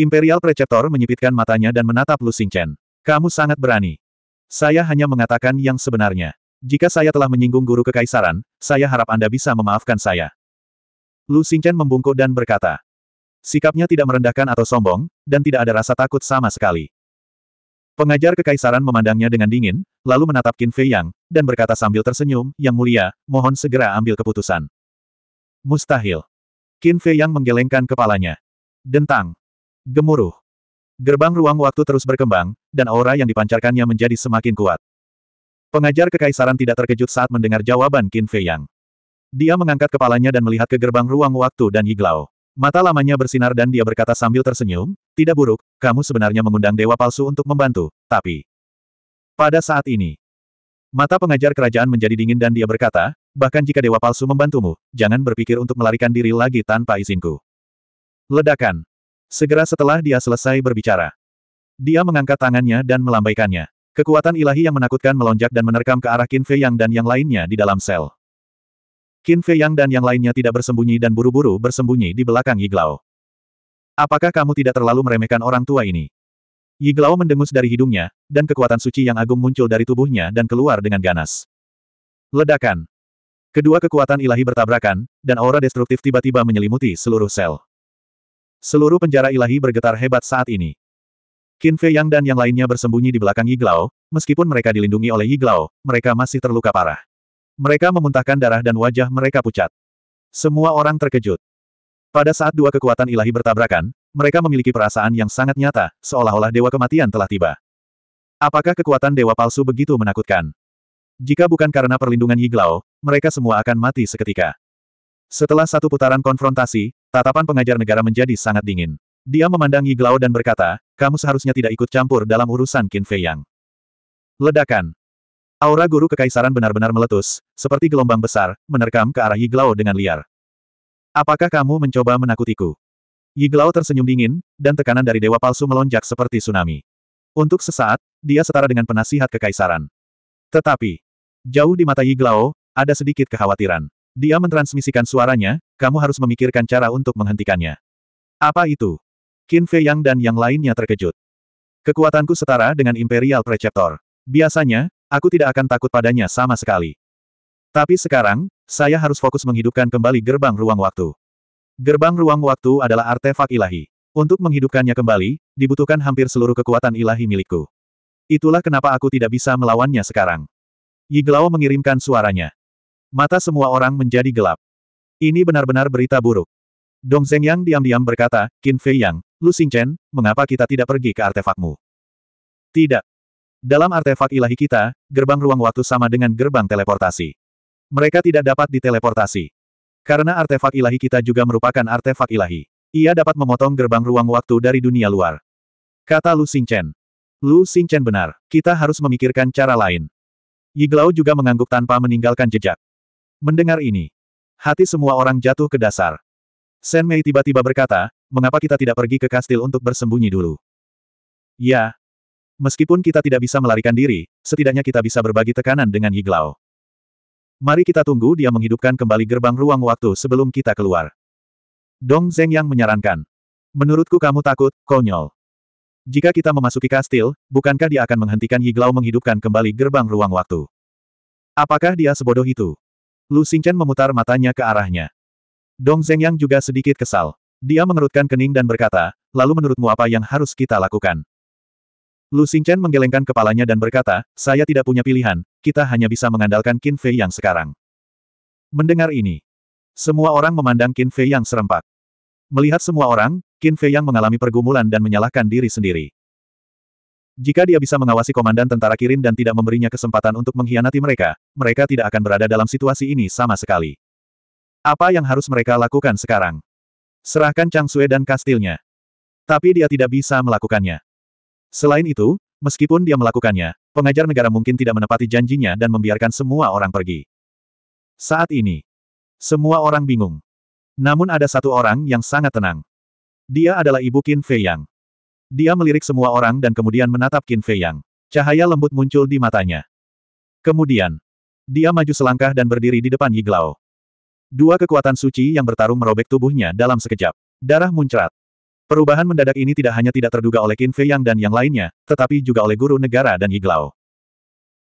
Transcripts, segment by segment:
Imperial Preceptor menyipitkan matanya dan menatap Lu Xingchen. Kamu sangat berani. Saya hanya mengatakan yang sebenarnya. Jika saya telah menyinggung guru kekaisaran, saya harap Anda bisa memaafkan saya. Lu Xingchen membungkuk dan berkata. Sikapnya tidak merendahkan atau sombong, dan tidak ada rasa takut sama sekali. Pengajar kekaisaran memandangnya dengan dingin, lalu menatap Qin Fei Yang, dan berkata sambil tersenyum, Yang mulia, mohon segera ambil keputusan. Mustahil. Qin Fei Yang menggelengkan kepalanya. Dentang. Gemuruh. Gerbang ruang waktu terus berkembang, dan aura yang dipancarkannya menjadi semakin kuat. Pengajar kekaisaran tidak terkejut saat mendengar jawaban Qin Fei Yang. Dia mengangkat kepalanya dan melihat ke gerbang ruang waktu dan Yiglao. Mata lamanya bersinar dan dia berkata sambil tersenyum, tidak buruk, kamu sebenarnya mengundang dewa palsu untuk membantu, tapi... Pada saat ini, mata pengajar kerajaan menjadi dingin dan dia berkata, bahkan jika dewa palsu membantumu, jangan berpikir untuk melarikan diri lagi tanpa izinku. Ledakan. Segera setelah dia selesai berbicara, dia mengangkat tangannya dan melambaikannya. Kekuatan ilahi yang menakutkan melonjak dan menerkam ke arah Qin Fei Yang dan yang lainnya di dalam sel. Qin Fei Yang dan yang lainnya tidak bersembunyi dan buru-buru bersembunyi di belakang Yiglao. Apakah kamu tidak terlalu meremehkan orang tua ini? Yiglao mendengus dari hidungnya, dan kekuatan suci yang agung muncul dari tubuhnya dan keluar dengan ganas. Ledakan. Kedua kekuatan ilahi bertabrakan, dan aura destruktif tiba-tiba menyelimuti seluruh sel. Seluruh penjara ilahi bergetar hebat saat ini. Qin Fei Yang dan yang lainnya bersembunyi di belakang Yiglao, meskipun mereka dilindungi oleh Yiglao, mereka masih terluka parah. Mereka memuntahkan darah dan wajah mereka pucat. Semua orang terkejut. Pada saat dua kekuatan ilahi bertabrakan, mereka memiliki perasaan yang sangat nyata, seolah-olah dewa kematian telah tiba. Apakah kekuatan dewa palsu begitu menakutkan? Jika bukan karena perlindungan Yiglao, mereka semua akan mati seketika. Setelah satu putaran konfrontasi, Tatapan pengajar negara menjadi sangat dingin. Dia memandang Yiglao dan berkata, kamu seharusnya tidak ikut campur dalam urusan Qin Fei Yang. Ledakan. Aura guru kekaisaran benar-benar meletus, seperti gelombang besar, menerkam ke arah Yiglao dengan liar. Apakah kamu mencoba menakutiku? Yiglao tersenyum dingin, dan tekanan dari dewa palsu melonjak seperti tsunami. Untuk sesaat, dia setara dengan penasihat kekaisaran. Tetapi, jauh di mata Yiglao, ada sedikit kekhawatiran. Dia mentransmisikan suaranya, kamu harus memikirkan cara untuk menghentikannya. Apa itu? Qin Fei Yang dan yang lainnya terkejut. Kekuatanku setara dengan Imperial Preceptor. Biasanya, aku tidak akan takut padanya sama sekali. Tapi sekarang, saya harus fokus menghidupkan kembali gerbang ruang waktu. Gerbang ruang waktu adalah artefak ilahi. Untuk menghidupkannya kembali, dibutuhkan hampir seluruh kekuatan ilahi milikku. Itulah kenapa aku tidak bisa melawannya sekarang. Yiglao mengirimkan suaranya. Mata semua orang menjadi gelap. Ini benar-benar berita buruk. Dong Zhengyang diam-diam berkata, Qin Fei Yang, Lu Xingchen, mengapa kita tidak pergi ke artefakmu? Tidak. Dalam artefak ilahi kita, gerbang ruang waktu sama dengan gerbang teleportasi. Mereka tidak dapat diteleportasi. Karena artefak ilahi kita juga merupakan artefak ilahi. Ia dapat memotong gerbang ruang waktu dari dunia luar. Kata Lu Xingchen. Lu Xingchen benar, kita harus memikirkan cara lain. Yiglao juga mengangguk tanpa meninggalkan jejak. Mendengar ini, hati semua orang jatuh ke dasar. Sen Mei tiba-tiba berkata, mengapa kita tidak pergi ke kastil untuk bersembunyi dulu? Ya. Meskipun kita tidak bisa melarikan diri, setidaknya kita bisa berbagi tekanan dengan Yiglao. Mari kita tunggu dia menghidupkan kembali gerbang ruang waktu sebelum kita keluar. Dong Zeng yang menyarankan. Menurutku kamu takut, konyol. Jika kita memasuki kastil, bukankah dia akan menghentikan Yiglao menghidupkan kembali gerbang ruang waktu? Apakah dia sebodoh itu? Lu Xingchen memutar matanya ke arahnya. Dong Yang juga sedikit kesal. Dia mengerutkan kening dan berkata, lalu menurutmu apa yang harus kita lakukan? Lu Xingchen menggelengkan kepalanya dan berkata, saya tidak punya pilihan, kita hanya bisa mengandalkan Qin Fei yang sekarang. Mendengar ini, semua orang memandang Qin Fei yang serempak. Melihat semua orang, Qin Fei yang mengalami pergumulan dan menyalahkan diri sendiri. Jika dia bisa mengawasi komandan tentara Kirin dan tidak memberinya kesempatan untuk mengkhianati mereka, mereka tidak akan berada dalam situasi ini sama sekali. Apa yang harus mereka lakukan sekarang? Serahkan Chang Sue dan kastilnya. Tapi dia tidak bisa melakukannya. Selain itu, meskipun dia melakukannya, pengajar negara mungkin tidak menepati janjinya dan membiarkan semua orang pergi. Saat ini, semua orang bingung. Namun ada satu orang yang sangat tenang. Dia adalah ibu Qin Fei Yang. Dia melirik semua orang dan kemudian menatap Qin Fei Yang. Cahaya lembut muncul di matanya. Kemudian, dia maju selangkah dan berdiri di depan Yiglao. Dua kekuatan suci yang bertarung merobek tubuhnya dalam sekejap. Darah muncrat. Perubahan mendadak ini tidak hanya tidak terduga oleh Qin Fei Yang dan yang lainnya, tetapi juga oleh guru negara dan Yiglao.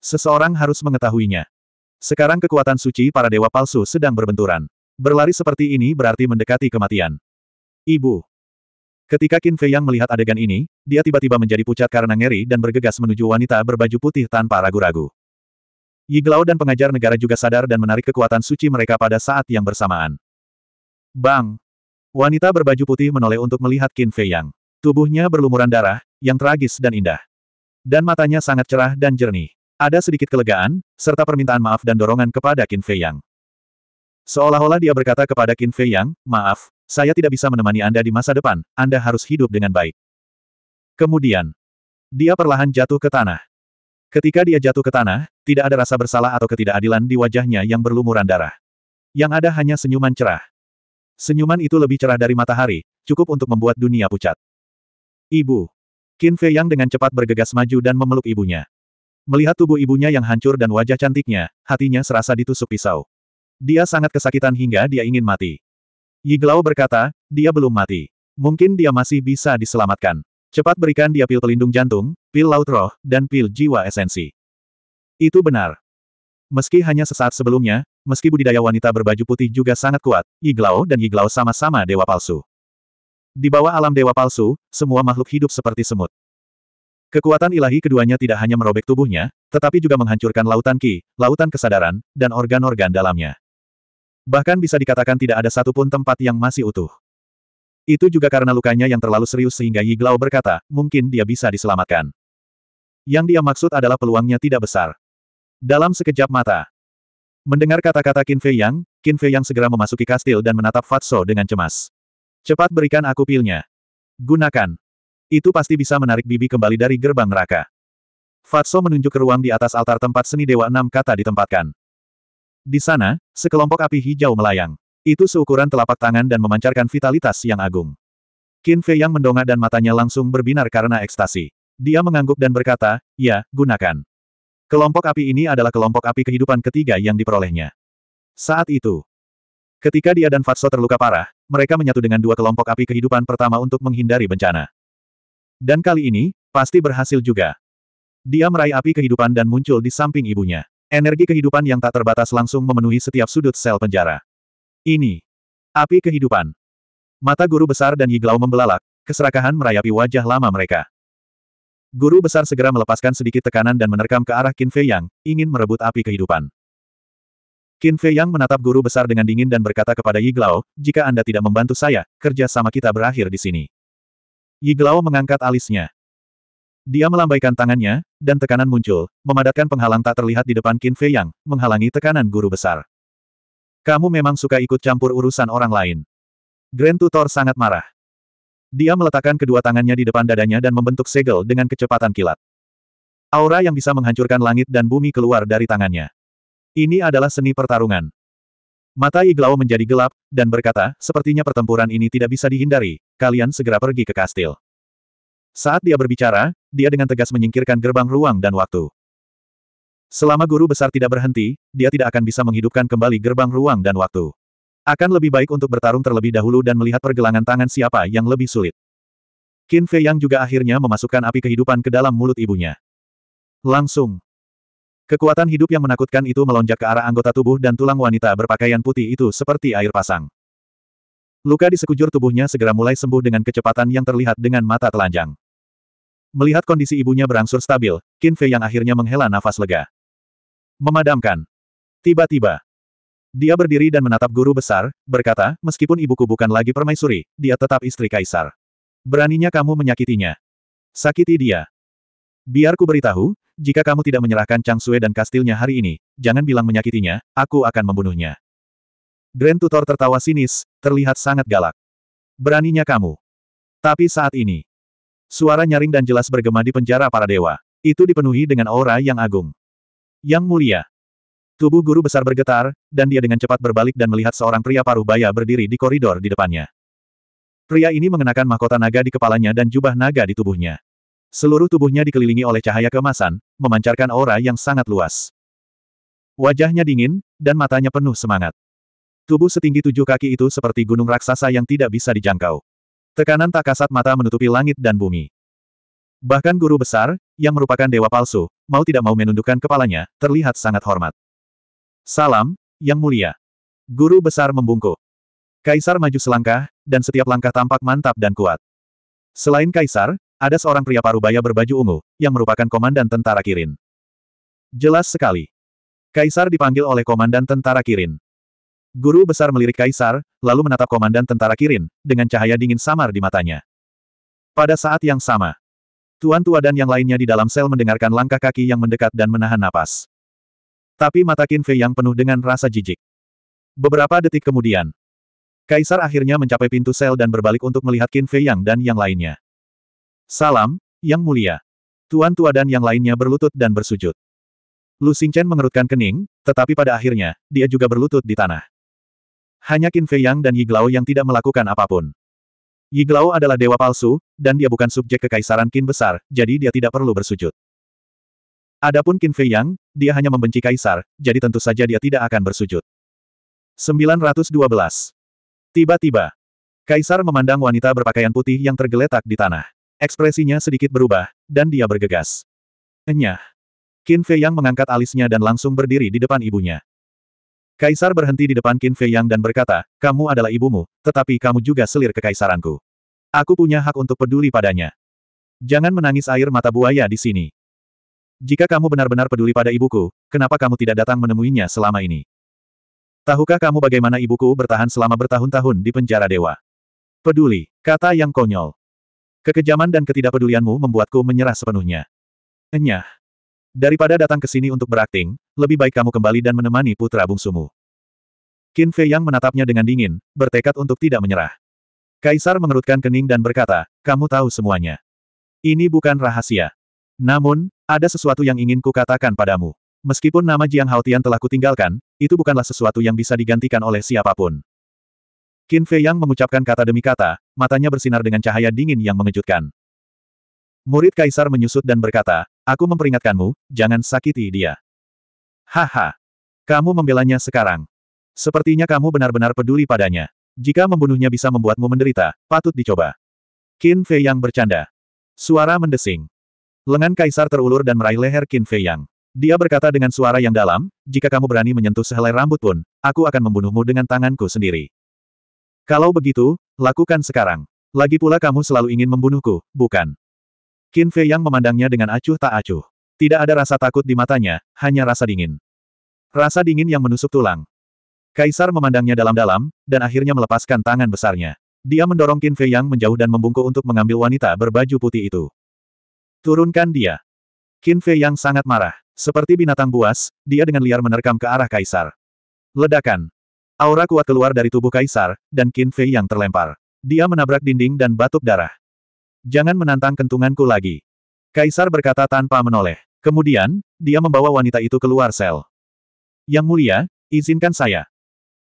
Seseorang harus mengetahuinya. Sekarang kekuatan suci para dewa palsu sedang berbenturan. Berlari seperti ini berarti mendekati kematian. Ibu. Ketika Qin Fei Yang melihat adegan ini, dia tiba-tiba menjadi pucat karena ngeri dan bergegas menuju wanita berbaju putih tanpa ragu-ragu. Yi Glao dan pengajar negara juga sadar dan menarik kekuatan suci mereka pada saat yang bersamaan. Bang! Wanita berbaju putih menoleh untuk melihat Qin Fei Yang. Tubuhnya berlumuran darah, yang tragis dan indah. Dan matanya sangat cerah dan jernih. Ada sedikit kelegaan, serta permintaan maaf dan dorongan kepada Qin Fei Yang. Seolah-olah dia berkata kepada Qin Fei Yang, maaf, saya tidak bisa menemani Anda di masa depan, Anda harus hidup dengan baik. Kemudian, dia perlahan jatuh ke tanah. Ketika dia jatuh ke tanah, tidak ada rasa bersalah atau ketidakadilan di wajahnya yang berlumuran darah. Yang ada hanya senyuman cerah. Senyuman itu lebih cerah dari matahari, cukup untuk membuat dunia pucat. Ibu. Qin Fei Yang dengan cepat bergegas maju dan memeluk ibunya. Melihat tubuh ibunya yang hancur dan wajah cantiknya, hatinya serasa ditusuk pisau. Dia sangat kesakitan hingga dia ingin mati. Yiglao berkata, dia belum mati. Mungkin dia masih bisa diselamatkan. Cepat berikan dia pil pelindung jantung, pil laut roh, dan pil jiwa esensi. Itu benar. Meski hanya sesaat sebelumnya, meski budidaya wanita berbaju putih juga sangat kuat, Yiglao dan Yiglao sama-sama dewa palsu. Di bawah alam dewa palsu, semua makhluk hidup seperti semut. Kekuatan ilahi keduanya tidak hanya merobek tubuhnya, tetapi juga menghancurkan lautan ki, lautan kesadaran, dan organ-organ dalamnya. Bahkan bisa dikatakan tidak ada satupun tempat yang masih utuh. Itu juga karena lukanya yang terlalu serius sehingga Yiglao berkata, mungkin dia bisa diselamatkan. Yang dia maksud adalah peluangnya tidak besar. Dalam sekejap mata. Mendengar kata-kata Qin Fei Yang, Qin Fei Yang segera memasuki kastil dan menatap Fatso dengan cemas. Cepat berikan aku pilnya. Gunakan. Itu pasti bisa menarik bibi kembali dari gerbang neraka. Fatso menunjuk ke ruang di atas altar tempat seni Dewa Enam kata ditempatkan. Di sana, sekelompok api hijau melayang. Itu seukuran telapak tangan dan memancarkan vitalitas yang agung. Qin Fei yang mendongak dan matanya langsung berbinar karena ekstasi. Dia mengangguk dan berkata, ya, gunakan. Kelompok api ini adalah kelompok api kehidupan ketiga yang diperolehnya. Saat itu, ketika dia dan Fatso terluka parah, mereka menyatu dengan dua kelompok api kehidupan pertama untuk menghindari bencana. Dan kali ini, pasti berhasil juga. Dia meraih api kehidupan dan muncul di samping ibunya. Energi kehidupan yang tak terbatas langsung memenuhi setiap sudut sel penjara. Ini. Api kehidupan. Mata guru besar dan Yiglau membelalak, keserakahan merayapi wajah lama mereka. Guru besar segera melepaskan sedikit tekanan dan menerkam ke arah Qin Fei Yang, ingin merebut api kehidupan. Qin Fei Yang menatap guru besar dengan dingin dan berkata kepada Yiglau, jika Anda tidak membantu saya, kerja sama kita berakhir di sini. Yiglau mengangkat alisnya. Dia melambaikan tangannya, dan tekanan muncul, memadatkan penghalang tak terlihat di depan Qin Fei Yang, menghalangi tekanan guru besar. Kamu memang suka ikut campur urusan orang lain. Grand Tutor sangat marah. Dia meletakkan kedua tangannya di depan dadanya dan membentuk segel dengan kecepatan kilat. Aura yang bisa menghancurkan langit dan bumi keluar dari tangannya. Ini adalah seni pertarungan. Mata Iglao menjadi gelap, dan berkata, sepertinya pertempuran ini tidak bisa dihindari, kalian segera pergi ke kastil. Saat dia berbicara, dia dengan tegas menyingkirkan gerbang ruang dan waktu. Selama guru besar tidak berhenti, dia tidak akan bisa menghidupkan kembali gerbang ruang dan waktu. Akan lebih baik untuk bertarung terlebih dahulu dan melihat pergelangan tangan siapa yang lebih sulit. Qin Fei yang juga akhirnya memasukkan api kehidupan ke dalam mulut ibunya. Langsung. Kekuatan hidup yang menakutkan itu melonjak ke arah anggota tubuh dan tulang wanita berpakaian putih itu seperti air pasang. Luka di sekujur tubuhnya segera mulai sembuh dengan kecepatan yang terlihat dengan mata telanjang. Melihat kondisi ibunya berangsur stabil, Qin Fei yang akhirnya menghela nafas lega. Memadamkan. Tiba-tiba. Dia berdiri dan menatap guru besar, berkata, meskipun ibuku bukan lagi permaisuri, dia tetap istri kaisar. Beraninya kamu menyakitinya. Sakiti dia. Biar ku beritahu, jika kamu tidak menyerahkan Chang Sue dan kastilnya hari ini, jangan bilang menyakitinya, aku akan membunuhnya. Grand Tutor tertawa sinis, terlihat sangat galak. Beraninya kamu. Tapi saat ini, Suara nyaring dan jelas bergema di penjara para dewa. Itu dipenuhi dengan aura yang agung. Yang mulia. Tubuh guru besar bergetar, dan dia dengan cepat berbalik dan melihat seorang pria paruh baya berdiri di koridor di depannya. Pria ini mengenakan mahkota naga di kepalanya dan jubah naga di tubuhnya. Seluruh tubuhnya dikelilingi oleh cahaya kemasan, memancarkan aura yang sangat luas. Wajahnya dingin, dan matanya penuh semangat. Tubuh setinggi tujuh kaki itu seperti gunung raksasa yang tidak bisa dijangkau. Tekanan tak kasat mata menutupi langit dan bumi. Bahkan guru besar, yang merupakan dewa palsu, mau tidak mau menundukkan kepalanya, terlihat sangat hormat. Salam, Yang Mulia. Guru besar membungkuk. Kaisar maju selangkah, dan setiap langkah tampak mantap dan kuat. Selain Kaisar, ada seorang pria parubaya berbaju ungu, yang merupakan komandan tentara Kirin. Jelas sekali. Kaisar dipanggil oleh komandan tentara Kirin. Guru besar melirik Kaisar, lalu menatap komandan tentara Kirin, dengan cahaya dingin samar di matanya. Pada saat yang sama, Tuan Tua dan yang lainnya di dalam sel mendengarkan langkah kaki yang mendekat dan menahan napas. Tapi mata Qin Fei yang penuh dengan rasa jijik. Beberapa detik kemudian, Kaisar akhirnya mencapai pintu sel dan berbalik untuk melihat Qin Fei Yang dan yang lainnya. Salam, Yang Mulia. Tuan Tua dan yang lainnya berlutut dan bersujud. Lu Xingchen mengerutkan kening, tetapi pada akhirnya, dia juga berlutut di tanah. Hanya Qin Fei Yang dan Yiglao yang tidak melakukan apapun. Yiglao adalah dewa palsu, dan dia bukan subjek kekaisaran Qin besar, jadi dia tidak perlu bersujud. Adapun Qin Fei Yang, dia hanya membenci kaisar, jadi tentu saja dia tidak akan bersujud. 912. Tiba-tiba, kaisar memandang wanita berpakaian putih yang tergeletak di tanah. Ekspresinya sedikit berubah, dan dia bergegas. Enyah. Qin Fei Yang mengangkat alisnya dan langsung berdiri di depan ibunya. Kaisar berhenti di depan Qin Fei Yang dan berkata, kamu adalah ibumu, tetapi kamu juga selir kekaisaranku. Aku punya hak untuk peduli padanya. Jangan menangis air mata buaya di sini. Jika kamu benar-benar peduli pada ibuku, kenapa kamu tidak datang menemuinya selama ini? Tahukah kamu bagaimana ibuku bertahan selama bertahun-tahun di penjara dewa? Peduli, kata yang konyol. Kekejaman dan ketidakpedulianmu membuatku menyerah sepenuhnya. Enyah. Daripada datang ke sini untuk berakting, lebih baik kamu kembali dan menemani putra bungsumu. Qin Fei Yang menatapnya dengan dingin, bertekad untuk tidak menyerah. Kaisar mengerutkan kening dan berkata, kamu tahu semuanya. Ini bukan rahasia. Namun, ada sesuatu yang ingin ku katakan padamu. Meskipun nama Jiang Haotian telah kutinggalkan, itu bukanlah sesuatu yang bisa digantikan oleh siapapun. Qin Fei Yang mengucapkan kata demi kata, matanya bersinar dengan cahaya dingin yang mengejutkan. Murid Kaisar menyusut dan berkata, Aku memperingatkanmu, jangan sakiti dia. Haha. Kamu membelanya sekarang. Sepertinya kamu benar-benar peduli padanya. Jika membunuhnya bisa membuatmu menderita, patut dicoba. Qin Fei Yang bercanda. Suara mendesing. Lengan kaisar terulur dan meraih leher Qin Fei Yang. Dia berkata dengan suara yang dalam, jika kamu berani menyentuh sehelai rambut pun, aku akan membunuhmu dengan tanganku sendiri. Kalau begitu, lakukan sekarang. Lagi pula kamu selalu ingin membunuhku, bukan? Qin Fei Yang memandangnya dengan acuh tak acuh. Tidak ada rasa takut di matanya, hanya rasa dingin. Rasa dingin yang menusuk tulang. Kaisar memandangnya dalam-dalam, dan akhirnya melepaskan tangan besarnya. Dia mendorong Qin Fei Yang menjauh dan membungkuk untuk mengambil wanita berbaju putih itu. Turunkan dia. Qin Fei Yang sangat marah. Seperti binatang buas, dia dengan liar menerkam ke arah Kaisar. Ledakan. Aura kuat keluar dari tubuh Kaisar, dan Qin Fei Yang terlempar. Dia menabrak dinding dan batuk darah. Jangan menantang kentunganku lagi. Kaisar berkata tanpa menoleh. Kemudian, dia membawa wanita itu keluar sel. Yang mulia, izinkan saya.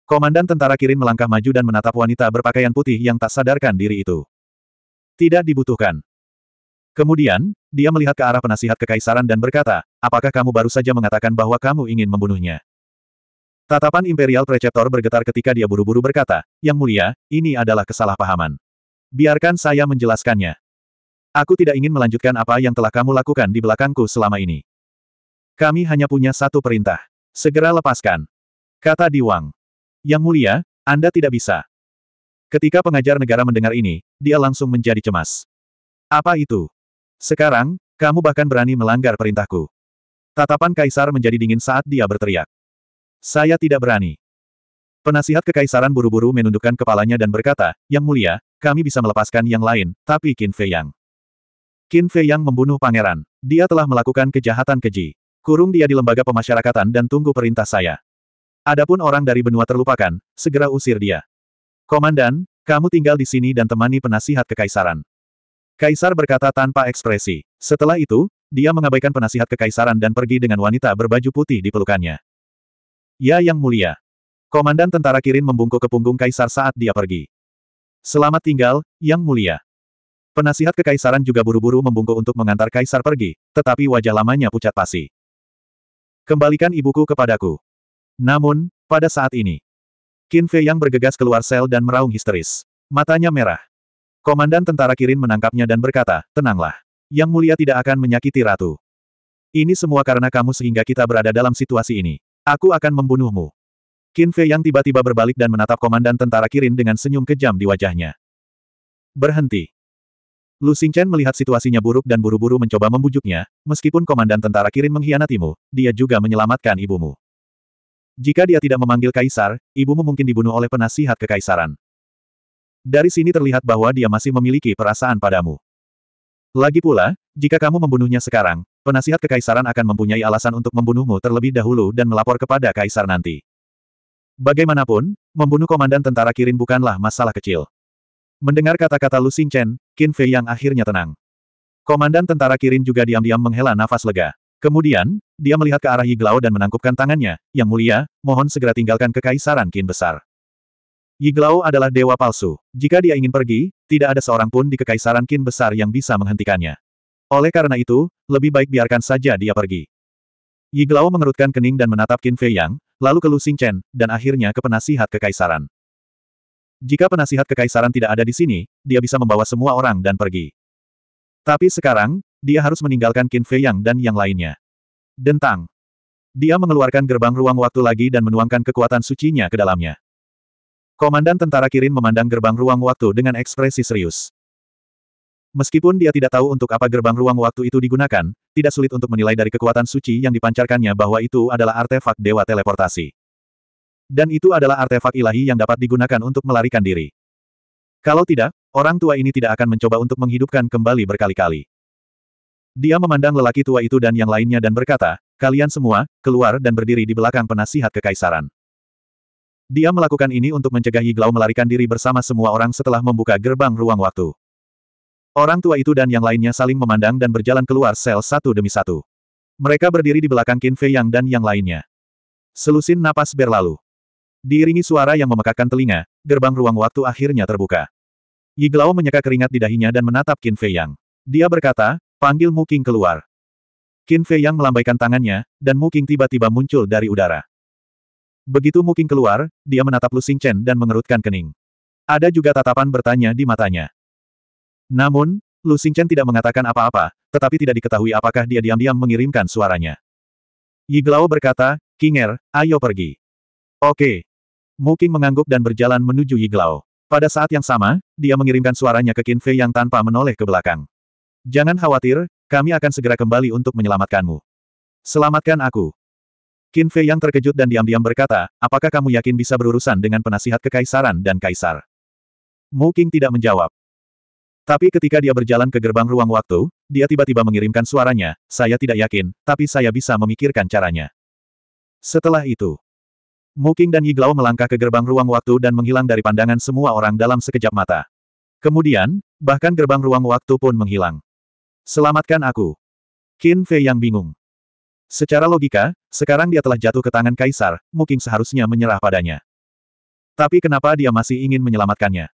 Komandan tentara Kirin melangkah maju dan menatap wanita berpakaian putih yang tak sadarkan diri itu. Tidak dibutuhkan. Kemudian, dia melihat ke arah penasihat kekaisaran dan berkata, apakah kamu baru saja mengatakan bahwa kamu ingin membunuhnya? Tatapan Imperial Preceptor bergetar ketika dia buru-buru berkata, Yang mulia, ini adalah kesalahpahaman. Biarkan saya menjelaskannya. Aku tidak ingin melanjutkan apa yang telah kamu lakukan di belakangku selama ini. Kami hanya punya satu perintah. Segera lepaskan. Kata Diwang. Yang mulia, Anda tidak bisa. Ketika pengajar negara mendengar ini, dia langsung menjadi cemas. Apa itu? Sekarang, kamu bahkan berani melanggar perintahku. Tatapan Kaisar menjadi dingin saat dia berteriak. Saya tidak berani. Penasihat kekaisaran buru-buru menundukkan kepalanya dan berkata, Yang mulia, kami bisa melepaskan yang lain, tapi Qin Fei Yang. Qin Fei Yang membunuh pangeran. Dia telah melakukan kejahatan keji. Kurung dia di lembaga pemasyarakatan dan tunggu perintah saya. Adapun orang dari benua terlupakan, segera usir dia. Komandan, kamu tinggal di sini dan temani penasihat kekaisaran. Kaisar berkata tanpa ekspresi. Setelah itu, dia mengabaikan penasihat kekaisaran dan pergi dengan wanita berbaju putih di pelukannya. Ya Yang Mulia, Komandan tentara Kirin membungkuk ke punggung kaisar saat dia pergi. Selamat tinggal, Yang Mulia. Penasihat kekaisaran juga buru-buru membungkuk untuk mengantar kaisar pergi, tetapi wajah lamanya pucat pasi. Kembalikan ibuku kepadaku. Namun, pada saat ini, Qin Fei yang bergegas keluar sel dan meraung histeris. Matanya merah. Komandan tentara Kirin menangkapnya dan berkata, tenanglah. Yang Mulia tidak akan menyakiti Ratu. Ini semua karena kamu sehingga kita berada dalam situasi ini. Aku akan membunuhmu. Qin Fei yang tiba-tiba berbalik dan menatap komandan tentara Kirin dengan senyum kejam di wajahnya. Berhenti. Lu Xingchen melihat situasinya buruk dan buru-buru mencoba membujuknya, meskipun komandan tentara Kirin mengkhianatimu, dia juga menyelamatkan ibumu. Jika dia tidak memanggil kaisar, ibumu mungkin dibunuh oleh penasihat kekaisaran. Dari sini terlihat bahwa dia masih memiliki perasaan padamu. Lagi pula, jika kamu membunuhnya sekarang, penasihat kekaisaran akan mempunyai alasan untuk membunuhmu terlebih dahulu dan melapor kepada kaisar nanti. Bagaimanapun, membunuh komandan tentara Kirin bukanlah masalah kecil. Mendengar kata-kata Lu Xingchen, Qin Fei yang akhirnya tenang. Komandan tentara Kirin juga diam-diam menghela nafas lega. Kemudian, dia melihat ke arah Yiglao dan menangkupkan tangannya, Yang mulia, mohon segera tinggalkan kekaisaran Qin besar. Yiglao adalah dewa palsu. Jika dia ingin pergi, tidak ada seorang pun di kekaisaran Qin besar yang bisa menghentikannya. Oleh karena itu, lebih baik biarkan saja dia pergi. Yiglao mengerutkan kening dan menatap Qin Fei Yang, lalu ke Lu Xingchen, dan akhirnya ke penasihat kekaisaran. Jika penasihat kekaisaran tidak ada di sini, dia bisa membawa semua orang dan pergi. Tapi sekarang, dia harus meninggalkan Qin Fei Yang dan yang lainnya. Dentang. Dia mengeluarkan gerbang ruang waktu lagi dan menuangkan kekuatan sucinya ke dalamnya. Komandan tentara Kirin memandang gerbang ruang waktu dengan ekspresi serius. Meskipun dia tidak tahu untuk apa gerbang ruang waktu itu digunakan, tidak sulit untuk menilai dari kekuatan suci yang dipancarkannya bahwa itu adalah artefak dewa teleportasi. Dan itu adalah artefak ilahi yang dapat digunakan untuk melarikan diri. Kalau tidak, orang tua ini tidak akan mencoba untuk menghidupkan kembali berkali-kali. Dia memandang lelaki tua itu dan yang lainnya dan berkata, kalian semua, keluar dan berdiri di belakang penasihat kekaisaran. Dia melakukan ini untuk mencegah Yiglau melarikan diri bersama semua orang setelah membuka gerbang ruang waktu. Orang tua itu dan yang lainnya saling memandang dan berjalan keluar sel satu demi satu. Mereka berdiri di belakang Qin Fei Yang dan yang lainnya. Selusin napas berlalu. Diiringi suara yang memekakkan telinga, gerbang ruang waktu akhirnya terbuka. Yiglao menyeka keringat di dahinya dan menatap Qin Fei Yang. Dia berkata, panggil Mu King keluar. Qin Fei Yang melambaikan tangannya, dan Mu King tiba-tiba muncul dari udara. Begitu Mu King keluar, dia menatap Lu Chen dan mengerutkan kening. Ada juga tatapan bertanya di matanya. Namun, Lu Xingchen tidak mengatakan apa-apa, tetapi tidak diketahui apakah dia diam-diam mengirimkan suaranya. Yi Glao berkata, Kinger, ayo pergi. Oke. Muking mengangguk dan berjalan menuju Yi Glao. Pada saat yang sama, dia mengirimkan suaranya ke Qin Fei yang tanpa menoleh ke belakang. Jangan khawatir, kami akan segera kembali untuk menyelamatkanmu. Selamatkan aku. Qin Fei yang terkejut dan diam-diam berkata, apakah kamu yakin bisa berurusan dengan penasihat kekaisaran dan kaisar? Mu Qing tidak menjawab. Tapi ketika dia berjalan ke gerbang ruang waktu, dia tiba-tiba mengirimkan suaranya, saya tidak yakin, tapi saya bisa memikirkan caranya. Setelah itu, Muking dan Yiglao melangkah ke gerbang ruang waktu dan menghilang dari pandangan semua orang dalam sekejap mata. Kemudian, bahkan gerbang ruang waktu pun menghilang. Selamatkan aku. Qin Fei yang bingung. Secara logika, sekarang dia telah jatuh ke tangan Kaisar, Muking seharusnya menyerah padanya. Tapi kenapa dia masih ingin menyelamatkannya?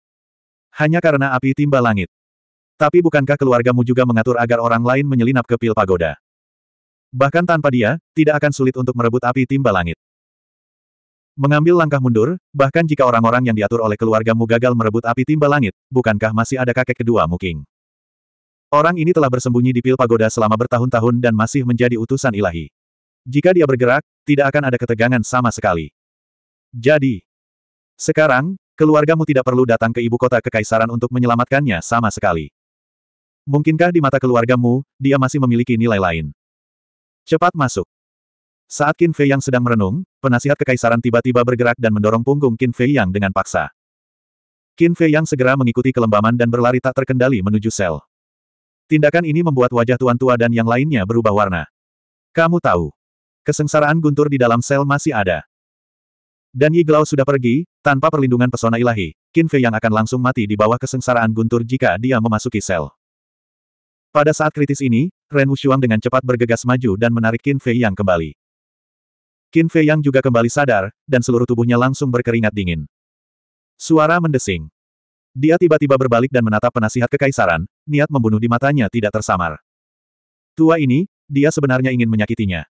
Hanya karena api timba langit. Tapi bukankah keluargamu juga mengatur agar orang lain menyelinap ke pil pagoda? Bahkan tanpa dia, tidak akan sulit untuk merebut api timba langit. Mengambil langkah mundur, bahkan jika orang-orang yang diatur oleh keluargamu gagal merebut api timba langit, bukankah masih ada kakek kedua Muking? Orang ini telah bersembunyi di pil pagoda selama bertahun-tahun dan masih menjadi utusan ilahi. Jika dia bergerak, tidak akan ada ketegangan sama sekali. Jadi, sekarang, Keluargamu tidak perlu datang ke ibu kota kekaisaran untuk menyelamatkannya sama sekali. Mungkinkah di mata keluargamu, dia masih memiliki nilai lain? Cepat masuk. Saat Qin Fei yang sedang merenung, penasihat kekaisaran tiba-tiba bergerak dan mendorong punggung Qin Fei yang dengan paksa. Qin Fei yang segera mengikuti kelembaman dan berlari tak terkendali menuju sel. Tindakan ini membuat wajah tuan tua dan yang lainnya berubah warna. Kamu tahu. Kesengsaraan guntur di dalam sel masih ada. Dan Yi Glau sudah pergi, tanpa perlindungan pesona ilahi, Qin Fei yang akan langsung mati di bawah kesengsaraan guntur jika dia memasuki sel. Pada saat kritis ini, Ren Wushuang dengan cepat bergegas maju dan menarik Qin Fei yang kembali. Qin Fei yang juga kembali sadar, dan seluruh tubuhnya langsung berkeringat dingin. Suara mendesing. Dia tiba-tiba berbalik dan menatap penasihat kekaisaran, niat membunuh di matanya tidak tersamar. Tua ini, dia sebenarnya ingin menyakitinya.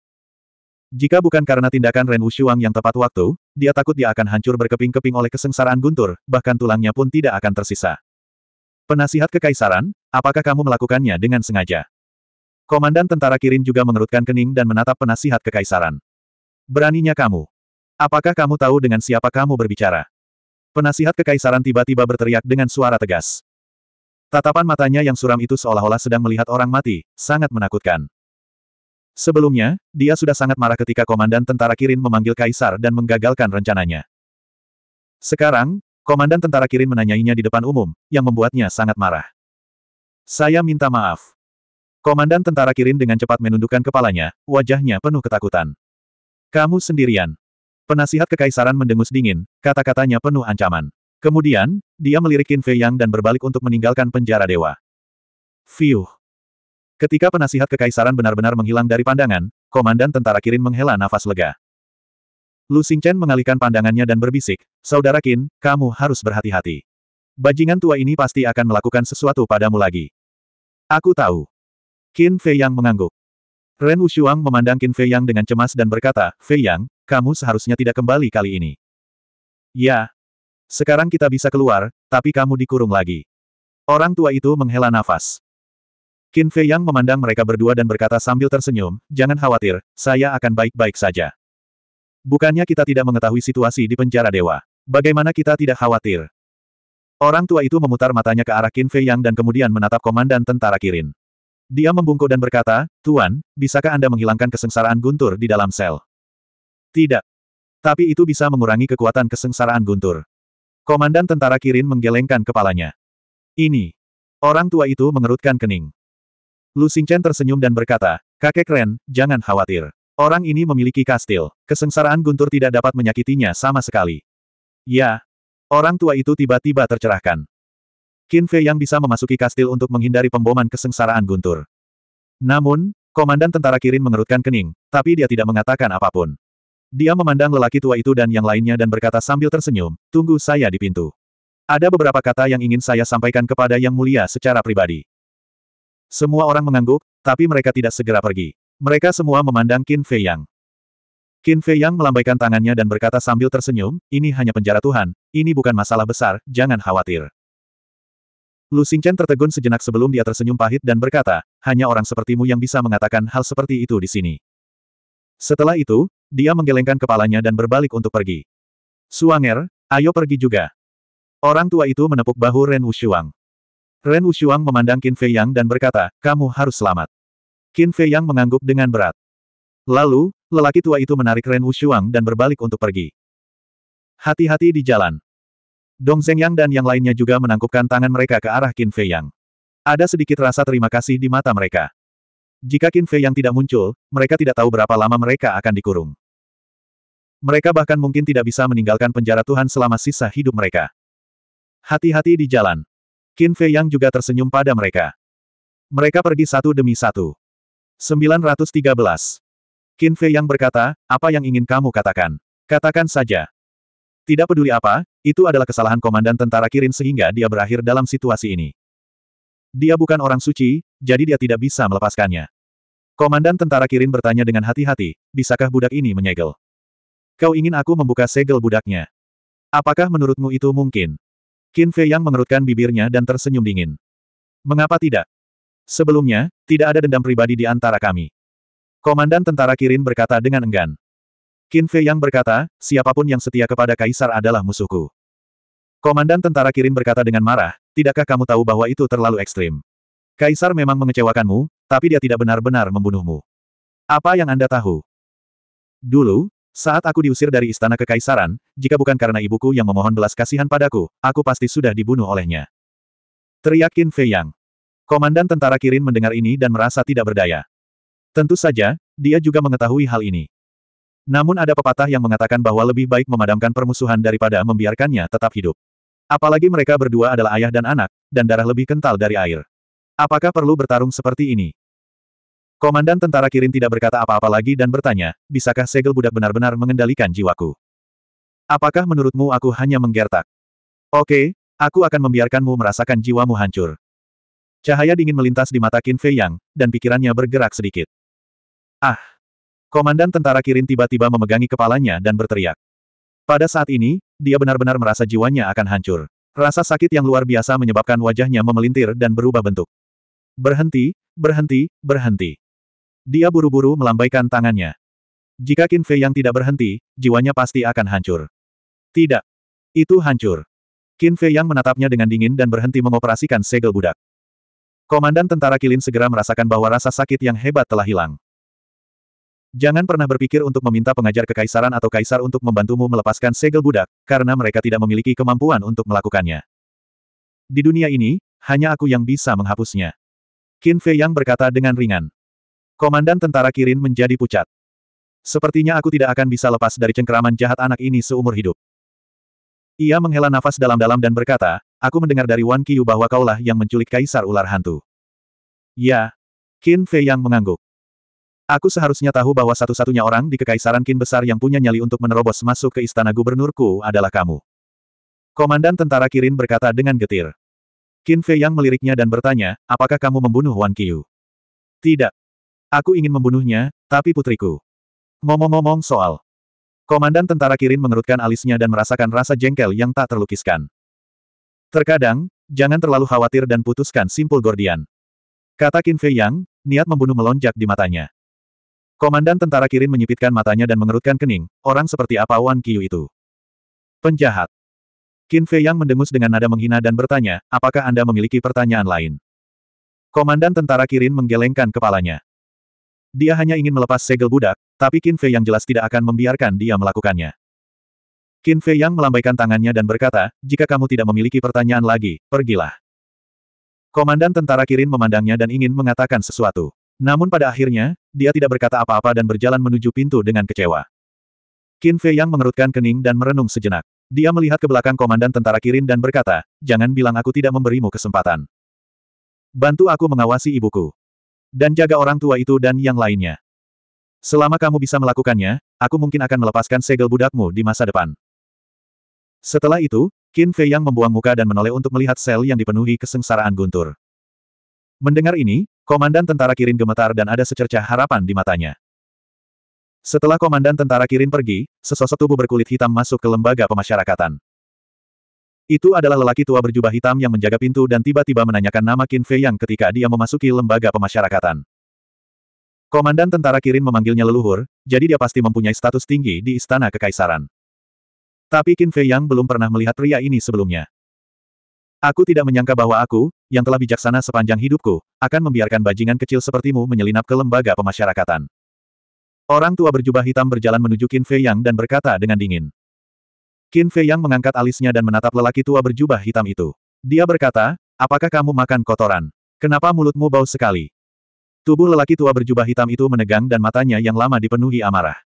Jika bukan karena tindakan Ren Wushuang yang tepat waktu, dia takut dia akan hancur berkeping-keping oleh kesengsaraan guntur, bahkan tulangnya pun tidak akan tersisa. Penasihat kekaisaran, apakah kamu melakukannya dengan sengaja? Komandan tentara Kirin juga mengerutkan kening dan menatap penasihat kekaisaran. Beraninya kamu. Apakah kamu tahu dengan siapa kamu berbicara? Penasihat kekaisaran tiba-tiba berteriak dengan suara tegas. Tatapan matanya yang suram itu seolah-olah sedang melihat orang mati, sangat menakutkan. Sebelumnya, dia sudah sangat marah ketika komandan tentara Kirin memanggil Kaisar dan menggagalkan rencananya. Sekarang, komandan tentara Kirin menanyainya di depan umum, yang membuatnya sangat marah. Saya minta maaf. Komandan tentara Kirin dengan cepat menundukkan kepalanya, wajahnya penuh ketakutan. Kamu sendirian. Penasihat kekaisaran mendengus dingin, kata-katanya penuh ancaman. Kemudian, dia melirikin Fei Yang dan berbalik untuk meninggalkan penjara dewa. Fiuh. Ketika penasihat kekaisaran benar-benar menghilang dari pandangan, komandan tentara Kirin menghela nafas lega. Lu Xingchen mengalihkan pandangannya dan berbisik, Saudara Qin, kamu harus berhati-hati. Bajingan tua ini pasti akan melakukan sesuatu padamu lagi. Aku tahu. Qin Fei Yang mengangguk. Ren Wushuang memandang Qin Fei Yang dengan cemas dan berkata, Fei Yang, kamu seharusnya tidak kembali kali ini. Ya. Sekarang kita bisa keluar, tapi kamu dikurung lagi. Orang tua itu menghela nafas. Qin Fei Yang memandang mereka berdua dan berkata sambil tersenyum, jangan khawatir, saya akan baik-baik saja. Bukannya kita tidak mengetahui situasi di penjara dewa. Bagaimana kita tidak khawatir? Orang tua itu memutar matanya ke arah Qin Fei Yang dan kemudian menatap komandan tentara Kirin. Dia membungkuk dan berkata, Tuan, bisakah Anda menghilangkan kesengsaraan guntur di dalam sel? Tidak. Tapi itu bisa mengurangi kekuatan kesengsaraan guntur. Komandan tentara Kirin menggelengkan kepalanya. Ini. Orang tua itu mengerutkan kening. Lu Xingchen tersenyum dan berkata, kakek Ren, jangan khawatir. Orang ini memiliki kastil, kesengsaraan guntur tidak dapat menyakitinya sama sekali. Ya. Orang tua itu tiba-tiba tercerahkan. Qin Fei yang bisa memasuki kastil untuk menghindari pemboman kesengsaraan guntur. Namun, komandan tentara Kirin mengerutkan kening, tapi dia tidak mengatakan apapun. Dia memandang lelaki tua itu dan yang lainnya dan berkata sambil tersenyum, tunggu saya di pintu. Ada beberapa kata yang ingin saya sampaikan kepada Yang Mulia secara pribadi. Semua orang mengangguk, tapi mereka tidak segera pergi. Mereka semua memandang Qin Fei Yang. Qin Fei Yang melambaikan tangannya dan berkata sambil tersenyum, ini hanya penjara Tuhan, ini bukan masalah besar, jangan khawatir. Lu Xingchen tertegun sejenak sebelum dia tersenyum pahit dan berkata, hanya orang sepertimu yang bisa mengatakan hal seperti itu di sini. Setelah itu, dia menggelengkan kepalanya dan berbalik untuk pergi. Suanger, ayo pergi juga. Orang tua itu menepuk bahu Ren Wushuang. Ren Wushuang memandang Qin Fei Yang dan berkata, kamu harus selamat. Qin Fei Yang mengangguk dengan berat. Lalu, lelaki tua itu menarik Ren Wushuang dan berbalik untuk pergi. Hati-hati di jalan. Dong Zeng Yang dan yang lainnya juga menangkupkan tangan mereka ke arah Qin Fei Yang. Ada sedikit rasa terima kasih di mata mereka. Jika Qin Fei Yang tidak muncul, mereka tidak tahu berapa lama mereka akan dikurung. Mereka bahkan mungkin tidak bisa meninggalkan penjara Tuhan selama sisa hidup mereka. Hati-hati di jalan. Qin Fei Yang juga tersenyum pada mereka. Mereka pergi satu demi satu. 913. Qin Fei Yang berkata, apa yang ingin kamu katakan? Katakan saja. Tidak peduli apa, itu adalah kesalahan komandan tentara Kirin sehingga dia berakhir dalam situasi ini. Dia bukan orang suci, jadi dia tidak bisa melepaskannya. Komandan tentara Kirin bertanya dengan hati-hati, bisakah budak ini menyegel? Kau ingin aku membuka segel budaknya? Apakah menurutmu itu mungkin? Qin Fei Yang mengerutkan bibirnya dan tersenyum dingin. Mengapa tidak? Sebelumnya, tidak ada dendam pribadi di antara kami. Komandan tentara Kirin berkata dengan enggan. Qin Fei Yang berkata, siapapun yang setia kepada Kaisar adalah musuhku. Komandan tentara Kirin berkata dengan marah, tidakkah kamu tahu bahwa itu terlalu ekstrim? Kaisar memang mengecewakanmu, tapi dia tidak benar-benar membunuhmu. Apa yang Anda tahu? Dulu, saat aku diusir dari istana kekaisaran, jika bukan karena ibuku yang memohon belas kasihan padaku, aku pasti sudah dibunuh olehnya. Teriakin Qin Fei Yang. Komandan tentara Kirin mendengar ini dan merasa tidak berdaya. Tentu saja, dia juga mengetahui hal ini. Namun ada pepatah yang mengatakan bahwa lebih baik memadamkan permusuhan daripada membiarkannya tetap hidup. Apalagi mereka berdua adalah ayah dan anak, dan darah lebih kental dari air. Apakah perlu bertarung seperti ini? Komandan tentara Kirin tidak berkata apa-apa lagi dan bertanya, bisakah segel budak benar-benar mengendalikan jiwaku? Apakah menurutmu aku hanya menggertak? Oke, aku akan membiarkanmu merasakan jiwamu hancur. Cahaya dingin melintas di mata Qin Fei Yang, dan pikirannya bergerak sedikit. Ah! Komandan tentara Kirin tiba-tiba memegangi kepalanya dan berteriak. Pada saat ini, dia benar-benar merasa jiwanya akan hancur. Rasa sakit yang luar biasa menyebabkan wajahnya memelintir dan berubah bentuk. Berhenti, berhenti, berhenti. Dia buru-buru melambaikan tangannya. Jika Qin Fei yang tidak berhenti, jiwanya pasti akan hancur. Tidak. Itu hancur. Qin Fei yang menatapnya dengan dingin dan berhenti mengoperasikan segel budak. Komandan tentara Kilin segera merasakan bahwa rasa sakit yang hebat telah hilang. Jangan pernah berpikir untuk meminta pengajar kekaisaran atau kaisar untuk membantumu melepaskan segel budak, karena mereka tidak memiliki kemampuan untuk melakukannya. Di dunia ini, hanya aku yang bisa menghapusnya. Qin Fei yang berkata dengan ringan. Komandan tentara Kirin menjadi pucat. Sepertinya aku tidak akan bisa lepas dari cengkeraman jahat anak ini seumur hidup. Ia menghela nafas dalam-dalam dan berkata, aku mendengar dari Wan Qiyu bahwa kaulah yang menculik Kaisar Ular Hantu. Ya. Qin Fei yang mengangguk. Aku seharusnya tahu bahwa satu-satunya orang di Kekaisaran Qin Besar yang punya nyali untuk menerobos masuk ke istana gubernurku adalah kamu. Komandan tentara Kirin berkata dengan getir. Qin Fei yang meliriknya dan bertanya, apakah kamu membunuh Wan Qiyu? Tidak. Aku ingin membunuhnya, tapi putriku. Ngomong-ngomong soal. Komandan tentara Kirin mengerutkan alisnya dan merasakan rasa jengkel yang tak terlukiskan. Terkadang, jangan terlalu khawatir dan putuskan simpul Gordian. Kata Qin Fei Yang, niat membunuh melonjak di matanya. Komandan tentara Kirin menyipitkan matanya dan mengerutkan kening, orang seperti apa Wan Qiu itu. Penjahat. Qin Fei Yang mendengus dengan nada menghina dan bertanya, apakah Anda memiliki pertanyaan lain? Komandan tentara Kirin menggelengkan kepalanya. Dia hanya ingin melepas segel budak, tapi Qin Fei yang jelas tidak akan membiarkan dia melakukannya. Qin Fei yang melambaikan tangannya dan berkata, jika kamu tidak memiliki pertanyaan lagi, pergilah. Komandan tentara Kirin memandangnya dan ingin mengatakan sesuatu. Namun pada akhirnya, dia tidak berkata apa-apa dan berjalan menuju pintu dengan kecewa. Qin Fei yang mengerutkan kening dan merenung sejenak. Dia melihat ke belakang komandan tentara Kirin dan berkata, jangan bilang aku tidak memberimu kesempatan. Bantu aku mengawasi ibuku. Dan jaga orang tua itu dan yang lainnya. Selama kamu bisa melakukannya, aku mungkin akan melepaskan segel budakmu di masa depan. Setelah itu, Qin Fei Yang membuang muka dan menoleh untuk melihat sel yang dipenuhi kesengsaraan guntur. Mendengar ini, komandan tentara Kirin gemetar dan ada secercah harapan di matanya. Setelah komandan tentara Kirin pergi, sesosok tubuh berkulit hitam masuk ke lembaga pemasyarakatan. Itu adalah lelaki tua berjubah hitam yang menjaga pintu dan tiba-tiba menanyakan nama Qin Fei Yang ketika dia memasuki lembaga pemasyarakatan. Komandan tentara Kirin memanggilnya leluhur, jadi dia pasti mempunyai status tinggi di istana kekaisaran. Tapi Qin Fei Yang belum pernah melihat pria ini sebelumnya. Aku tidak menyangka bahwa aku, yang telah bijaksana sepanjang hidupku, akan membiarkan bajingan kecil sepertimu menyelinap ke lembaga pemasyarakatan. Orang tua berjubah hitam berjalan menuju Qin Fei Yang dan berkata dengan dingin. Qin Fei Yang mengangkat alisnya dan menatap lelaki tua berjubah hitam itu. Dia berkata, apakah kamu makan kotoran? Kenapa mulutmu bau sekali? Tubuh lelaki tua berjubah hitam itu menegang dan matanya yang lama dipenuhi amarah.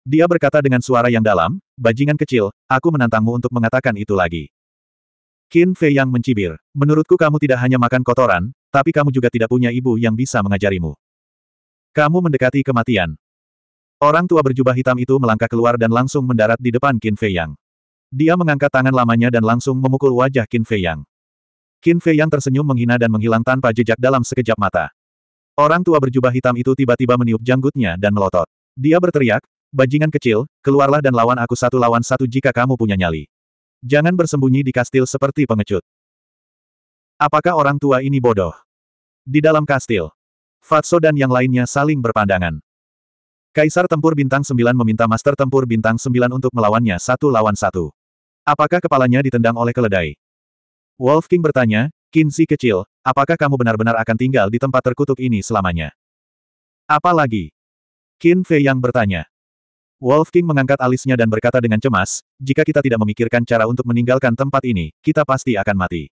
Dia berkata dengan suara yang dalam, bajingan kecil, aku menantangmu untuk mengatakan itu lagi. Qin Fei Yang mencibir, menurutku kamu tidak hanya makan kotoran, tapi kamu juga tidak punya ibu yang bisa mengajarimu. Kamu mendekati kematian. Orang tua berjubah hitam itu melangkah keluar dan langsung mendarat di depan Qin Fei Yang. Dia mengangkat tangan lamanya dan langsung memukul wajah Qin Fei Yang. Qin Fei Yang tersenyum menghina dan menghilang tanpa jejak dalam sekejap mata. Orang tua berjubah hitam itu tiba-tiba meniup janggutnya dan melotot. Dia berteriak, bajingan kecil, keluarlah dan lawan aku satu lawan satu jika kamu punya nyali. Jangan bersembunyi di kastil seperti pengecut. Apakah orang tua ini bodoh? Di dalam kastil, Fatso dan yang lainnya saling berpandangan. Kaisar Tempur Bintang Sembilan meminta Master Tempur Bintang Sembilan untuk melawannya satu lawan satu. Apakah kepalanya ditendang oleh keledai? Wolf King bertanya, Kinsi kecil, apakah kamu benar-benar akan tinggal di tempat terkutuk ini selamanya? Apalagi, Qin Fei yang bertanya. Wolf King mengangkat alisnya dan berkata dengan cemas, jika kita tidak memikirkan cara untuk meninggalkan tempat ini, kita pasti akan mati.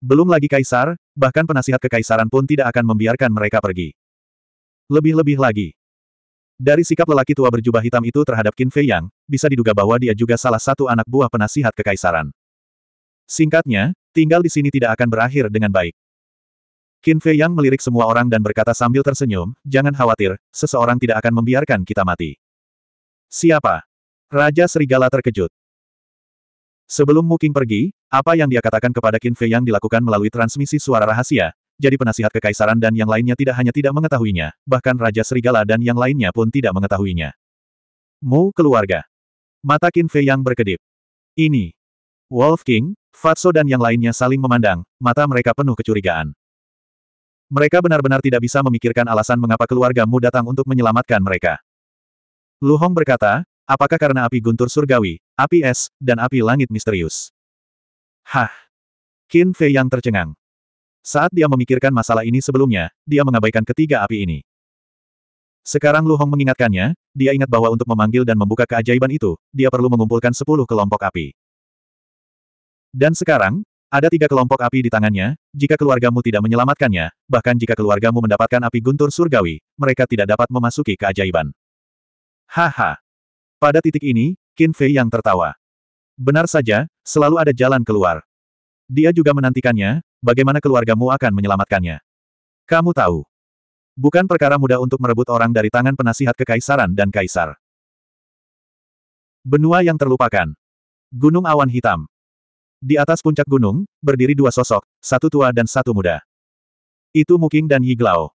Belum lagi kaisar, bahkan penasihat kekaisaran pun tidak akan membiarkan mereka pergi. Lebih-lebih lagi, dari sikap lelaki tua berjubah hitam itu terhadap Qin Fei Yang, bisa diduga bahwa dia juga salah satu anak buah penasihat kekaisaran. Singkatnya, tinggal di sini tidak akan berakhir dengan baik. Qin Fei Yang melirik semua orang dan berkata sambil tersenyum, jangan khawatir, seseorang tidak akan membiarkan kita mati. Siapa? Raja Serigala terkejut. Sebelum Muking pergi, apa yang dia katakan kepada Qin Fei Yang dilakukan melalui transmisi suara rahasia, jadi penasihat kekaisaran dan yang lainnya tidak hanya tidak mengetahuinya, bahkan Raja Serigala dan yang lainnya pun tidak mengetahuinya. Mu keluarga. Mata Qin Fei yang berkedip. Ini. Wolf King, Fatso dan yang lainnya saling memandang, mata mereka penuh kecurigaan. Mereka benar-benar tidak bisa memikirkan alasan mengapa keluargamu datang untuk menyelamatkan mereka. Lu Hong berkata, apakah karena api guntur surgawi, api es, dan api langit misterius? Hah! Qin Fei yang tercengang. Saat dia memikirkan masalah ini sebelumnya, dia mengabaikan ketiga api ini. Sekarang Lu Hong mengingatkannya, dia ingat bahwa untuk memanggil dan membuka keajaiban itu, dia perlu mengumpulkan sepuluh kelompok api. Dan sekarang, ada tiga kelompok api di tangannya, jika keluargamu tidak menyelamatkannya, bahkan jika keluargamu mendapatkan api guntur surgawi, mereka tidak dapat memasuki keajaiban. Haha. Pada titik ini, Qin Fei yang tertawa. Benar saja, selalu ada jalan keluar. Dia juga menantikannya, bagaimana keluargamu akan menyelamatkannya? Kamu tahu. Bukan perkara mudah untuk merebut orang dari tangan penasihat kekaisaran dan kaisar. Benua yang terlupakan. Gunung Awan Hitam. Di atas puncak gunung, berdiri dua sosok, satu tua dan satu muda. Itu Muking dan Yiglao.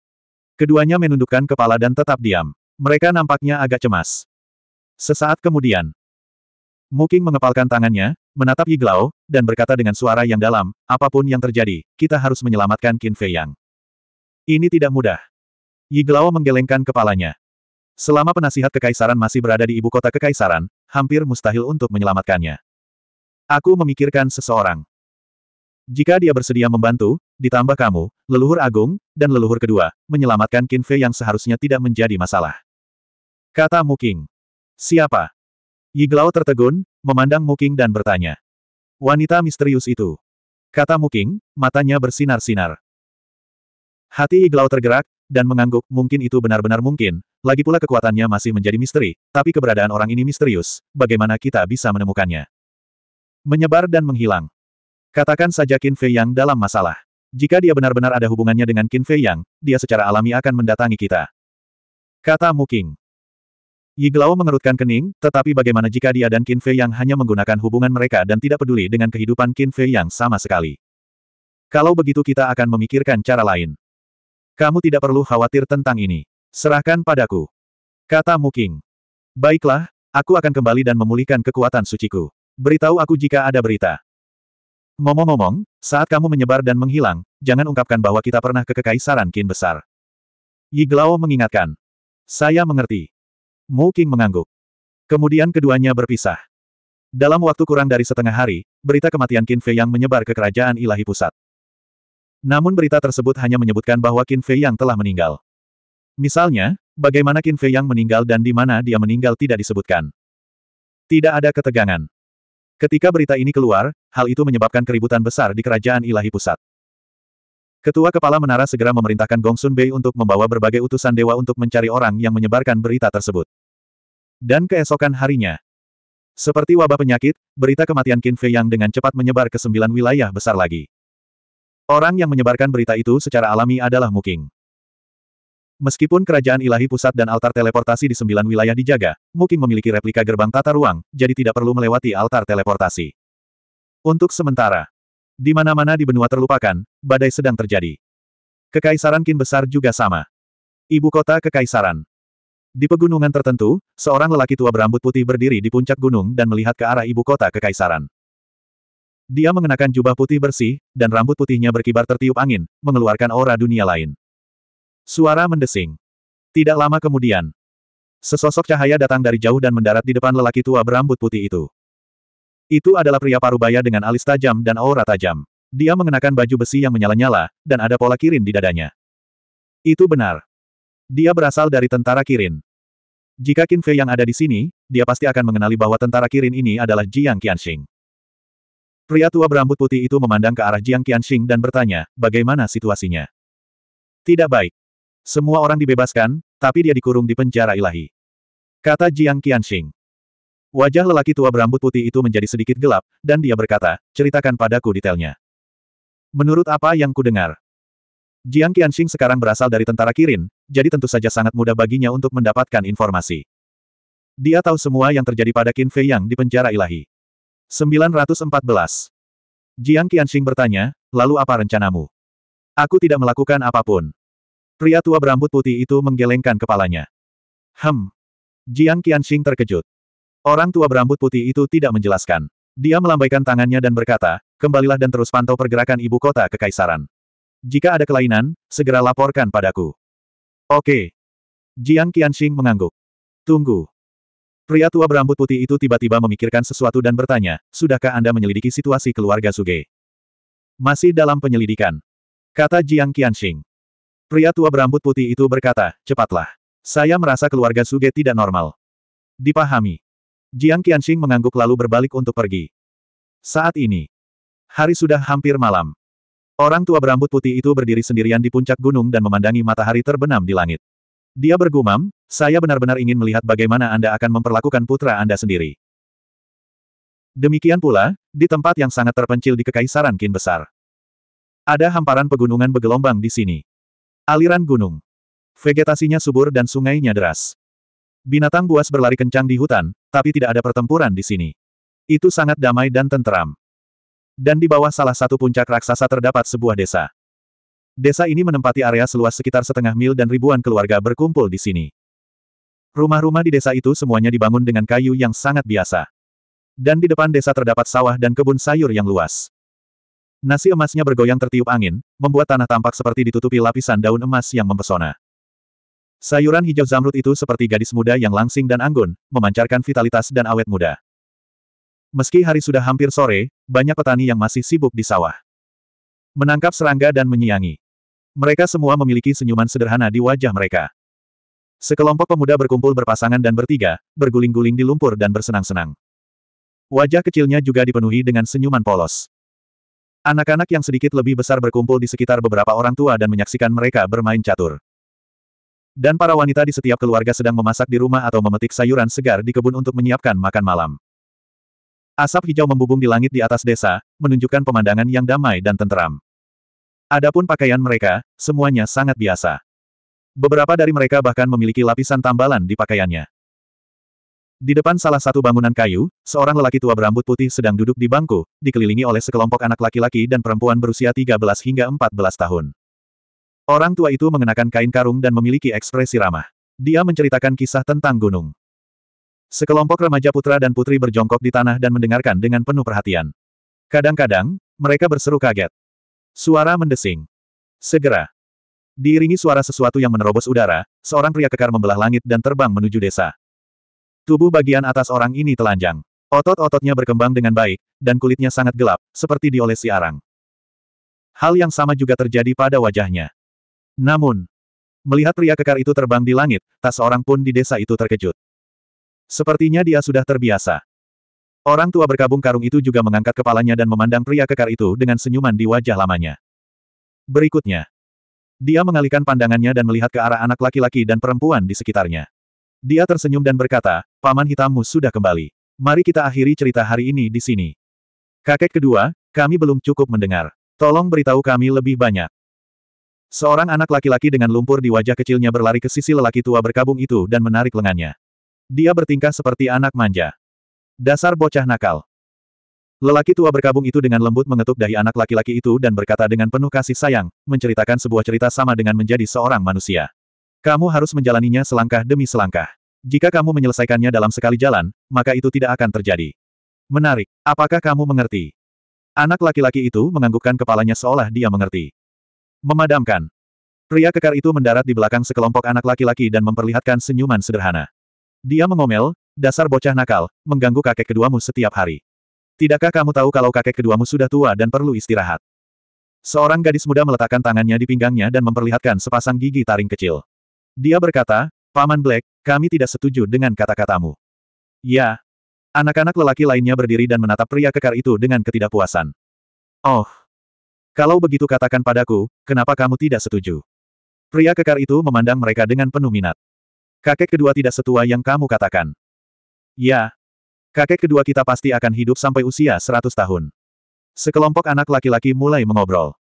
Keduanya menundukkan kepala dan tetap diam. Mereka nampaknya agak cemas. Sesaat kemudian, Muking mengepalkan tangannya, menatap Yiglao, dan berkata dengan suara yang dalam, apapun yang terjadi, kita harus menyelamatkan Qin Fei Yang. Ini tidak mudah. Yiglao menggelengkan kepalanya. Selama penasihat kekaisaran masih berada di ibu kota kekaisaran, hampir mustahil untuk menyelamatkannya. Aku memikirkan seseorang. Jika dia bersedia membantu, ditambah kamu, leluhur agung, dan leluhur kedua, menyelamatkan Qin Fei yang seharusnya tidak menjadi masalah. Kata Muking. Siapa? Yiglao tertegun, memandang Muking dan bertanya. Wanita misterius itu. Kata Muking, matanya bersinar-sinar. Hati Iglau tergerak, dan mengangguk, mungkin itu benar-benar mungkin, lagi pula kekuatannya masih menjadi misteri, tapi keberadaan orang ini misterius, bagaimana kita bisa menemukannya? Menyebar dan menghilang. Katakan saja Qin Fei Yang dalam masalah. Jika dia benar-benar ada hubungannya dengan Qin Fei Yang, dia secara alami akan mendatangi kita. Kata Muking. Yiglao mengerutkan kening, tetapi bagaimana jika dia dan Qin Fei yang hanya menggunakan hubungan mereka dan tidak peduli dengan kehidupan Qin Fei yang sama sekali? Kalau begitu kita akan memikirkan cara lain. Kamu tidak perlu khawatir tentang ini. Serahkan padaku. Kata Muking. Baiklah, aku akan kembali dan memulihkan kekuatan suciku. Beritahu aku jika ada berita. Ngomong-ngomong, saat kamu menyebar dan menghilang, jangan ungkapkan bahwa kita pernah ke Kekaisaran Qin Besar. Yiglao mengingatkan. Saya mengerti. Mu King mengangguk. Kemudian keduanya berpisah. Dalam waktu kurang dari setengah hari, berita kematian Qin Fei Yang menyebar ke kerajaan ilahi pusat. Namun berita tersebut hanya menyebutkan bahwa Qin Fei Yang telah meninggal. Misalnya, bagaimana Qin Fei Yang meninggal dan di mana dia meninggal tidak disebutkan. Tidak ada ketegangan. Ketika berita ini keluar, hal itu menyebabkan keributan besar di kerajaan ilahi pusat. Ketua Kepala Menara segera memerintahkan Gongsun Bei untuk membawa berbagai utusan dewa untuk mencari orang yang menyebarkan berita tersebut. Dan keesokan harinya, seperti wabah penyakit, berita kematian Qin Fei Yang dengan cepat menyebar ke sembilan wilayah besar lagi. Orang yang menyebarkan berita itu secara alami adalah Muking. Meskipun kerajaan ilahi pusat dan altar teleportasi di sembilan wilayah dijaga, Muking memiliki replika gerbang tata ruang, jadi tidak perlu melewati altar teleportasi. Untuk sementara, di mana-mana di benua terlupakan, badai sedang terjadi. Kekaisaran Kin besar juga sama. Ibu kota kekaisaran. Di pegunungan tertentu, seorang lelaki tua berambut putih berdiri di puncak gunung dan melihat ke arah ibu kota kekaisaran. Dia mengenakan jubah putih bersih, dan rambut putihnya berkibar tertiup angin, mengeluarkan aura dunia lain. Suara mendesing. Tidak lama kemudian, sesosok cahaya datang dari jauh dan mendarat di depan lelaki tua berambut putih itu. Itu adalah pria parubaya dengan alis tajam dan aura tajam. Dia mengenakan baju besi yang menyala-nyala, dan ada pola kirin di dadanya. Itu benar. Dia berasal dari tentara Kirin. Jika Qin Fei yang ada di sini, dia pasti akan mengenali bahwa tentara Kirin ini adalah Jiang Qianxing. Pria tua berambut putih itu memandang ke arah Jiang Qianxing dan bertanya, bagaimana situasinya? Tidak baik. Semua orang dibebaskan, tapi dia dikurung di penjara ilahi. Kata Jiang Qianxing. Wajah lelaki tua berambut putih itu menjadi sedikit gelap, dan dia berkata, ceritakan padaku detailnya. Menurut apa yang kudengar, Jiang Qianxing sekarang berasal dari tentara Kirin, jadi tentu saja sangat mudah baginya untuk mendapatkan informasi. Dia tahu semua yang terjadi pada Qin Fei yang di penjara ilahi. 914. Jiang Qianxing bertanya, lalu apa rencanamu? Aku tidak melakukan apapun. Pria tua berambut putih itu menggelengkan kepalanya. Hem. Jiang Qianxing terkejut. Orang tua berambut putih itu tidak menjelaskan. Dia melambaikan tangannya dan berkata, kembalilah dan terus pantau pergerakan ibu kota kekaisaran. Jika ada kelainan, segera laporkan padaku. Oke. Jiang Qianxing mengangguk. Tunggu. Pria tua berambut putih itu tiba-tiba memikirkan sesuatu dan bertanya, sudahkah Anda menyelidiki situasi keluarga Suge? Masih dalam penyelidikan. Kata Jiang Qianxing. Pria tua berambut putih itu berkata, cepatlah. Saya merasa keluarga Suge tidak normal. Dipahami. Jiang Qianxing mengangguk lalu berbalik untuk pergi. Saat ini. Hari sudah hampir malam. Orang tua berambut putih itu berdiri sendirian di puncak gunung dan memandangi matahari terbenam di langit. Dia bergumam, saya benar-benar ingin melihat bagaimana Anda akan memperlakukan putra Anda sendiri. Demikian pula, di tempat yang sangat terpencil di Kekaisaran Kin Besar. Ada hamparan pegunungan bergelombang di sini. Aliran gunung. Vegetasinya subur dan sungainya deras. Binatang buas berlari kencang di hutan, tapi tidak ada pertempuran di sini. Itu sangat damai dan tenteram. Dan di bawah salah satu puncak raksasa terdapat sebuah desa. Desa ini menempati area seluas sekitar setengah mil dan ribuan keluarga berkumpul di sini. Rumah-rumah di desa itu semuanya dibangun dengan kayu yang sangat biasa. Dan di depan desa terdapat sawah dan kebun sayur yang luas. Nasi emasnya bergoyang tertiup angin, membuat tanah tampak seperti ditutupi lapisan daun emas yang mempesona. Sayuran hijau zamrud itu seperti gadis muda yang langsing dan anggun, memancarkan vitalitas dan awet muda. Meski hari sudah hampir sore, banyak petani yang masih sibuk di sawah. Menangkap serangga dan menyiangi. Mereka semua memiliki senyuman sederhana di wajah mereka. Sekelompok pemuda berkumpul berpasangan dan bertiga, berguling-guling di lumpur dan bersenang-senang. Wajah kecilnya juga dipenuhi dengan senyuman polos. Anak-anak yang sedikit lebih besar berkumpul di sekitar beberapa orang tua dan menyaksikan mereka bermain catur. Dan para wanita di setiap keluarga sedang memasak di rumah atau memetik sayuran segar di kebun untuk menyiapkan makan malam. Asap hijau membubung di langit di atas desa, menunjukkan pemandangan yang damai dan tenteram. Adapun pakaian mereka, semuanya sangat biasa. Beberapa dari mereka bahkan memiliki lapisan tambalan di pakaiannya. Di depan salah satu bangunan kayu, seorang lelaki tua berambut putih sedang duduk di bangku, dikelilingi oleh sekelompok anak laki-laki dan perempuan berusia 13 hingga 14 tahun. Orang tua itu mengenakan kain karung dan memiliki ekspresi ramah. Dia menceritakan kisah tentang gunung. Sekelompok remaja putra dan putri berjongkok di tanah dan mendengarkan dengan penuh perhatian. Kadang-kadang, mereka berseru kaget. Suara mendesing. Segera. Diiringi suara sesuatu yang menerobos udara, seorang pria kekar membelah langit dan terbang menuju desa. Tubuh bagian atas orang ini telanjang. Otot-ototnya berkembang dengan baik, dan kulitnya sangat gelap, seperti diolesi arang. Hal yang sama juga terjadi pada wajahnya. Namun, melihat pria kekar itu terbang di langit, tak seorang pun di desa itu terkejut. Sepertinya dia sudah terbiasa. Orang tua berkabung karung itu juga mengangkat kepalanya dan memandang pria kekar itu dengan senyuman di wajah lamanya. Berikutnya. Dia mengalihkan pandangannya dan melihat ke arah anak laki-laki dan perempuan di sekitarnya. Dia tersenyum dan berkata, Paman hitammu sudah kembali. Mari kita akhiri cerita hari ini di sini. Kakek kedua, kami belum cukup mendengar. Tolong beritahu kami lebih banyak. Seorang anak laki-laki dengan lumpur di wajah kecilnya berlari ke sisi lelaki tua berkabung itu dan menarik lengannya. Dia bertingkah seperti anak manja. Dasar bocah nakal. Lelaki tua berkabung itu dengan lembut mengetuk dahi anak laki-laki itu dan berkata dengan penuh kasih sayang, menceritakan sebuah cerita sama dengan menjadi seorang manusia. Kamu harus menjalaninya selangkah demi selangkah. Jika kamu menyelesaikannya dalam sekali jalan, maka itu tidak akan terjadi. Menarik. Apakah kamu mengerti? Anak laki-laki itu menganggukkan kepalanya seolah dia mengerti. Memadamkan. Pria kekar itu mendarat di belakang sekelompok anak laki-laki dan memperlihatkan senyuman sederhana. Dia mengomel, dasar bocah nakal, mengganggu kakek keduamu setiap hari. Tidakkah kamu tahu kalau kakek keduamu sudah tua dan perlu istirahat? Seorang gadis muda meletakkan tangannya di pinggangnya dan memperlihatkan sepasang gigi taring kecil. Dia berkata, Paman Black, kami tidak setuju dengan kata-katamu. Ya. Anak-anak lelaki lainnya berdiri dan menatap pria kekar itu dengan ketidakpuasan. Oh. Kalau begitu katakan padaku, kenapa kamu tidak setuju? Pria kekar itu memandang mereka dengan penuh minat. Kakek kedua tidak setua yang kamu katakan. Ya. Kakek kedua kita pasti akan hidup sampai usia seratus tahun. Sekelompok anak laki-laki mulai mengobrol.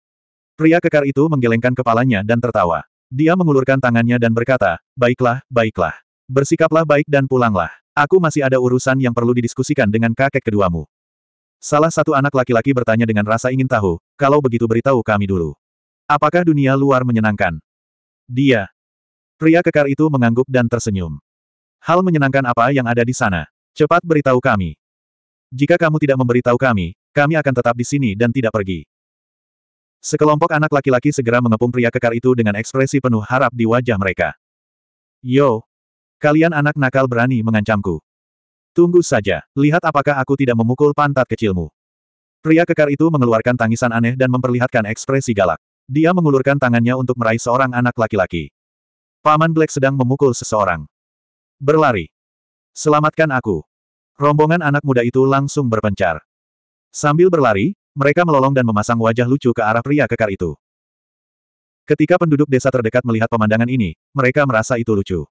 Pria kekar itu menggelengkan kepalanya dan tertawa. Dia mengulurkan tangannya dan berkata, Baiklah, baiklah. Bersikaplah baik dan pulanglah. Aku masih ada urusan yang perlu didiskusikan dengan kakek keduamu. Salah satu anak laki-laki bertanya dengan rasa ingin tahu, kalau begitu beritahu kami dulu. Apakah dunia luar menyenangkan? Dia, Pria kekar itu mengangguk dan tersenyum. Hal menyenangkan apa yang ada di sana? Cepat beritahu kami. Jika kamu tidak memberitahu kami, kami akan tetap di sini dan tidak pergi. Sekelompok anak laki-laki segera mengepung pria kekar itu dengan ekspresi penuh harap di wajah mereka. Yo! Kalian anak nakal berani mengancamku. Tunggu saja, lihat apakah aku tidak memukul pantat kecilmu. Pria kekar itu mengeluarkan tangisan aneh dan memperlihatkan ekspresi galak. Dia mengulurkan tangannya untuk meraih seorang anak laki-laki. Paman Black sedang memukul seseorang. Berlari. Selamatkan aku. Rombongan anak muda itu langsung berpencar. Sambil berlari, mereka melolong dan memasang wajah lucu ke arah pria kekar itu. Ketika penduduk desa terdekat melihat pemandangan ini, mereka merasa itu lucu.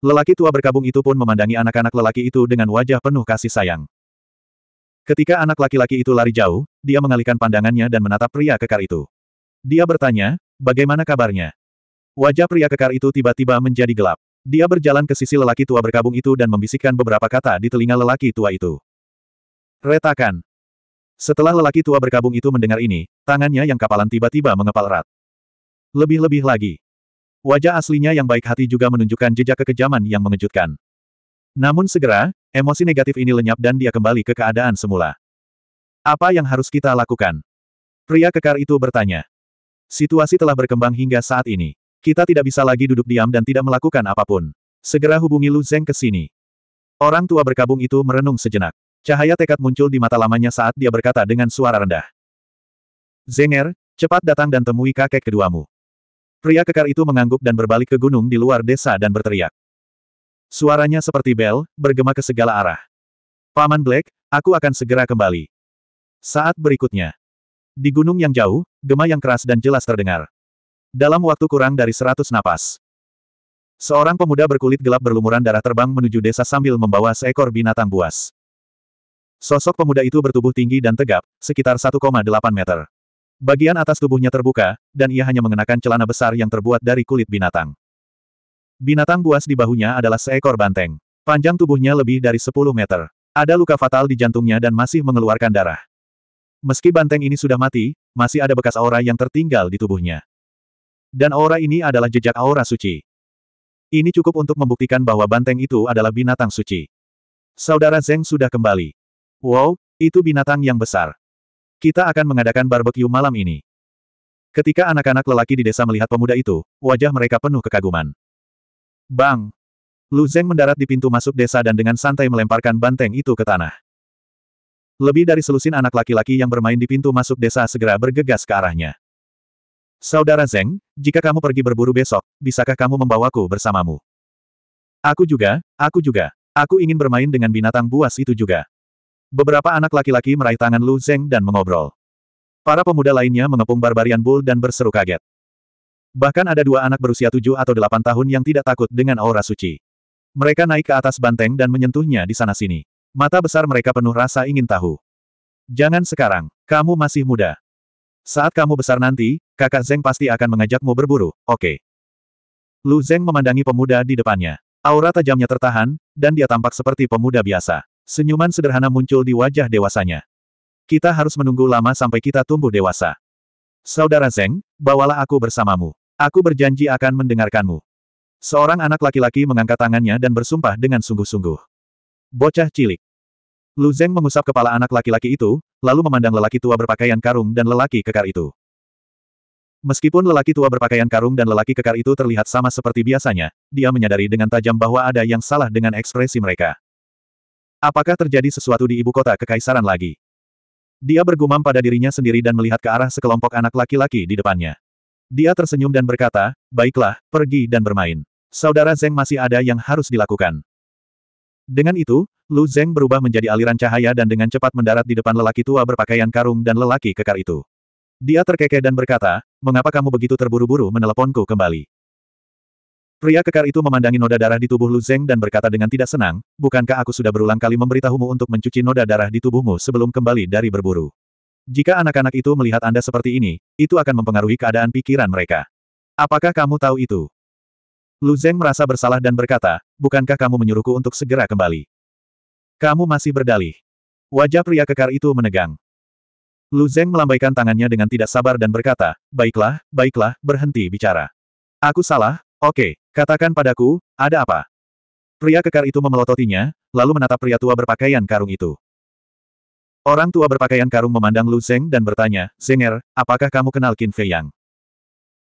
Lelaki tua berkabung itu pun memandangi anak-anak lelaki itu dengan wajah penuh kasih sayang. Ketika anak laki-laki itu lari jauh, dia mengalihkan pandangannya dan menatap pria kekar itu. Dia bertanya, bagaimana kabarnya? Wajah pria kekar itu tiba-tiba menjadi gelap. Dia berjalan ke sisi lelaki tua berkabung itu dan membisikkan beberapa kata di telinga lelaki tua itu. Retakan. Setelah lelaki tua berkabung itu mendengar ini, tangannya yang kapalan tiba-tiba mengepal erat. Lebih-lebih lagi. Wajah aslinya yang baik hati juga menunjukkan jejak kekejaman yang mengejutkan. Namun segera, emosi negatif ini lenyap dan dia kembali ke keadaan semula. Apa yang harus kita lakukan? Pria kekar itu bertanya. Situasi telah berkembang hingga saat ini. Kita tidak bisa lagi duduk diam dan tidak melakukan apapun. Segera hubungi Lu Zeng ke sini. Orang tua berkabung itu merenung sejenak. Cahaya tekad muncul di mata lamanya saat dia berkata dengan suara rendah. Zenger, cepat datang dan temui kakek keduamu. Pria kekar itu mengangguk dan berbalik ke gunung di luar desa dan berteriak. Suaranya seperti bel, bergema ke segala arah. Paman Black, aku akan segera kembali. Saat berikutnya. Di gunung yang jauh, gema yang keras dan jelas terdengar. Dalam waktu kurang dari seratus napas. Seorang pemuda berkulit gelap berlumuran darah terbang menuju desa sambil membawa seekor binatang buas. Sosok pemuda itu bertubuh tinggi dan tegap, sekitar 1,8 meter. Bagian atas tubuhnya terbuka, dan ia hanya mengenakan celana besar yang terbuat dari kulit binatang. Binatang buas di bahunya adalah seekor banteng. Panjang tubuhnya lebih dari 10 meter. Ada luka fatal di jantungnya dan masih mengeluarkan darah. Meski banteng ini sudah mati, masih ada bekas aura yang tertinggal di tubuhnya. Dan aura ini adalah jejak aura suci. Ini cukup untuk membuktikan bahwa banteng itu adalah binatang suci. Saudara Zeng sudah kembali. Wow, itu binatang yang besar. Kita akan mengadakan barbeque malam ini. Ketika anak-anak lelaki di desa melihat pemuda itu, wajah mereka penuh kekaguman. Bang! Lu Zeng mendarat di pintu masuk desa dan dengan santai melemparkan banteng itu ke tanah. Lebih dari selusin anak laki-laki yang bermain di pintu masuk desa segera bergegas ke arahnya. Saudara Zeng, jika kamu pergi berburu besok, bisakah kamu membawaku bersamamu? Aku juga, aku juga. Aku ingin bermain dengan binatang buas itu juga. Beberapa anak laki-laki meraih tangan Lu Zeng dan mengobrol. Para pemuda lainnya mengepung Barbarian Bull dan berseru kaget. Bahkan ada dua anak berusia tujuh atau delapan tahun yang tidak takut dengan aura suci. Mereka naik ke atas banteng dan menyentuhnya di sana-sini. Mata besar mereka penuh rasa ingin tahu. Jangan sekarang, kamu masih muda. Saat kamu besar nanti, kakak Zeng pasti akan mengajakmu berburu, oke. Okay. Lu Zeng memandangi pemuda di depannya. Aura tajamnya tertahan, dan dia tampak seperti pemuda biasa. Senyuman sederhana muncul di wajah dewasanya. Kita harus menunggu lama sampai kita tumbuh dewasa. Saudara Zeng, bawalah aku bersamamu. Aku berjanji akan mendengarkanmu. Seorang anak laki-laki mengangkat tangannya dan bersumpah dengan sungguh-sungguh. Bocah cilik. Lu Zeng mengusap kepala anak laki-laki itu, lalu memandang lelaki tua berpakaian karung dan lelaki kekar itu. Meskipun lelaki tua berpakaian karung dan lelaki kekar itu terlihat sama seperti biasanya, dia menyadari dengan tajam bahwa ada yang salah dengan ekspresi mereka. Apakah terjadi sesuatu di ibu kota kekaisaran lagi? Dia bergumam pada dirinya sendiri dan melihat ke arah sekelompok anak laki-laki di depannya. Dia tersenyum dan berkata, baiklah, pergi dan bermain. Saudara Zeng masih ada yang harus dilakukan. Dengan itu, Lu Zeng berubah menjadi aliran cahaya dan dengan cepat mendarat di depan lelaki tua berpakaian karung dan lelaki kekar itu. Dia terkekeh dan berkata, mengapa kamu begitu terburu-buru meneleponku kembali? Pria kekar itu memandangi noda darah di tubuh Lu Zeng dan berkata dengan tidak senang, bukankah aku sudah berulang kali memberitahumu untuk mencuci noda darah di tubuhmu sebelum kembali dari berburu? Jika anak-anak itu melihat Anda seperti ini, itu akan mempengaruhi keadaan pikiran mereka. Apakah kamu tahu itu? Lu Zeng merasa bersalah dan berkata, bukankah kamu menyuruhku untuk segera kembali? Kamu masih berdalih. Wajah pria kekar itu menegang. Lu Zeng melambaikan tangannya dengan tidak sabar dan berkata, baiklah, baiklah, berhenti bicara. Aku salah, oke, katakan padaku, ada apa? Pria kekar itu memelototinya, lalu menatap pria tua berpakaian karung itu. Orang tua berpakaian karung memandang Lu Zeng dan bertanya, Zenger, apakah kamu kenal Qin Fei Yang?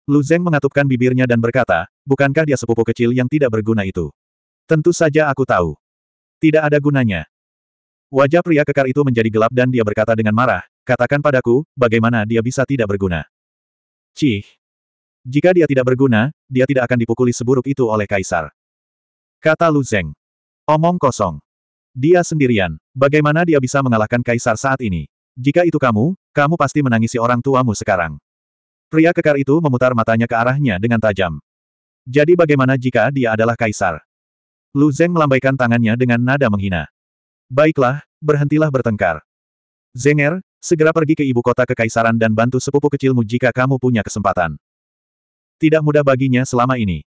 Lu Zeng mengatupkan bibirnya dan berkata, bukankah dia sepupu kecil yang tidak berguna itu? Tentu saja aku tahu. Tidak ada gunanya. Wajah pria kekar itu menjadi gelap dan dia berkata dengan marah, katakan padaku, bagaimana dia bisa tidak berguna? Cih. Jika dia tidak berguna, dia tidak akan dipukuli seburuk itu oleh kaisar. Kata Lu Zeng. Omong kosong. Dia sendirian. Bagaimana dia bisa mengalahkan kaisar saat ini? Jika itu kamu, kamu pasti menangisi orang tuamu sekarang. Pria kekar itu memutar matanya ke arahnya dengan tajam. Jadi bagaimana jika dia adalah kaisar? Lu Zeng melambaikan tangannya dengan nada menghina. Baiklah, berhentilah bertengkar. Zenger, segera pergi ke ibu kota kekaisaran dan bantu sepupu kecilmu jika kamu punya kesempatan. Tidak mudah baginya selama ini.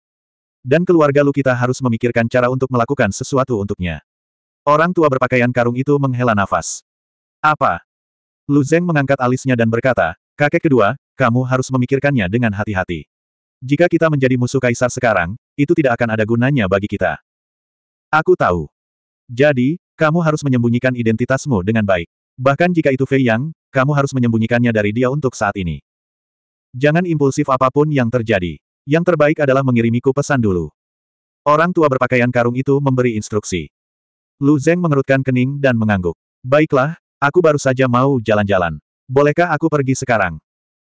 Dan keluarga lu kita harus memikirkan cara untuk melakukan sesuatu untuknya. Orang tua berpakaian karung itu menghela nafas. Apa? Lu Zeng mengangkat alisnya dan berkata, Kakek kedua, kamu harus memikirkannya dengan hati-hati. Jika kita menjadi musuh kaisar sekarang, itu tidak akan ada gunanya bagi kita. Aku tahu. Jadi, kamu harus menyembunyikan identitasmu dengan baik. Bahkan jika itu Fei Yang, kamu harus menyembunyikannya dari dia untuk saat ini. Jangan impulsif apapun yang terjadi. Yang terbaik adalah mengirimiku pesan dulu. Orang tua berpakaian karung itu memberi instruksi. Lu Zeng mengerutkan kening dan mengangguk. Baiklah, aku baru saja mau jalan-jalan. Bolehkah aku pergi sekarang?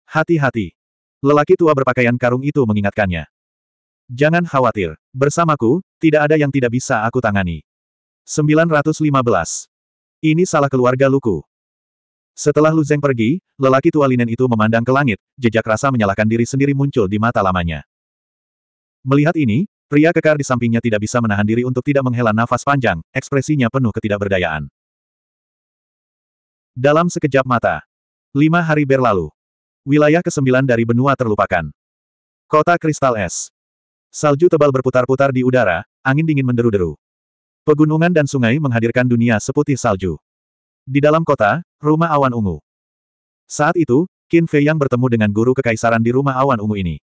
Hati-hati. Lelaki tua berpakaian karung itu mengingatkannya. Jangan khawatir. Bersamaku, tidak ada yang tidak bisa aku tangani. 915. Ini salah keluarga Luku. Setelah Lu Zeng pergi, lelaki tua linen itu memandang ke langit, jejak rasa menyalahkan diri sendiri muncul di mata lamanya. Melihat ini, pria kekar di sampingnya tidak bisa menahan diri untuk tidak menghela nafas panjang, ekspresinya penuh ketidakberdayaan. Dalam sekejap mata, Lima hari berlalu. Wilayah kesembilan dari benua terlupakan. Kota kristal es. Salju tebal berputar-putar di udara, angin dingin menderu-deru. Pegunungan dan sungai menghadirkan dunia seputih salju. Di dalam kota, rumah awan ungu. Saat itu, Qin Fei yang bertemu dengan guru kekaisaran di rumah awan ungu ini.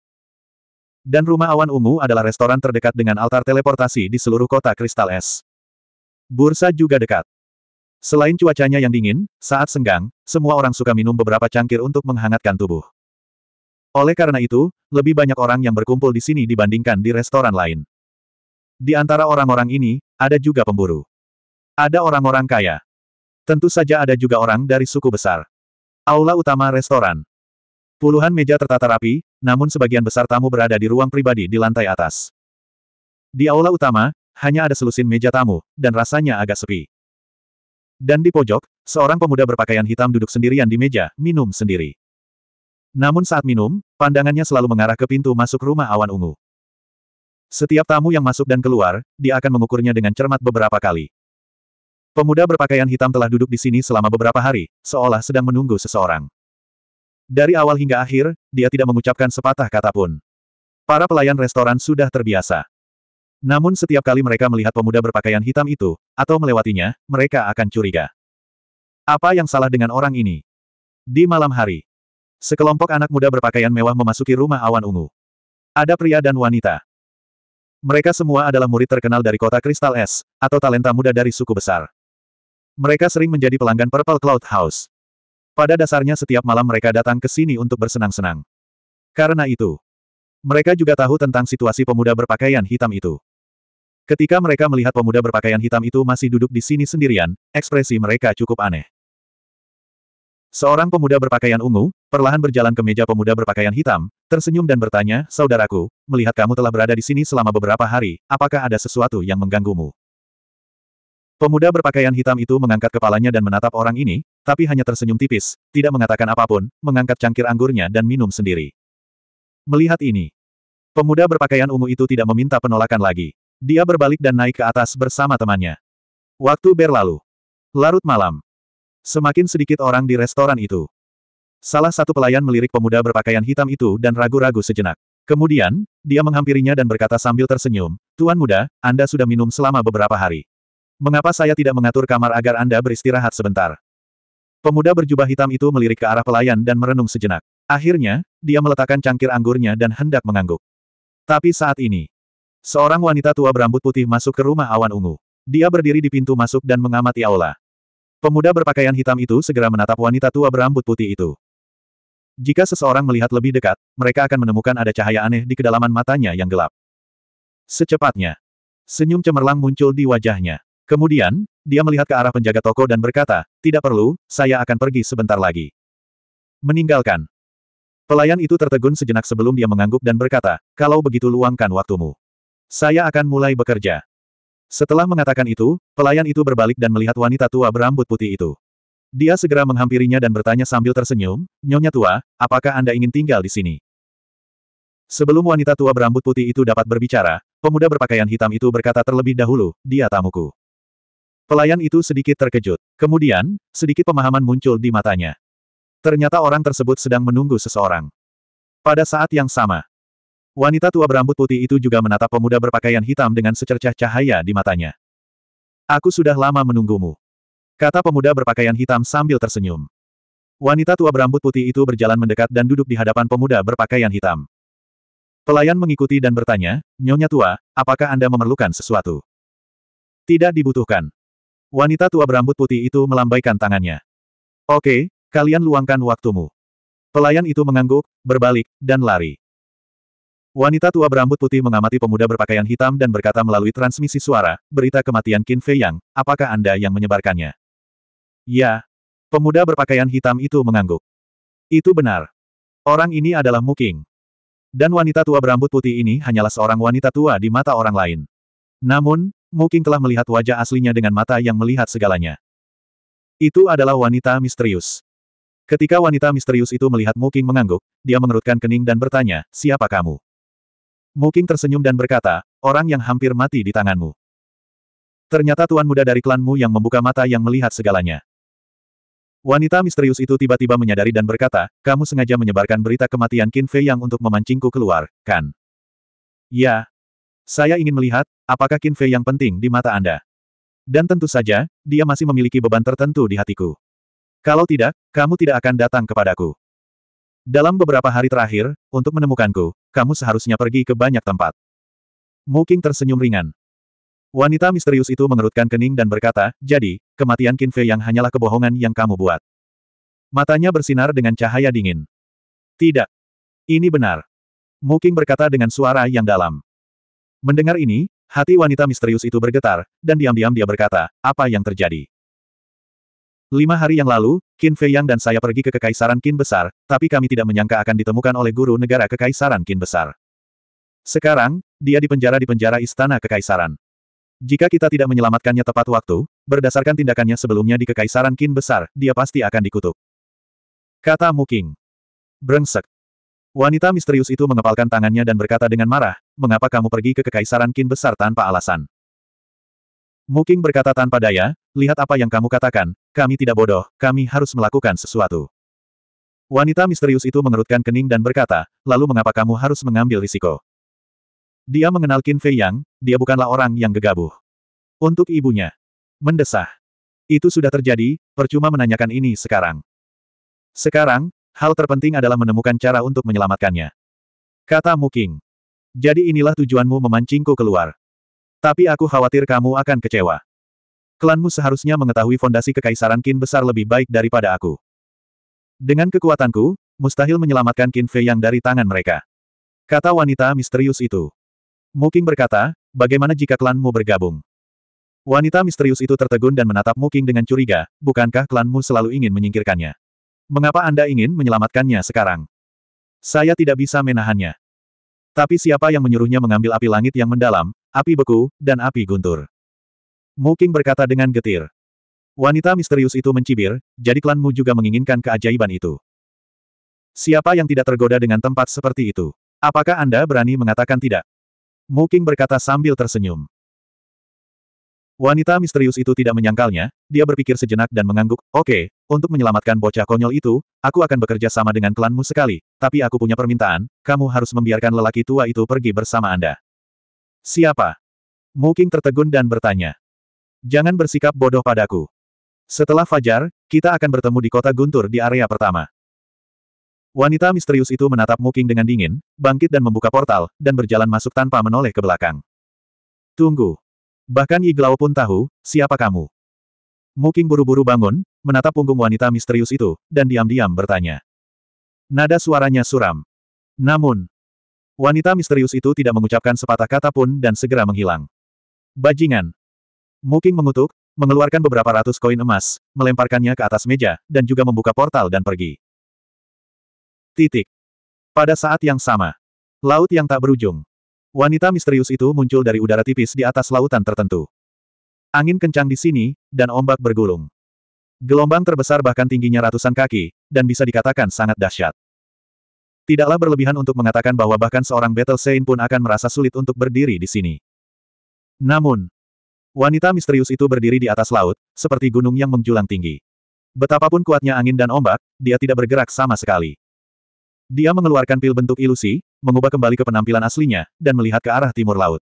Dan rumah awan ungu adalah restoran terdekat dengan altar teleportasi di seluruh kota kristal es. Bursa juga dekat. Selain cuacanya yang dingin, saat senggang, semua orang suka minum beberapa cangkir untuk menghangatkan tubuh. Oleh karena itu, lebih banyak orang yang berkumpul di sini dibandingkan di restoran lain. Di antara orang-orang ini, ada juga pemburu. Ada orang-orang kaya. Tentu saja ada juga orang dari suku besar. Aula utama restoran. Puluhan meja tertata rapi, namun sebagian besar tamu berada di ruang pribadi di lantai atas. Di aula utama, hanya ada selusin meja tamu, dan rasanya agak sepi. Dan di pojok, seorang pemuda berpakaian hitam duduk sendirian di meja, minum sendiri. Namun saat minum, pandangannya selalu mengarah ke pintu masuk rumah awan ungu. Setiap tamu yang masuk dan keluar, dia akan mengukurnya dengan cermat beberapa kali. Pemuda berpakaian hitam telah duduk di sini selama beberapa hari, seolah sedang menunggu seseorang. Dari awal hingga akhir, dia tidak mengucapkan sepatah kata pun. Para pelayan restoran sudah terbiasa. Namun setiap kali mereka melihat pemuda berpakaian hitam itu, atau melewatinya, mereka akan curiga. Apa yang salah dengan orang ini? Di malam hari, sekelompok anak muda berpakaian mewah memasuki rumah awan ungu. Ada pria dan wanita. Mereka semua adalah murid terkenal dari kota Kristal Es, atau talenta muda dari suku besar. Mereka sering menjadi pelanggan Purple Cloud House. Pada dasarnya setiap malam mereka datang ke sini untuk bersenang-senang. Karena itu, mereka juga tahu tentang situasi pemuda berpakaian hitam itu. Ketika mereka melihat pemuda berpakaian hitam itu masih duduk di sini sendirian, ekspresi mereka cukup aneh. Seorang pemuda berpakaian ungu, perlahan berjalan ke meja pemuda berpakaian hitam, tersenyum dan bertanya, Saudaraku, melihat kamu telah berada di sini selama beberapa hari, apakah ada sesuatu yang mengganggumu? Pemuda berpakaian hitam itu mengangkat kepalanya dan menatap orang ini, tapi hanya tersenyum tipis, tidak mengatakan apapun, mengangkat cangkir anggurnya dan minum sendiri. Melihat ini, pemuda berpakaian ungu itu tidak meminta penolakan lagi. Dia berbalik dan naik ke atas bersama temannya. Waktu berlalu. Larut malam. Semakin sedikit orang di restoran itu. Salah satu pelayan melirik pemuda berpakaian hitam itu dan ragu-ragu sejenak. Kemudian, dia menghampirinya dan berkata sambil tersenyum, Tuan muda, Anda sudah minum selama beberapa hari. Mengapa saya tidak mengatur kamar agar Anda beristirahat sebentar? Pemuda berjubah hitam itu melirik ke arah pelayan dan merenung sejenak. Akhirnya, dia meletakkan cangkir anggurnya dan hendak mengangguk. Tapi saat ini, Seorang wanita tua berambut putih masuk ke rumah awan ungu. Dia berdiri di pintu masuk dan mengamati aula. Pemuda berpakaian hitam itu segera menatap wanita tua berambut putih itu. Jika seseorang melihat lebih dekat, mereka akan menemukan ada cahaya aneh di kedalaman matanya yang gelap. Secepatnya, senyum cemerlang muncul di wajahnya. Kemudian, dia melihat ke arah penjaga toko dan berkata, tidak perlu, saya akan pergi sebentar lagi. Meninggalkan. Pelayan itu tertegun sejenak sebelum dia mengangguk dan berkata, kalau begitu luangkan waktumu. Saya akan mulai bekerja. Setelah mengatakan itu, pelayan itu berbalik dan melihat wanita tua berambut putih itu. Dia segera menghampirinya dan bertanya sambil tersenyum, Nyonya tua, apakah Anda ingin tinggal di sini? Sebelum wanita tua berambut putih itu dapat berbicara, pemuda berpakaian hitam itu berkata terlebih dahulu, dia tamuku. Pelayan itu sedikit terkejut. Kemudian, sedikit pemahaman muncul di matanya. Ternyata orang tersebut sedang menunggu seseorang. Pada saat yang sama, Wanita tua berambut putih itu juga menatap pemuda berpakaian hitam dengan secercah cahaya di matanya. Aku sudah lama menunggumu. Kata pemuda berpakaian hitam sambil tersenyum. Wanita tua berambut putih itu berjalan mendekat dan duduk di hadapan pemuda berpakaian hitam. Pelayan mengikuti dan bertanya, Nyonya tua, apakah Anda memerlukan sesuatu? Tidak dibutuhkan. Wanita tua berambut putih itu melambaikan tangannya. Oke, kalian luangkan waktumu. Pelayan itu mengangguk, berbalik, dan lari. Wanita tua berambut putih mengamati pemuda berpakaian hitam dan berkata melalui transmisi suara, berita kematian Qin Fei Yang, apakah Anda yang menyebarkannya? Ya. Pemuda berpakaian hitam itu mengangguk. Itu benar. Orang ini adalah Muking. Dan wanita tua berambut putih ini hanyalah seorang wanita tua di mata orang lain. Namun, Muking telah melihat wajah aslinya dengan mata yang melihat segalanya. Itu adalah wanita misterius. Ketika wanita misterius itu melihat Muking mengangguk, dia mengerutkan kening dan bertanya, siapa kamu? Muking tersenyum dan berkata, orang yang hampir mati di tanganmu. Ternyata tuan muda dari klanmu yang membuka mata yang melihat segalanya. Wanita misterius itu tiba-tiba menyadari dan berkata, kamu sengaja menyebarkan berita kematian Qin Fei yang untuk memancingku keluar, kan? Ya. Saya ingin melihat, apakah Qin Fei yang penting di mata Anda. Dan tentu saja, dia masih memiliki beban tertentu di hatiku. Kalau tidak, kamu tidak akan datang kepadaku. Dalam beberapa hari terakhir, untuk menemukanku, kamu seharusnya pergi ke banyak tempat. Muking tersenyum ringan. Wanita misterius itu mengerutkan kening dan berkata, jadi, kematian Kinfe yang hanyalah kebohongan yang kamu buat. Matanya bersinar dengan cahaya dingin. Tidak. Ini benar. Muking berkata dengan suara yang dalam. Mendengar ini, hati wanita misterius itu bergetar, dan diam-diam dia berkata, apa yang terjadi? Lima hari yang lalu, Qin Fei Yang dan saya pergi ke Kekaisaran Qin Besar, tapi kami tidak menyangka akan ditemukan oleh guru negara Kekaisaran Qin Besar. Sekarang, dia dipenjara di penjara Istana Kekaisaran. Jika kita tidak menyelamatkannya tepat waktu, berdasarkan tindakannya sebelumnya di Kekaisaran Qin Besar, dia pasti akan dikutuk. Kata Muking. Brengsek. Wanita misterius itu mengepalkan tangannya dan berkata dengan marah, mengapa kamu pergi ke Kekaisaran Qin Besar tanpa alasan? Muking berkata tanpa daya, lihat apa yang kamu katakan, kami tidak bodoh, kami harus melakukan sesuatu. Wanita misterius itu mengerutkan kening dan berkata, lalu mengapa kamu harus mengambil risiko? Dia mengenal Qin Fei Yang, dia bukanlah orang yang gegabah. Untuk ibunya. Mendesah. Itu sudah terjadi, percuma menanyakan ini sekarang. Sekarang, hal terpenting adalah menemukan cara untuk menyelamatkannya. Kata Muking. Jadi inilah tujuanmu memancingku keluar. Tapi aku khawatir kamu akan kecewa. Klanmu seharusnya mengetahui fondasi kekaisaran Qin besar lebih baik daripada aku. Dengan kekuatanku, mustahil menyelamatkan Qin Fei yang dari tangan mereka. Kata wanita misterius itu. Muking berkata, bagaimana jika klanmu bergabung? Wanita misterius itu tertegun dan menatap Muking dengan curiga, bukankah klanmu selalu ingin menyingkirkannya? Mengapa Anda ingin menyelamatkannya sekarang? Saya tidak bisa menahannya. Tapi siapa yang menyuruhnya mengambil api langit yang mendalam, api beku, dan api guntur? Muking berkata dengan getir. Wanita misterius itu mencibir, jadi klanmu juga menginginkan keajaiban itu. Siapa yang tidak tergoda dengan tempat seperti itu? Apakah Anda berani mengatakan tidak? Muking berkata sambil tersenyum. Wanita misterius itu tidak menyangkalnya, dia berpikir sejenak dan mengangguk, oke, okay, untuk menyelamatkan bocah konyol itu, aku akan bekerja sama dengan klanmu sekali, tapi aku punya permintaan, kamu harus membiarkan lelaki tua itu pergi bersama Anda. Siapa? Muking tertegun dan bertanya. Jangan bersikap bodoh padaku. Setelah Fajar, kita akan bertemu di kota Guntur di area pertama. Wanita misterius itu menatap Muking dengan dingin, bangkit dan membuka portal, dan berjalan masuk tanpa menoleh ke belakang. Tunggu. Bahkan Yiglao pun tahu, siapa kamu. Muking buru-buru bangun, menatap punggung wanita misterius itu, dan diam-diam bertanya. Nada suaranya suram. Namun, wanita misterius itu tidak mengucapkan sepatah kata pun dan segera menghilang. Bajingan. Muking mengutuk, mengeluarkan beberapa ratus koin emas, melemparkannya ke atas meja, dan juga membuka portal dan pergi. Titik. Pada saat yang sama, laut yang tak berujung. Wanita misterius itu muncul dari udara tipis di atas lautan tertentu. Angin kencang di sini, dan ombak bergulung. Gelombang terbesar bahkan tingginya ratusan kaki, dan bisa dikatakan sangat dahsyat. Tidaklah berlebihan untuk mengatakan bahwa bahkan seorang Battle Saint pun akan merasa sulit untuk berdiri di sini. Namun, Wanita misterius itu berdiri di atas laut, seperti gunung yang menjulang tinggi. Betapapun kuatnya angin dan ombak, dia tidak bergerak sama sekali. Dia mengeluarkan pil bentuk ilusi, mengubah kembali ke penampilan aslinya, dan melihat ke arah timur laut.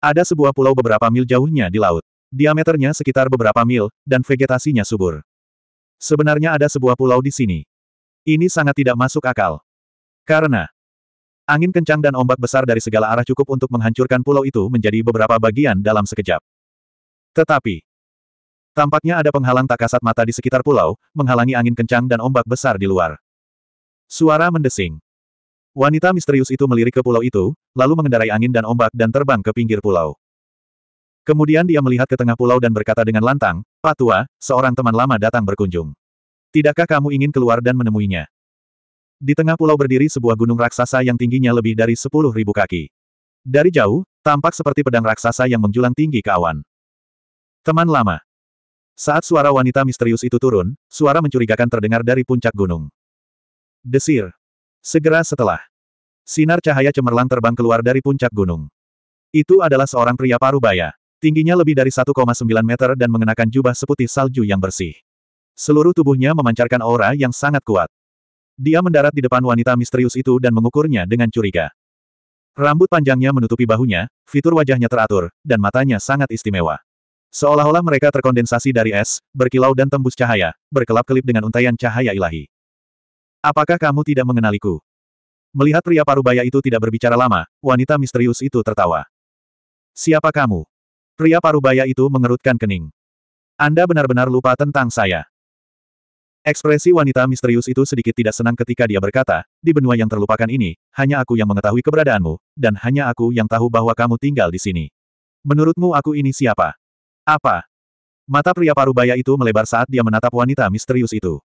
Ada sebuah pulau beberapa mil jauhnya di laut. Diameternya sekitar beberapa mil, dan vegetasinya subur. Sebenarnya ada sebuah pulau di sini. Ini sangat tidak masuk akal. Karena angin kencang dan ombak besar dari segala arah cukup untuk menghancurkan pulau itu menjadi beberapa bagian dalam sekejap. Tetapi, tampaknya ada penghalang tak kasat mata di sekitar pulau, menghalangi angin kencang dan ombak besar di luar. Suara mendesing. Wanita misterius itu melirik ke pulau itu, lalu mengendarai angin dan ombak dan terbang ke pinggir pulau. Kemudian dia melihat ke tengah pulau dan berkata dengan lantang, Patua, seorang teman lama datang berkunjung. Tidakkah kamu ingin keluar dan menemuinya? Di tengah pulau berdiri sebuah gunung raksasa yang tingginya lebih dari 10.000 kaki. Dari jauh, tampak seperti pedang raksasa yang menjulang tinggi ke awan. Teman lama. Saat suara wanita misterius itu turun, suara mencurigakan terdengar dari puncak gunung. Desir. Segera setelah. Sinar cahaya cemerlang terbang keluar dari puncak gunung. Itu adalah seorang pria parubaya. Tingginya lebih dari 1,9 meter dan mengenakan jubah seputih salju yang bersih. Seluruh tubuhnya memancarkan aura yang sangat kuat. Dia mendarat di depan wanita misterius itu dan mengukurnya dengan curiga. Rambut panjangnya menutupi bahunya, fitur wajahnya teratur, dan matanya sangat istimewa. Seolah-olah mereka terkondensasi dari es, berkilau dan tembus cahaya, berkelap-kelip dengan untaian cahaya ilahi. Apakah kamu tidak mengenaliku? Melihat pria parubaya itu tidak berbicara lama, wanita misterius itu tertawa. Siapa kamu? Pria parubaya itu mengerutkan kening. Anda benar-benar lupa tentang saya. Ekspresi wanita misterius itu sedikit tidak senang ketika dia berkata, di benua yang terlupakan ini, hanya aku yang mengetahui keberadaanmu, dan hanya aku yang tahu bahwa kamu tinggal di sini. Menurutmu aku ini siapa? Apa? Mata pria parubaya itu melebar saat dia menatap wanita misterius itu.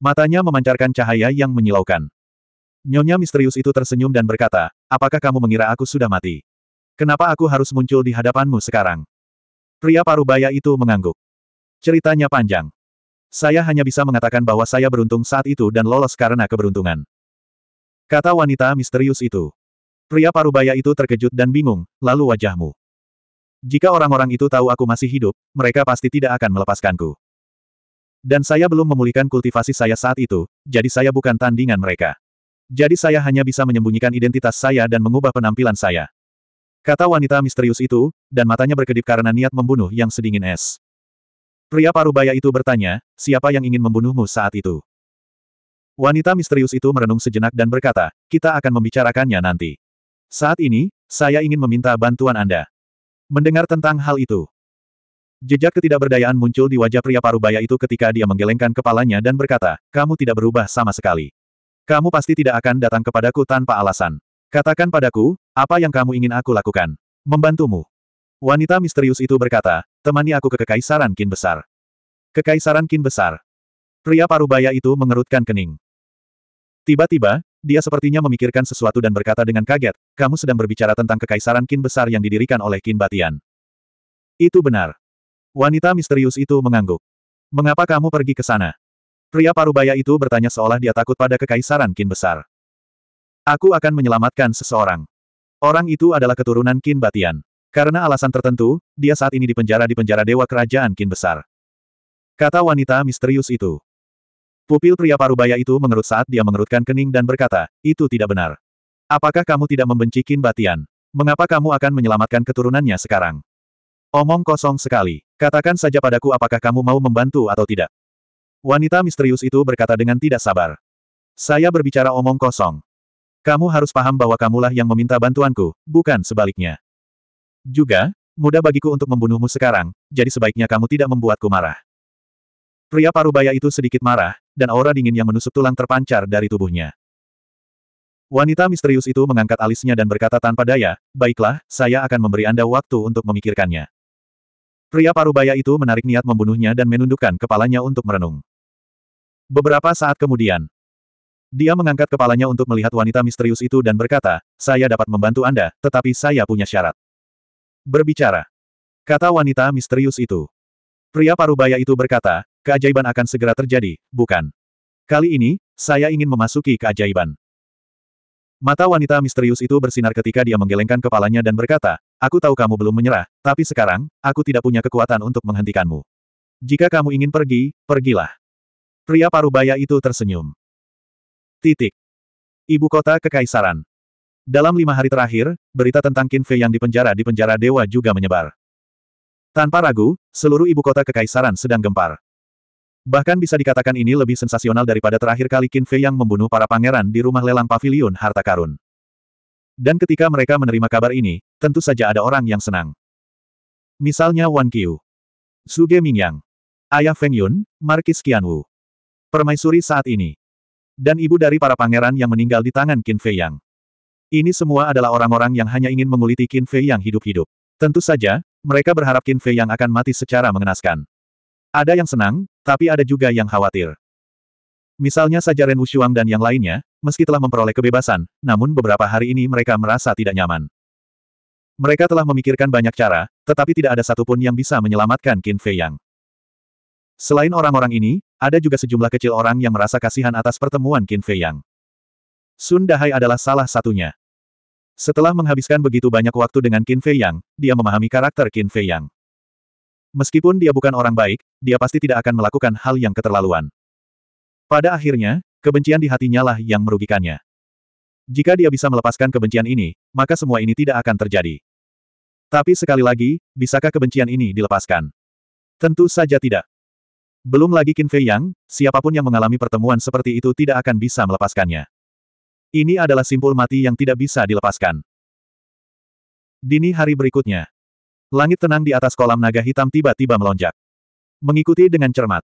Matanya memancarkan cahaya yang menyilaukan. Nyonya misterius itu tersenyum dan berkata, apakah kamu mengira aku sudah mati? Kenapa aku harus muncul di hadapanmu sekarang? Pria parubaya itu mengangguk. Ceritanya panjang. Saya hanya bisa mengatakan bahwa saya beruntung saat itu dan lolos karena keberuntungan. Kata wanita misterius itu. Pria parubaya itu terkejut dan bingung, lalu wajahmu. Jika orang-orang itu tahu aku masih hidup, mereka pasti tidak akan melepaskanku. Dan saya belum memulihkan kultivasi saya saat itu, jadi saya bukan tandingan mereka. Jadi saya hanya bisa menyembunyikan identitas saya dan mengubah penampilan saya. Kata wanita misterius itu, dan matanya berkedip karena niat membunuh yang sedingin es. Pria parubaya itu bertanya, siapa yang ingin membunuhmu saat itu? Wanita misterius itu merenung sejenak dan berkata, kita akan membicarakannya nanti. Saat ini, saya ingin meminta bantuan Anda. Mendengar tentang hal itu, jejak ketidakberdayaan muncul di wajah pria parubaya itu ketika dia menggelengkan kepalanya dan berkata, kamu tidak berubah sama sekali. Kamu pasti tidak akan datang kepadaku tanpa alasan. Katakan padaku, apa yang kamu ingin aku lakukan? Membantumu. Wanita misterius itu berkata, temani aku ke Kekaisaran Kin Besar. Kekaisaran Kin Besar. Pria parubaya itu mengerutkan kening. Tiba-tiba, dia sepertinya memikirkan sesuatu dan berkata dengan kaget, kamu sedang berbicara tentang kekaisaran kin besar yang didirikan oleh kin batian. Itu benar. Wanita misterius itu mengangguk. Mengapa kamu pergi ke sana? Pria parubaya itu bertanya seolah dia takut pada kekaisaran kin besar. Aku akan menyelamatkan seseorang. Orang itu adalah keturunan kin batian. Karena alasan tertentu, dia saat ini dipenjara di penjara dewa kerajaan kin besar. Kata wanita misterius itu. Pupil pria parubaya itu mengerut saat dia mengerutkan kening dan berkata, itu tidak benar. Apakah kamu tidak membenci Kin Batian? Mengapa kamu akan menyelamatkan keturunannya sekarang? Omong kosong sekali. Katakan saja padaku apakah kamu mau membantu atau tidak. Wanita misterius itu berkata dengan tidak sabar. Saya berbicara omong kosong. Kamu harus paham bahwa kamulah yang meminta bantuanku, bukan sebaliknya. Juga, mudah bagiku untuk membunuhmu sekarang, jadi sebaiknya kamu tidak membuatku marah. Pria parubaya itu sedikit marah, dan aura dingin yang menusuk tulang terpancar dari tubuhnya. Wanita misterius itu mengangkat alisnya dan berkata tanpa daya, baiklah, saya akan memberi Anda waktu untuk memikirkannya. Pria parubaya itu menarik niat membunuhnya dan menundukkan kepalanya untuk merenung. Beberapa saat kemudian, dia mengangkat kepalanya untuk melihat wanita misterius itu dan berkata, saya dapat membantu Anda, tetapi saya punya syarat. Berbicara. Kata wanita misterius itu. Pria parubaya itu berkata, keajaiban akan segera terjadi, bukan? Kali ini, saya ingin memasuki keajaiban. Mata wanita misterius itu bersinar ketika dia menggelengkan kepalanya dan berkata, Aku tahu kamu belum menyerah, tapi sekarang, aku tidak punya kekuatan untuk menghentikanmu. Jika kamu ingin pergi, pergilah. Pria parubaya itu tersenyum. Titik. Ibu kota Kekaisaran. Dalam lima hari terakhir, berita tentang Kinfe yang dipenjara di penjara dewa juga menyebar. Tanpa ragu, seluruh ibu kota Kekaisaran sedang gempar. Bahkan bisa dikatakan ini lebih sensasional daripada terakhir kali Qin Fei yang membunuh para pangeran di rumah lelang pavilion harta karun. Dan ketika mereka menerima kabar ini, tentu saja ada orang yang senang. Misalnya Wan Qiu, Suge Mingyang, Ayah Feng Yun, Markis Qianwu, Permaisuri saat ini, dan ibu dari para pangeran yang meninggal di tangan Qin Fei Yang. Ini semua adalah orang-orang yang hanya ingin menguliti Qin Fei Yang hidup-hidup. Tentu saja, mereka berharap Qin Fei Yang akan mati secara mengenaskan. Ada yang senang, tapi ada juga yang khawatir. Misalnya saja Ren Wushuang dan yang lainnya, meski telah memperoleh kebebasan, namun beberapa hari ini mereka merasa tidak nyaman. Mereka telah memikirkan banyak cara, tetapi tidak ada satupun yang bisa menyelamatkan Qin Fei Yang. Selain orang-orang ini, ada juga sejumlah kecil orang yang merasa kasihan atas pertemuan Qin Fei Yang. Sun Dahai adalah salah satunya. Setelah menghabiskan begitu banyak waktu dengan Qin Fei Yang, dia memahami karakter Qin Fei Yang. Meskipun dia bukan orang baik, dia pasti tidak akan melakukan hal yang keterlaluan. Pada akhirnya, kebencian di hatinya lah yang merugikannya. Jika dia bisa melepaskan kebencian ini, maka semua ini tidak akan terjadi. Tapi sekali lagi, bisakah kebencian ini dilepaskan? Tentu saja tidak. Belum lagi Qin Fei Yang, siapapun yang mengalami pertemuan seperti itu tidak akan bisa melepaskannya. Ini adalah simpul mati yang tidak bisa dilepaskan. Dini hari berikutnya, Langit tenang di atas kolam naga hitam tiba-tiba melonjak. Mengikuti dengan cermat.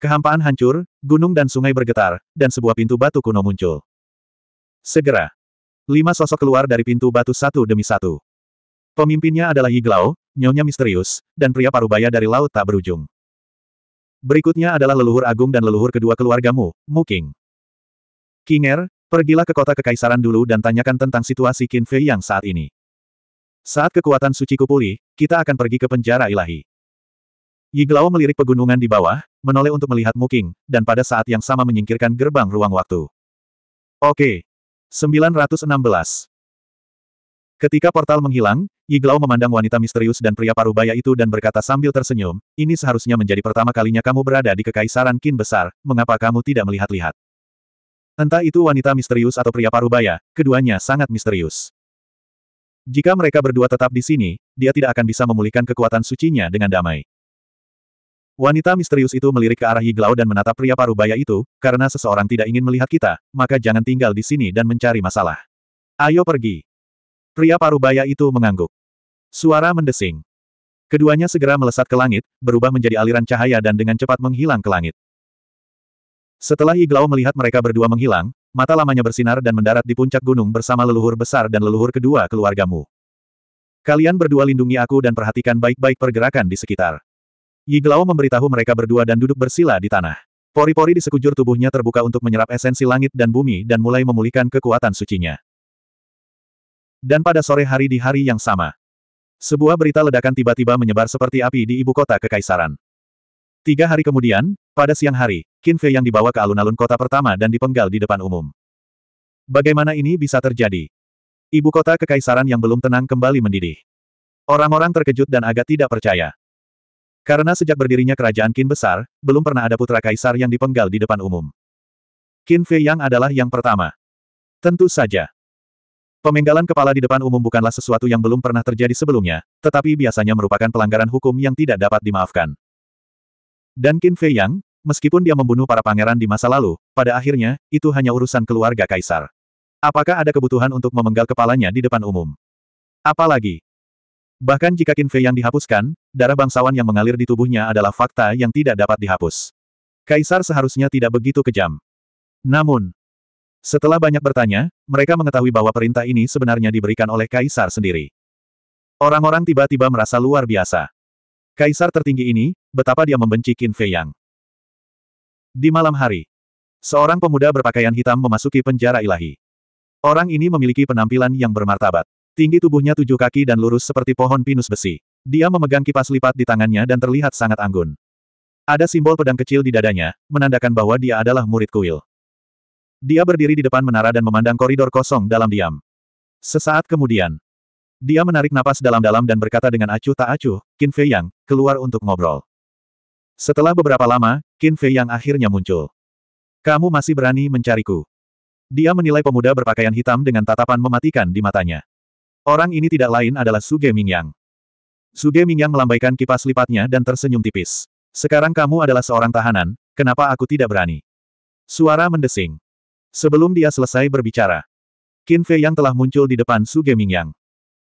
Kehampaan hancur, gunung dan sungai bergetar, dan sebuah pintu batu kuno muncul. Segera. Lima sosok keluar dari pintu batu satu demi satu. Pemimpinnya adalah Yiglao, nyonya misterius, dan pria parubaya dari laut tak berujung. Berikutnya adalah leluhur agung dan leluhur kedua keluargamu, Muking. Kinger, pergilah ke kota kekaisaran dulu dan tanyakan tentang situasi Qin Fei yang saat ini. Saat kekuatan suciku pulih, kita akan pergi ke penjara ilahi. Yiglao melirik pegunungan di bawah, menoleh untuk melihat Muking, dan pada saat yang sama menyingkirkan gerbang ruang waktu. Oke. 916. Ketika portal menghilang, Yiglao memandang wanita misterius dan pria parubaya itu dan berkata sambil tersenyum, ini seharusnya menjadi pertama kalinya kamu berada di kekaisaran Kin Besar, mengapa kamu tidak melihat-lihat? Entah itu wanita misterius atau pria parubaya, keduanya sangat misterius. Jika mereka berdua tetap di sini, dia tidak akan bisa memulihkan kekuatan sucinya dengan damai. Wanita misterius itu melirik ke arah Yiglao dan menatap pria parubaya itu, karena seseorang tidak ingin melihat kita, maka jangan tinggal di sini dan mencari masalah. Ayo pergi. Pria parubaya itu mengangguk. Suara mendesing. Keduanya segera melesat ke langit, berubah menjadi aliran cahaya dan dengan cepat menghilang ke langit. Setelah Yiglao melihat mereka berdua menghilang, mata lamanya bersinar dan mendarat di puncak gunung bersama leluhur besar dan leluhur kedua keluargamu. Kalian berdua lindungi aku dan perhatikan baik-baik pergerakan di sekitar. Yiglao memberitahu mereka berdua dan duduk bersila di tanah. Pori-pori di sekujur tubuhnya terbuka untuk menyerap esensi langit dan bumi dan mulai memulihkan kekuatan sucinya. Dan pada sore hari di hari yang sama, sebuah berita ledakan tiba-tiba menyebar seperti api di ibu kota kekaisaran. Tiga hari kemudian, pada siang hari, Qin Fei yang dibawa ke alun-alun kota pertama dan dipenggal di depan umum. Bagaimana ini bisa terjadi? Ibu kota kekaisaran yang belum tenang kembali mendidih. Orang-orang terkejut dan agak tidak percaya. Karena sejak berdirinya kerajaan Qin besar, belum pernah ada putra kaisar yang dipenggal di depan umum. Qin Fei Yang adalah yang pertama. Tentu saja. Pemenggalan kepala di depan umum bukanlah sesuatu yang belum pernah terjadi sebelumnya, tetapi biasanya merupakan pelanggaran hukum yang tidak dapat dimaafkan. Dan Qin Fei Yang, Meskipun dia membunuh para pangeran di masa lalu, pada akhirnya, itu hanya urusan keluarga kaisar. Apakah ada kebutuhan untuk memenggal kepalanya di depan umum? Apalagi, bahkan jika Kinfei yang dihapuskan, darah bangsawan yang mengalir di tubuhnya adalah fakta yang tidak dapat dihapus. Kaisar seharusnya tidak begitu kejam. Namun, setelah banyak bertanya, mereka mengetahui bahwa perintah ini sebenarnya diberikan oleh kaisar sendiri. Orang-orang tiba-tiba merasa luar biasa. Kaisar tertinggi ini, betapa dia membenci Qin Fei Yang. Di malam hari, seorang pemuda berpakaian hitam memasuki penjara ilahi. Orang ini memiliki penampilan yang bermartabat. Tinggi tubuhnya tujuh kaki dan lurus seperti pohon pinus besi. Dia memegang kipas lipat di tangannya dan terlihat sangat anggun. Ada simbol pedang kecil di dadanya, menandakan bahwa dia adalah murid kuil. Dia berdiri di depan menara dan memandang koridor kosong dalam diam. Sesaat kemudian, dia menarik napas dalam-dalam dan berkata dengan acuh tak acuh, Qin Fei Yang, keluar untuk ngobrol. Setelah beberapa lama, Qin Fei yang akhirnya muncul. Kamu masih berani mencariku. Dia menilai pemuda berpakaian hitam dengan tatapan mematikan di matanya. Orang ini tidak lain adalah Suge Mingyang. Suge Mingyang melambaikan kipas lipatnya dan tersenyum tipis. Sekarang kamu adalah seorang tahanan, kenapa aku tidak berani? Suara mendesing. Sebelum dia selesai berbicara, Qin Fei yang telah muncul di depan Suge Mingyang.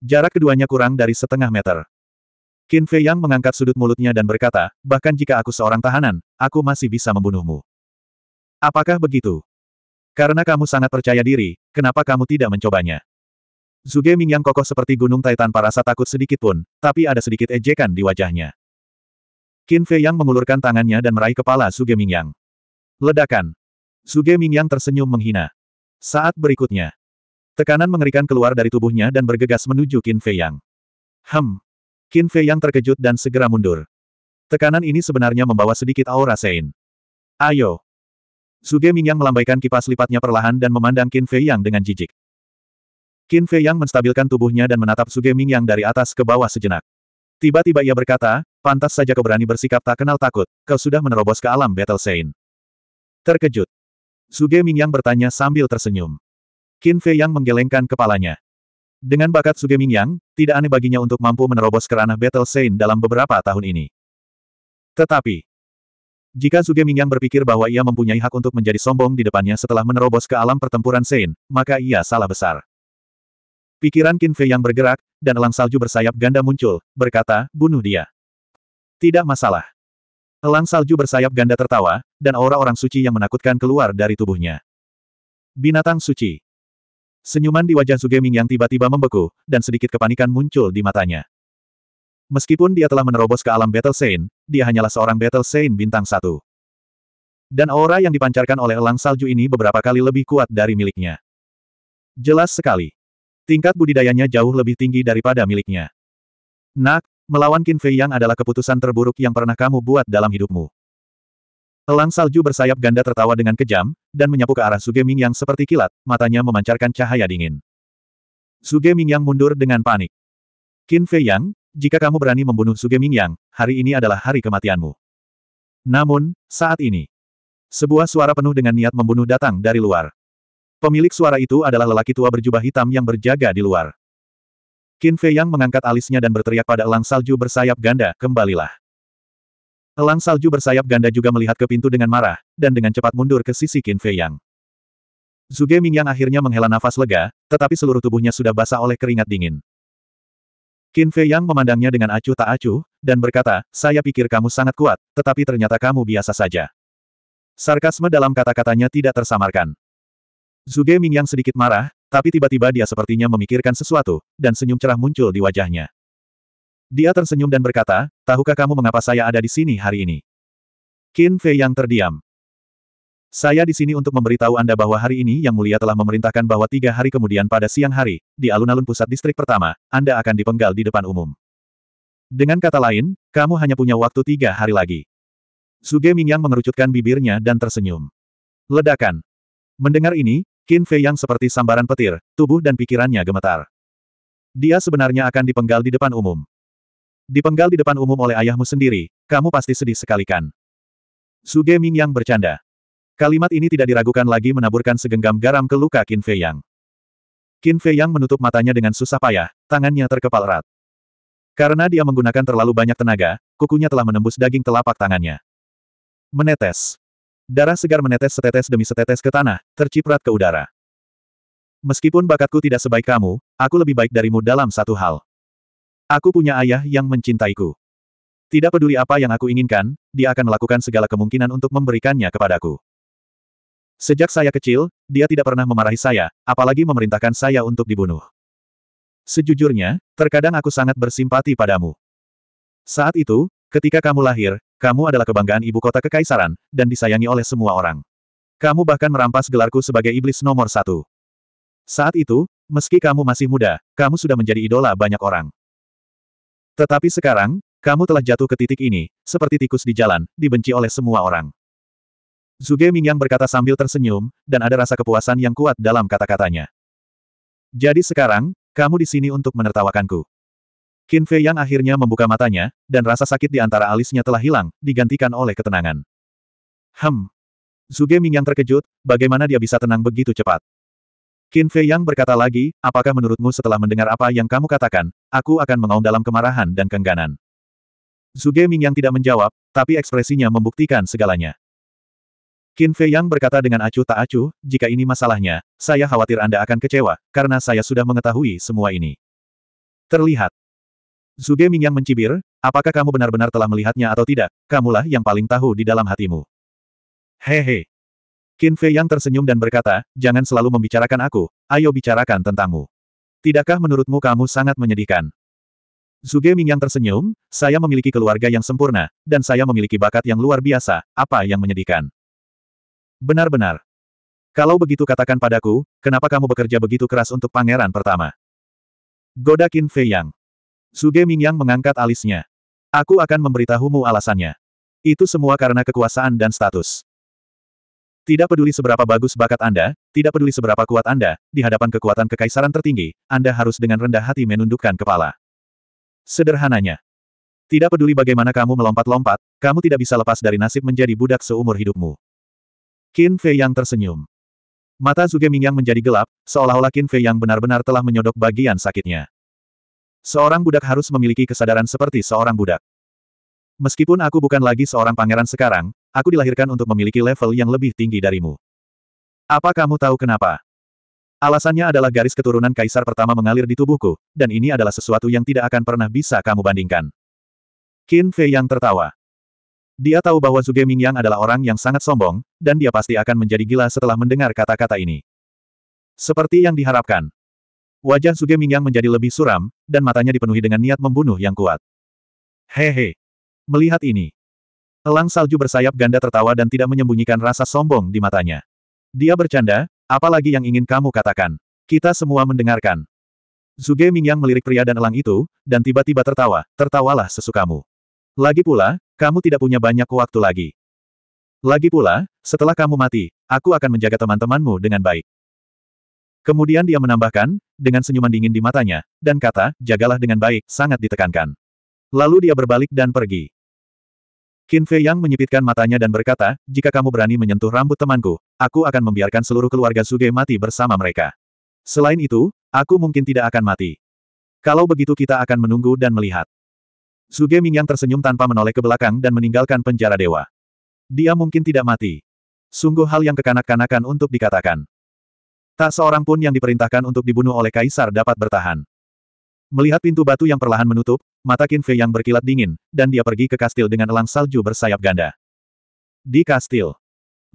Jarak keduanya kurang dari setengah meter. Qin Fei Yang mengangkat sudut mulutnya dan berkata, bahkan jika aku seorang tahanan, aku masih bisa membunuhmu. Apakah begitu? Karena kamu sangat percaya diri, kenapa kamu tidak mencobanya? Zuge Ming yang kokoh seperti gunung Tai tanpa rasa takut sedikit pun, tapi ada sedikit ejekan di wajahnya. Qin Fei Yang mengulurkan tangannya dan meraih kepala Zuge Ming Yang. Ledakan. Zuge Ming Yang tersenyum menghina. Saat berikutnya. Tekanan mengerikan keluar dari tubuhnya dan bergegas menuju Qin Fei Yang. Hem, Qin Fei yang terkejut dan segera mundur. Tekanan ini sebenarnya membawa sedikit aura Sein. Ayo. Suge Mingyang melambaikan kipas lipatnya perlahan dan memandang Qin Fei Yang dengan jijik. Qin Fei Yang menstabilkan tubuhnya dan menatap Suge Mingyang dari atas ke bawah sejenak. Tiba-tiba ia berkata, pantas saja kau berani bersikap tak kenal takut, kau sudah menerobos ke alam Battle Sein. Terkejut. Suge Mingyang bertanya sambil tersenyum. Qin Fei Yang menggelengkan kepalanya. Dengan bakat Suge Yang, tidak aneh baginya untuk mampu menerobos ke ranah Battle Saint dalam beberapa tahun ini. Tetapi, jika Suge Yang berpikir bahwa ia mempunyai hak untuk menjadi sombong di depannya setelah menerobos ke alam pertempuran Saint, maka ia salah besar. Pikiran Qin Fei yang bergerak, dan elang salju bersayap ganda muncul, berkata, bunuh dia. Tidak masalah. Elang salju bersayap ganda tertawa, dan aura orang suci yang menakutkan keluar dari tubuhnya. Binatang suci. Senyuman di wajah Ming yang tiba-tiba membeku, dan sedikit kepanikan muncul di matanya. Meskipun dia telah menerobos ke alam Battle Saint, dia hanyalah seorang Battle Saint bintang satu. Dan aura yang dipancarkan oleh elang salju ini beberapa kali lebih kuat dari miliknya. Jelas sekali. Tingkat budidayanya jauh lebih tinggi daripada miliknya. Nak, melawan Qin Fei Yang adalah keputusan terburuk yang pernah kamu buat dalam hidupmu. Elang salju bersayap ganda tertawa dengan kejam, dan menyapu ke arah Suge Mingyang seperti kilat, matanya memancarkan cahaya dingin. Suge Mingyang mundur dengan panik. Qin Fei Yang, jika kamu berani membunuh Suge Mingyang, hari ini adalah hari kematianmu. Namun, saat ini, sebuah suara penuh dengan niat membunuh datang dari luar. Pemilik suara itu adalah lelaki tua berjubah hitam yang berjaga di luar. Qin Fei Yang mengangkat alisnya dan berteriak pada elang salju bersayap ganda, kembalilah. Elang salju bersayap ganda juga melihat ke pintu dengan marah, dan dengan cepat mundur ke sisi Qin Fei Yang. Zuge Mingyang akhirnya menghela nafas lega, tetapi seluruh tubuhnya sudah basah oleh keringat dingin. Qin Fei Yang memandangnya dengan acuh tak acuh, dan berkata, saya pikir kamu sangat kuat, tetapi ternyata kamu biasa saja. Sarkasme dalam kata-katanya tidak tersamarkan. Zuge Mingyang sedikit marah, tapi tiba-tiba dia sepertinya memikirkan sesuatu, dan senyum cerah muncul di wajahnya. Dia tersenyum dan berkata, tahukah kamu mengapa saya ada di sini hari ini? Qin Fei yang terdiam. Saya di sini untuk memberitahu Anda bahwa hari ini Yang Mulia telah memerintahkan bahwa tiga hari kemudian pada siang hari, di alun-alun pusat distrik pertama, Anda akan dipenggal di depan umum. Dengan kata lain, kamu hanya punya waktu tiga hari lagi. Suge Mingyang mengerucutkan bibirnya dan tersenyum. Ledakan. Mendengar ini, Qin Fei Yang seperti sambaran petir, tubuh dan pikirannya gemetar. Dia sebenarnya akan dipenggal di depan umum. Dipenggal di depan umum oleh ayahmu sendiri, kamu pasti sedih sekali kan? Suge Ming yang bercanda. Kalimat ini tidak diragukan lagi menaburkan segenggam garam ke luka Qin Fei Yang. Qin Fei Yang menutup matanya dengan susah payah, tangannya terkepal erat. Karena dia menggunakan terlalu banyak tenaga, kukunya telah menembus daging telapak tangannya. Menetes. Darah segar menetes setetes demi setetes ke tanah, terciprat ke udara. Meskipun bakatku tidak sebaik kamu, aku lebih baik darimu dalam satu hal. Aku punya ayah yang mencintaiku. Tidak peduli apa yang aku inginkan, dia akan melakukan segala kemungkinan untuk memberikannya kepadaku. Sejak saya kecil, dia tidak pernah memarahi saya, apalagi memerintahkan saya untuk dibunuh. Sejujurnya, terkadang aku sangat bersimpati padamu. Saat itu, ketika kamu lahir, kamu adalah kebanggaan ibu kota kekaisaran, dan disayangi oleh semua orang. Kamu bahkan merampas gelarku sebagai iblis nomor satu. Saat itu, meski kamu masih muda, kamu sudah menjadi idola banyak orang. Tetapi sekarang, kamu telah jatuh ke titik ini, seperti tikus di jalan, dibenci oleh semua orang. Zuge Mingyang berkata sambil tersenyum, dan ada rasa kepuasan yang kuat dalam kata-katanya. Jadi sekarang, kamu di sini untuk menertawakanku. Qin Fei yang akhirnya membuka matanya, dan rasa sakit di antara alisnya telah hilang, digantikan oleh ketenangan. Hem. Zuge Mingyang terkejut, bagaimana dia bisa tenang begitu cepat. Qin Fei Yang berkata lagi, apakah menurutmu setelah mendengar apa yang kamu katakan, aku akan mengaum dalam kemarahan dan kengganan. Zuge Ming yang tidak menjawab, tapi ekspresinya membuktikan segalanya. Qin Fei Yang berkata dengan acuh tak acuh, jika ini masalahnya, saya khawatir Anda akan kecewa, karena saya sudah mengetahui semua ini. Terlihat. Zuge Ming yang mencibir, apakah kamu benar-benar telah melihatnya atau tidak, kamulah yang paling tahu di dalam hatimu. Hehe. He. Qin Fei yang tersenyum dan berkata, jangan selalu membicarakan aku, ayo bicarakan tentangmu. Tidakkah menurutmu kamu sangat menyedihkan? Zuge Ming yang tersenyum, saya memiliki keluarga yang sempurna, dan saya memiliki bakat yang luar biasa, apa yang menyedihkan? Benar-benar. Kalau begitu katakan padaku, kenapa kamu bekerja begitu keras untuk pangeran pertama? Goda Qin Fei Yang. Zuge Ming Yang mengangkat alisnya. Aku akan memberitahumu alasannya. Itu semua karena kekuasaan dan status. Tidak peduli seberapa bagus bakat Anda, tidak peduli seberapa kuat Anda, di hadapan kekuatan kekaisaran tertinggi, Anda harus dengan rendah hati menundukkan kepala. Sederhananya. Tidak peduli bagaimana kamu melompat-lompat, kamu tidak bisa lepas dari nasib menjadi budak seumur hidupmu. Qin Fei yang tersenyum. Mata Zuge Mingyang menjadi gelap, seolah-olah Qin Fei yang benar-benar telah menyodok bagian sakitnya. Seorang budak harus memiliki kesadaran seperti seorang budak. Meskipun aku bukan lagi seorang pangeran sekarang, Aku dilahirkan untuk memiliki level yang lebih tinggi darimu. Apa kamu tahu kenapa? Alasannya adalah garis keturunan kaisar pertama mengalir di tubuhku, dan ini adalah sesuatu yang tidak akan pernah bisa kamu bandingkan. Qin Fei yang tertawa. Dia tahu bahwa Zuge Mingyang adalah orang yang sangat sombong, dan dia pasti akan menjadi gila setelah mendengar kata-kata ini. Seperti yang diharapkan. Wajah Zuge Mingyang menjadi lebih suram, dan matanya dipenuhi dengan niat membunuh yang kuat. Hehe. Melihat ini, Elang salju bersayap ganda tertawa dan tidak menyembunyikan rasa sombong di matanya. Dia bercanda, apalagi yang ingin kamu katakan. Kita semua mendengarkan. Zuge Mingyang melirik pria dan elang itu, dan tiba-tiba tertawa, tertawalah sesukamu. Lagi pula, kamu tidak punya banyak waktu lagi. Lagi pula, setelah kamu mati, aku akan menjaga teman-temanmu dengan baik. Kemudian dia menambahkan, dengan senyuman dingin di matanya, dan kata, jagalah dengan baik, sangat ditekankan. Lalu dia berbalik dan pergi. Qin Fei Yang menyipitkan matanya dan berkata, jika kamu berani menyentuh rambut temanku, aku akan membiarkan seluruh keluarga Suge mati bersama mereka. Selain itu, aku mungkin tidak akan mati. Kalau begitu kita akan menunggu dan melihat. Suge yang tersenyum tanpa menoleh ke belakang dan meninggalkan penjara dewa. Dia mungkin tidak mati. Sungguh hal yang kekanak-kanakan untuk dikatakan. Tak seorang pun yang diperintahkan untuk dibunuh oleh kaisar dapat bertahan. Melihat pintu batu yang perlahan menutup, mata Qin Fei yang berkilat dingin, dan dia pergi ke kastil dengan elang salju bersayap ganda. Di kastil,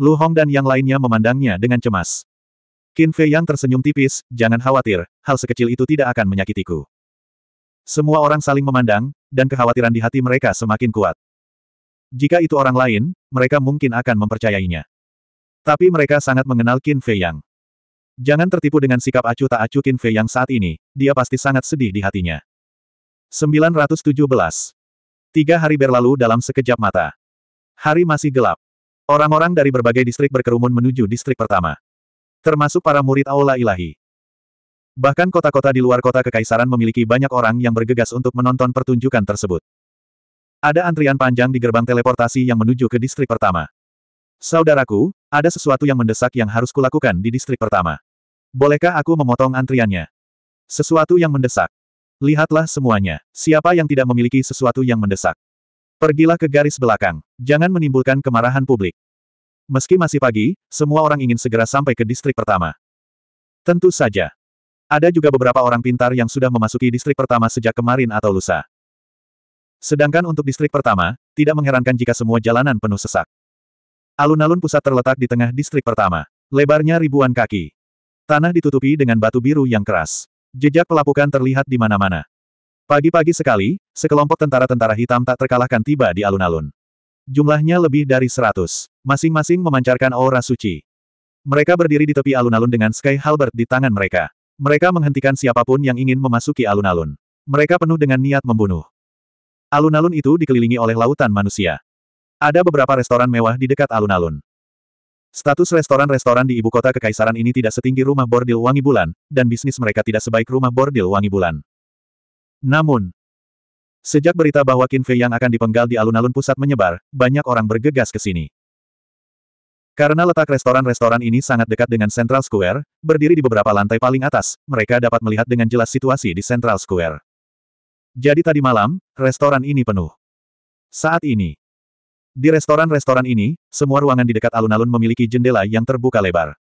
Lu Hong dan yang lainnya memandangnya dengan cemas. Qin Fei yang tersenyum tipis, jangan khawatir, hal sekecil itu tidak akan menyakitiku. Semua orang saling memandang, dan kekhawatiran di hati mereka semakin kuat. Jika itu orang lain, mereka mungkin akan mempercayainya. Tapi mereka sangat mengenal Qin Fei Yang. Jangan tertipu dengan sikap acuh tak acuh Qin Fei yang saat ini, dia pasti sangat sedih di hatinya. 917. Tiga hari berlalu dalam sekejap mata. Hari masih gelap. Orang-orang dari berbagai distrik berkerumun menuju distrik pertama. Termasuk para murid Aula Ilahi. Bahkan kota-kota di luar kota kekaisaran memiliki banyak orang yang bergegas untuk menonton pertunjukan tersebut. Ada antrian panjang di gerbang teleportasi yang menuju ke distrik pertama. Saudaraku, ada sesuatu yang mendesak yang harus kulakukan di distrik pertama. Bolehkah aku memotong antriannya? Sesuatu yang mendesak. Lihatlah semuanya, siapa yang tidak memiliki sesuatu yang mendesak. Pergilah ke garis belakang, jangan menimbulkan kemarahan publik. Meski masih pagi, semua orang ingin segera sampai ke distrik pertama. Tentu saja. Ada juga beberapa orang pintar yang sudah memasuki distrik pertama sejak kemarin atau lusa. Sedangkan untuk distrik pertama, tidak mengherankan jika semua jalanan penuh sesak. Alun-alun pusat terletak di tengah distrik pertama. Lebarnya ribuan kaki. Tanah ditutupi dengan batu biru yang keras. Jejak pelapukan terlihat di mana-mana. Pagi-pagi sekali, sekelompok tentara-tentara hitam tak terkalahkan tiba di alun-alun. Jumlahnya lebih dari seratus. Masing-masing memancarkan aura suci. Mereka berdiri di tepi alun-alun dengan Sky Halbert di tangan mereka. Mereka menghentikan siapapun yang ingin memasuki alun-alun. Mereka penuh dengan niat membunuh. Alun-alun itu dikelilingi oleh lautan manusia. Ada beberapa restoran mewah di dekat alun-alun. Status restoran-restoran di ibu kota kekaisaran ini tidak setinggi rumah bordil wangi bulan, dan bisnis mereka tidak sebaik rumah bordil wangi bulan. Namun, sejak berita bahwa Qin Fei yang akan dipenggal di alun-alun pusat menyebar, banyak orang bergegas ke sini. Karena letak restoran-restoran ini sangat dekat dengan Central Square, berdiri di beberapa lantai paling atas, mereka dapat melihat dengan jelas situasi di Central Square. Jadi tadi malam, restoran ini penuh. Saat ini, di restoran-restoran ini, semua ruangan di dekat alun-alun memiliki jendela yang terbuka lebar.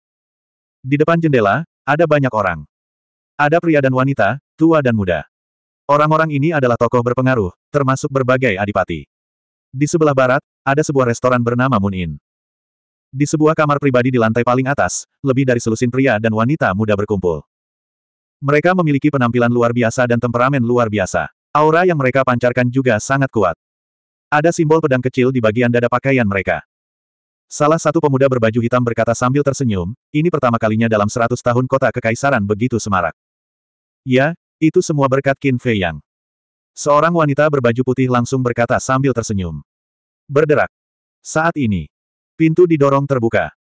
Di depan jendela, ada banyak orang. Ada pria dan wanita, tua dan muda. Orang-orang ini adalah tokoh berpengaruh, termasuk berbagai adipati. Di sebelah barat, ada sebuah restoran bernama Moon Inn. Di sebuah kamar pribadi di lantai paling atas, lebih dari selusin pria dan wanita muda berkumpul. Mereka memiliki penampilan luar biasa dan temperamen luar biasa. Aura yang mereka pancarkan juga sangat kuat. Ada simbol pedang kecil di bagian dada pakaian mereka. Salah satu pemuda berbaju hitam berkata sambil tersenyum, ini pertama kalinya dalam seratus tahun kota kekaisaran begitu semarak. Ya, itu semua berkat Qin Fei Yang. Seorang wanita berbaju putih langsung berkata sambil tersenyum. Berderak. Saat ini. Pintu didorong terbuka.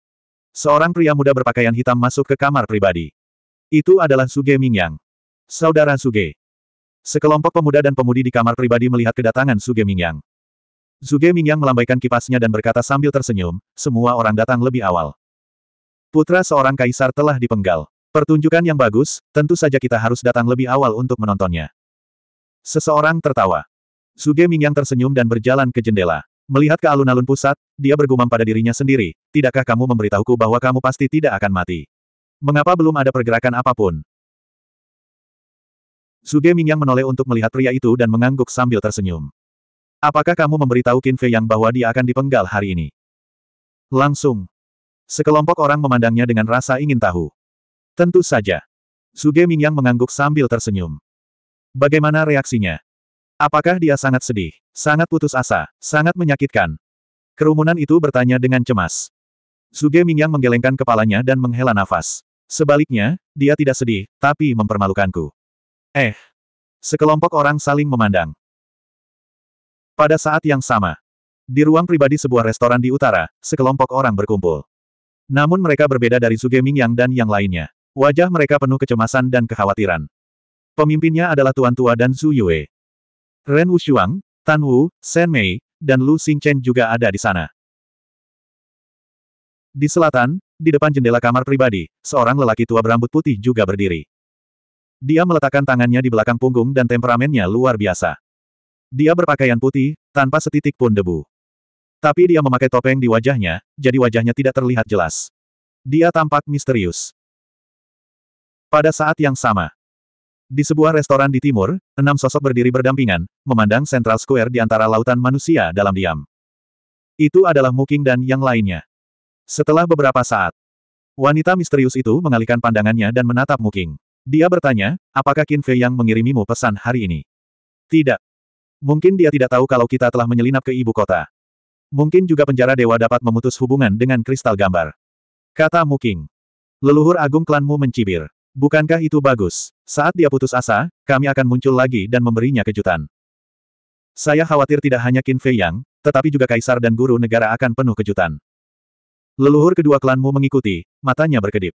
Seorang pria muda berpakaian hitam masuk ke kamar pribadi. Itu adalah Suge Mingyang. Saudara Suge. Sekelompok pemuda dan pemudi di kamar pribadi melihat kedatangan Suge Mingyang. Zuge Mingyang melambaikan kipasnya dan berkata sambil tersenyum, semua orang datang lebih awal. Putra seorang kaisar telah dipenggal. Pertunjukan yang bagus, tentu saja kita harus datang lebih awal untuk menontonnya. Seseorang tertawa. Zuge Mingyang tersenyum dan berjalan ke jendela. Melihat ke alun-alun pusat, dia bergumam pada dirinya sendiri, tidakkah kamu memberitahuku bahwa kamu pasti tidak akan mati? Mengapa belum ada pergerakan apapun? Zuge Mingyang menoleh untuk melihat pria itu dan mengangguk sambil tersenyum. Apakah kamu memberitahu Qin Fei Yang bahwa dia akan dipenggal hari ini? Langsung. Sekelompok orang memandangnya dengan rasa ingin tahu. Tentu saja. Suge yang mengangguk sambil tersenyum. Bagaimana reaksinya? Apakah dia sangat sedih, sangat putus asa, sangat menyakitkan? Kerumunan itu bertanya dengan cemas. Suge yang menggelengkan kepalanya dan menghela nafas. Sebaliknya, dia tidak sedih, tapi mempermalukanku. Eh. Sekelompok orang saling memandang. Pada saat yang sama, di ruang pribadi sebuah restoran di utara, sekelompok orang berkumpul. Namun mereka berbeda dari Sugeming Yang dan yang lainnya. Wajah mereka penuh kecemasan dan kekhawatiran. Pemimpinnya adalah Tuan Tua dan Su Yue. Ren Wushuang, Tan Wu, Shen Mei, dan Lu Xingchen juga ada di sana. Di selatan, di depan jendela kamar pribadi, seorang lelaki tua berambut putih juga berdiri. Dia meletakkan tangannya di belakang punggung dan temperamennya luar biasa. Dia berpakaian putih, tanpa setitik pun debu. Tapi dia memakai topeng di wajahnya, jadi wajahnya tidak terlihat jelas. Dia tampak misterius. Pada saat yang sama, di sebuah restoran di timur, enam sosok berdiri berdampingan, memandang Central Square di antara lautan manusia dalam diam. Itu adalah Muking dan yang lainnya. Setelah beberapa saat, wanita misterius itu mengalihkan pandangannya dan menatap Muking. Dia bertanya, apakah Qin Fei yang mengirimimu pesan hari ini? Tidak, Mungkin dia tidak tahu kalau kita telah menyelinap ke ibu kota. Mungkin juga penjara dewa dapat memutus hubungan dengan kristal gambar. Kata Muking. Leluhur agung klanmu mencibir. Bukankah itu bagus? Saat dia putus asa, kami akan muncul lagi dan memberinya kejutan. Saya khawatir tidak hanya Qin Fei Yang, tetapi juga kaisar dan guru negara akan penuh kejutan. Leluhur kedua klanmu mengikuti, matanya berkedip.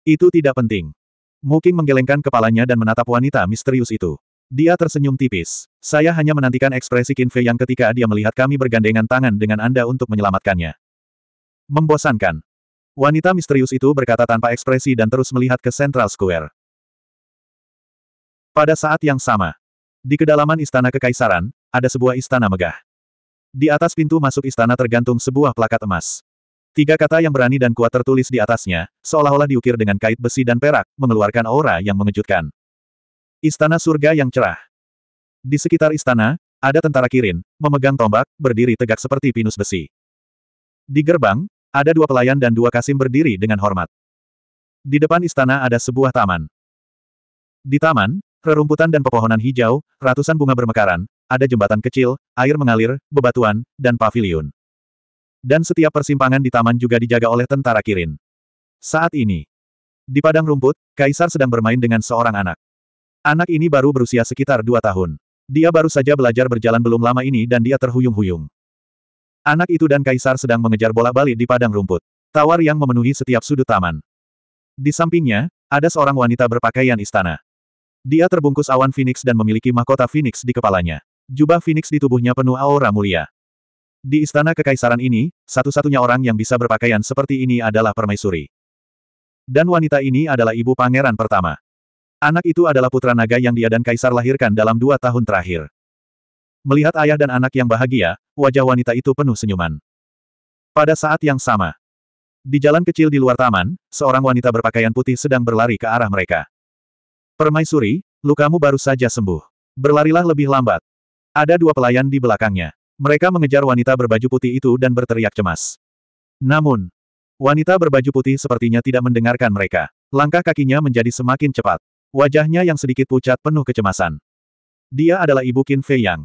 Itu tidak penting. Muking menggelengkan kepalanya dan menatap wanita misterius itu. Dia tersenyum tipis. Saya hanya menantikan ekspresi Qin yang ketika dia melihat kami bergandengan tangan dengan Anda untuk menyelamatkannya. Membosankan. Wanita misterius itu berkata tanpa ekspresi dan terus melihat ke Central Square. Pada saat yang sama, di kedalaman istana kekaisaran, ada sebuah istana megah. Di atas pintu masuk istana tergantung sebuah plakat emas. Tiga kata yang berani dan kuat tertulis di atasnya, seolah-olah diukir dengan kait besi dan perak, mengeluarkan aura yang mengejutkan. Istana surga yang cerah. Di sekitar istana, ada tentara Kirin, memegang tombak, berdiri tegak seperti pinus besi. Di gerbang, ada dua pelayan dan dua kasim berdiri dengan hormat. Di depan istana ada sebuah taman. Di taman, rerumputan dan pepohonan hijau, ratusan bunga bermekaran, ada jembatan kecil, air mengalir, bebatuan, dan paviliun. Dan setiap persimpangan di taman juga dijaga oleh tentara Kirin. Saat ini, di padang rumput, Kaisar sedang bermain dengan seorang anak. Anak ini baru berusia sekitar dua tahun. Dia baru saja belajar berjalan belum lama ini dan dia terhuyung-huyung. Anak itu dan Kaisar sedang mengejar bola bali di padang rumput. Tawar yang memenuhi setiap sudut taman. Di sampingnya, ada seorang wanita berpakaian istana. Dia terbungkus awan Phoenix dan memiliki mahkota Phoenix di kepalanya. Jubah Phoenix di tubuhnya penuh aura mulia. Di istana kekaisaran ini, satu-satunya orang yang bisa berpakaian seperti ini adalah permaisuri. Dan wanita ini adalah ibu pangeran pertama. Anak itu adalah putra naga yang dia dan kaisar lahirkan dalam dua tahun terakhir. Melihat ayah dan anak yang bahagia, wajah wanita itu penuh senyuman. Pada saat yang sama, di jalan kecil di luar taman, seorang wanita berpakaian putih sedang berlari ke arah mereka. Permaisuri, lukamu baru saja sembuh. Berlarilah lebih lambat. Ada dua pelayan di belakangnya. Mereka mengejar wanita berbaju putih itu dan berteriak cemas. Namun, wanita berbaju putih sepertinya tidak mendengarkan mereka. Langkah kakinya menjadi semakin cepat. Wajahnya yang sedikit pucat penuh kecemasan. Dia adalah ibu Qin Fei Yang.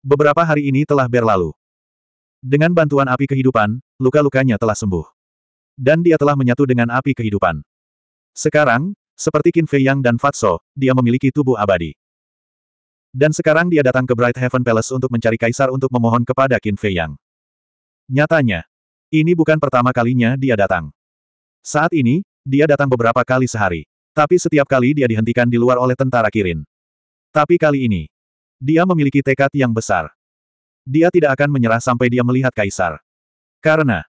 Beberapa hari ini telah berlalu. Dengan bantuan api kehidupan, luka-lukanya telah sembuh. Dan dia telah menyatu dengan api kehidupan. Sekarang, seperti Qin Fei Yang dan Fatso, dia memiliki tubuh abadi. Dan sekarang dia datang ke Bright Heaven Palace untuk mencari kaisar untuk memohon kepada Qin Fei Yang. Nyatanya, ini bukan pertama kalinya dia datang. Saat ini, dia datang beberapa kali sehari. Tapi setiap kali dia dihentikan di luar oleh tentara Kirin. Tapi kali ini, dia memiliki tekad yang besar. Dia tidak akan menyerah sampai dia melihat Kaisar. Karena,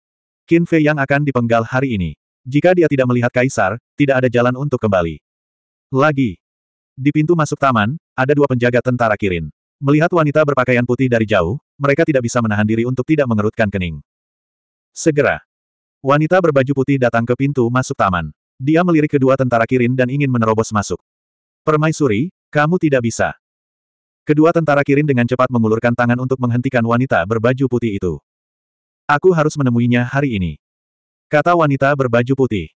Qin Fei yang akan dipenggal hari ini. Jika dia tidak melihat Kaisar, tidak ada jalan untuk kembali. Lagi. Di pintu masuk taman, ada dua penjaga tentara Kirin. Melihat wanita berpakaian putih dari jauh, mereka tidak bisa menahan diri untuk tidak mengerutkan kening. Segera. Wanita berbaju putih datang ke pintu masuk taman. Dia melirik kedua tentara Kirin dan ingin menerobos masuk. Permaisuri, kamu tidak bisa. Kedua tentara Kirin dengan cepat mengulurkan tangan untuk menghentikan wanita berbaju putih itu. Aku harus menemuinya hari ini. Kata wanita berbaju putih.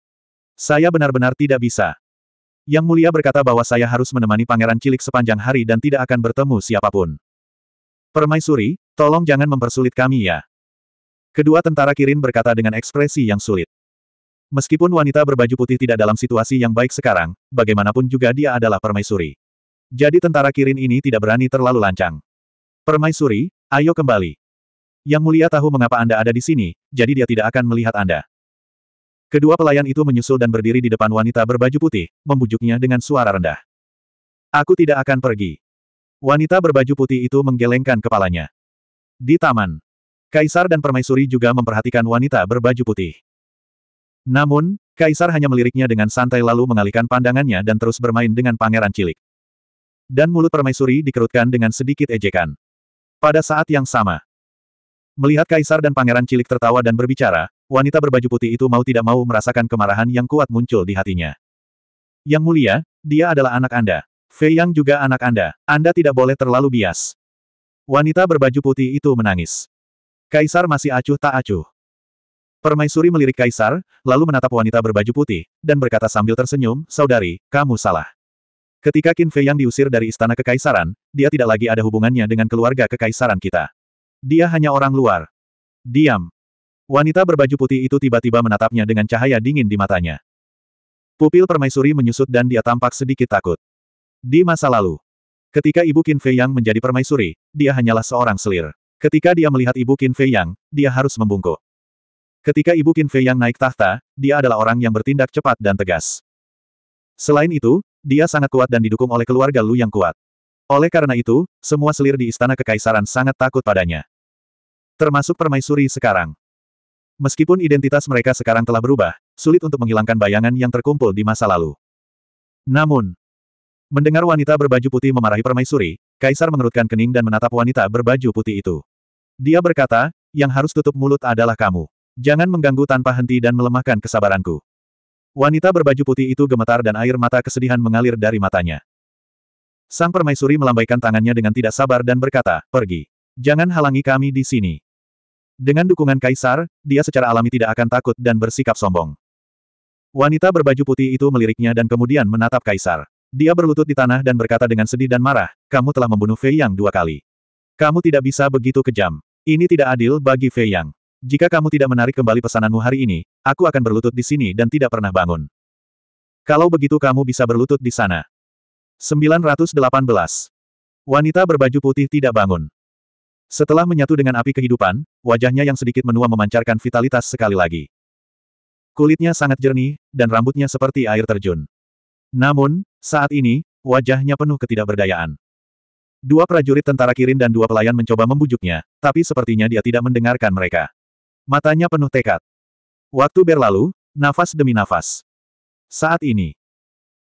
Saya benar-benar tidak bisa. Yang mulia berkata bahwa saya harus menemani pangeran cilik sepanjang hari dan tidak akan bertemu siapapun. Permaisuri, tolong jangan mempersulit kami ya. Kedua tentara Kirin berkata dengan ekspresi yang sulit. Meskipun wanita berbaju putih tidak dalam situasi yang baik sekarang, bagaimanapun juga dia adalah permaisuri. Jadi tentara Kirin ini tidak berani terlalu lancang. Permaisuri, ayo kembali. Yang mulia tahu mengapa Anda ada di sini, jadi dia tidak akan melihat Anda. Kedua pelayan itu menyusul dan berdiri di depan wanita berbaju putih, membujuknya dengan suara rendah. Aku tidak akan pergi. Wanita berbaju putih itu menggelengkan kepalanya. Di taman, Kaisar dan Permaisuri juga memperhatikan wanita berbaju putih. Namun, Kaisar hanya meliriknya dengan santai lalu mengalihkan pandangannya dan terus bermain dengan pangeran cilik. Dan mulut permaisuri dikerutkan dengan sedikit ejekan. Pada saat yang sama, melihat Kaisar dan pangeran cilik tertawa dan berbicara, wanita berbaju putih itu mau tidak mau merasakan kemarahan yang kuat muncul di hatinya. Yang mulia, dia adalah anak Anda. Fei Yang juga anak Anda. Anda tidak boleh terlalu bias. Wanita berbaju putih itu menangis. Kaisar masih acuh tak acuh. Permaisuri melirik Kaisar, lalu menatap wanita berbaju putih, dan berkata sambil tersenyum, Saudari, kamu salah. Ketika Qin Fei yang diusir dari istana kekaisaran, dia tidak lagi ada hubungannya dengan keluarga kekaisaran kita. Dia hanya orang luar. Diam. Wanita berbaju putih itu tiba-tiba menatapnya dengan cahaya dingin di matanya. Pupil permaisuri menyusut dan dia tampak sedikit takut. Di masa lalu, ketika ibu Qin Fei yang menjadi permaisuri, dia hanyalah seorang selir. Ketika dia melihat ibu Qin Fei yang, dia harus membungkuk. Ketika Ibu Qin Fei yang naik tahta, dia adalah orang yang bertindak cepat dan tegas. Selain itu, dia sangat kuat dan didukung oleh keluarga Lu yang kuat. Oleh karena itu, semua selir di istana kekaisaran sangat takut padanya. Termasuk permaisuri sekarang. Meskipun identitas mereka sekarang telah berubah, sulit untuk menghilangkan bayangan yang terkumpul di masa lalu. Namun, mendengar wanita berbaju putih memarahi permaisuri, Kaisar mengerutkan kening dan menatap wanita berbaju putih itu. Dia berkata, yang harus tutup mulut adalah kamu. Jangan mengganggu tanpa henti dan melemahkan kesabaranku. Wanita berbaju putih itu gemetar dan air mata kesedihan mengalir dari matanya. Sang permaisuri melambaikan tangannya dengan tidak sabar dan berkata, pergi. Jangan halangi kami di sini. Dengan dukungan kaisar, dia secara alami tidak akan takut dan bersikap sombong. Wanita berbaju putih itu meliriknya dan kemudian menatap kaisar. Dia berlutut di tanah dan berkata dengan sedih dan marah, kamu telah membunuh Fei Yang dua kali. Kamu tidak bisa begitu kejam. Ini tidak adil bagi Fei Yang. Jika kamu tidak menarik kembali pesananmu hari ini, aku akan berlutut di sini dan tidak pernah bangun. Kalau begitu kamu bisa berlutut di sana. 918. Wanita berbaju putih tidak bangun. Setelah menyatu dengan api kehidupan, wajahnya yang sedikit menua memancarkan vitalitas sekali lagi. Kulitnya sangat jernih, dan rambutnya seperti air terjun. Namun, saat ini, wajahnya penuh ketidakberdayaan. Dua prajurit tentara Kirin dan dua pelayan mencoba membujuknya, tapi sepertinya dia tidak mendengarkan mereka. Matanya penuh tekad. Waktu berlalu, nafas demi nafas. Saat ini,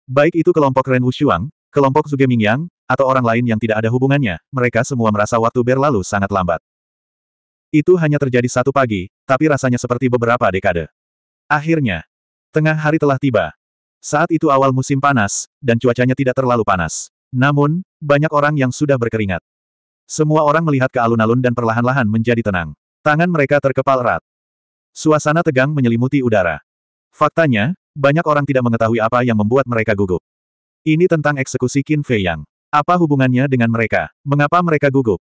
baik itu kelompok Ren Wushuang, kelompok Zuge Mingyang, atau orang lain yang tidak ada hubungannya, mereka semua merasa waktu berlalu sangat lambat. Itu hanya terjadi satu pagi, tapi rasanya seperti beberapa dekade. Akhirnya, tengah hari telah tiba. Saat itu awal musim panas, dan cuacanya tidak terlalu panas. Namun, banyak orang yang sudah berkeringat. Semua orang melihat ke alun-alun dan perlahan-lahan menjadi tenang. Tangan mereka terkepal erat. Suasana tegang menyelimuti udara. Faktanya, banyak orang tidak mengetahui apa yang membuat mereka gugup. Ini tentang eksekusi Qin Fei Yang. Apa hubungannya dengan mereka? Mengapa mereka gugup?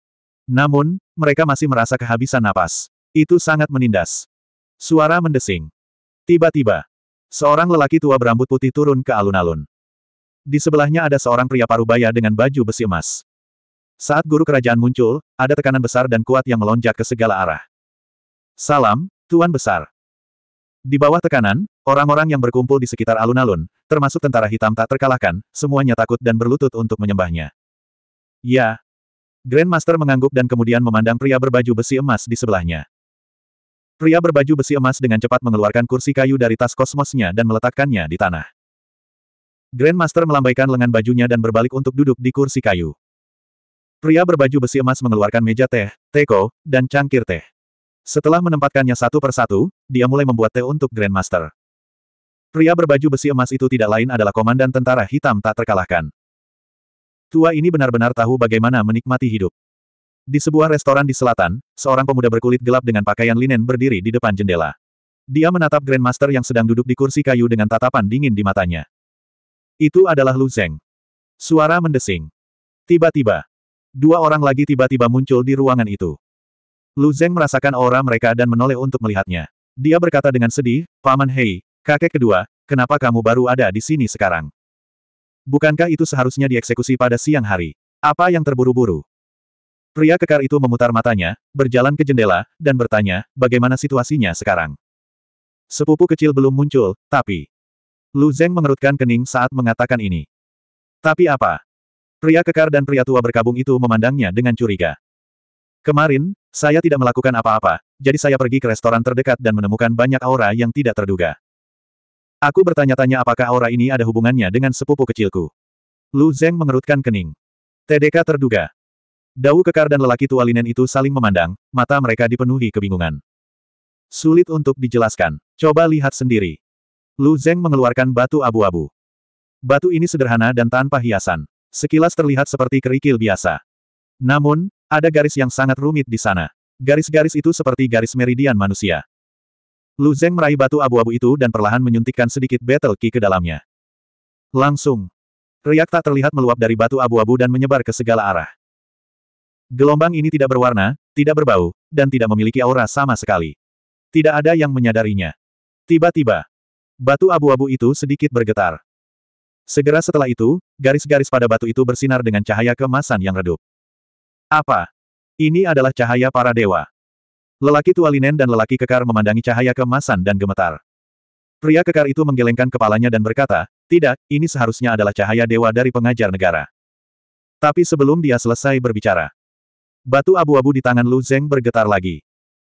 Namun, mereka masih merasa kehabisan napas. Itu sangat menindas. Suara mendesing. Tiba-tiba, seorang lelaki tua berambut putih turun ke alun-alun. Di sebelahnya ada seorang pria parubaya dengan baju besi emas. Saat guru kerajaan muncul, ada tekanan besar dan kuat yang melonjak ke segala arah. Salam, Tuan Besar. Di bawah tekanan, orang-orang yang berkumpul di sekitar alun-alun, termasuk tentara hitam tak terkalahkan, semuanya takut dan berlutut untuk menyembahnya. Ya. Grandmaster mengangguk dan kemudian memandang pria berbaju besi emas di sebelahnya. Pria berbaju besi emas dengan cepat mengeluarkan kursi kayu dari tas kosmosnya dan meletakkannya di tanah. Grandmaster melambaikan lengan bajunya dan berbalik untuk duduk di kursi kayu. Pria berbaju besi emas mengeluarkan meja teh, teko, dan cangkir teh. Setelah menempatkannya satu persatu, dia mulai membuat teh untuk Grandmaster. Pria berbaju besi emas itu tidak lain adalah komandan tentara hitam tak terkalahkan. Tua ini benar-benar tahu bagaimana menikmati hidup. Di sebuah restoran di selatan, seorang pemuda berkulit gelap dengan pakaian linen berdiri di depan jendela. Dia menatap Grandmaster yang sedang duduk di kursi kayu dengan tatapan dingin di matanya. Itu adalah Lu Zeng. Suara mendesing. Tiba-tiba, Dua orang lagi tiba-tiba muncul di ruangan itu. Lu Zeng merasakan aura mereka dan menoleh untuk melihatnya. Dia berkata dengan sedih, Paman Hei, kakek kedua, kenapa kamu baru ada di sini sekarang? Bukankah itu seharusnya dieksekusi pada siang hari? Apa yang terburu-buru? Pria kekar itu memutar matanya, berjalan ke jendela, dan bertanya, bagaimana situasinya sekarang? Sepupu kecil belum muncul, tapi... Lu Zeng mengerutkan kening saat mengatakan ini. Tapi apa? Pria kekar dan pria tua berkabung itu memandangnya dengan curiga. Kemarin, saya tidak melakukan apa-apa, jadi saya pergi ke restoran terdekat dan menemukan banyak aura yang tidak terduga. Aku bertanya-tanya apakah aura ini ada hubungannya dengan sepupu kecilku. Lu Zeng mengerutkan kening. TDK terduga. Dau kekar dan lelaki tua linen itu saling memandang, mata mereka dipenuhi kebingungan. Sulit untuk dijelaskan. Coba lihat sendiri. Lu Zeng mengeluarkan batu abu-abu. Batu ini sederhana dan tanpa hiasan. Sekilas terlihat seperti kerikil biasa. Namun, ada garis yang sangat rumit di sana. Garis-garis itu seperti garis meridian manusia. Lu Zeng meraih batu abu-abu itu dan perlahan menyuntikkan sedikit battle ki ke dalamnya. Langsung. Riak tak terlihat meluap dari batu abu-abu dan menyebar ke segala arah. Gelombang ini tidak berwarna, tidak berbau, dan tidak memiliki aura sama sekali. Tidak ada yang menyadarinya. Tiba-tiba, batu abu-abu itu sedikit bergetar. Segera setelah itu, garis-garis pada batu itu bersinar dengan cahaya kemasan yang redup. Apa? Ini adalah cahaya para dewa. Lelaki tua linen dan lelaki kekar memandangi cahaya kemasan dan gemetar. Pria kekar itu menggelengkan kepalanya dan berkata, tidak, ini seharusnya adalah cahaya dewa dari pengajar negara. Tapi sebelum dia selesai berbicara, batu abu-abu di tangan Lu Zeng bergetar lagi.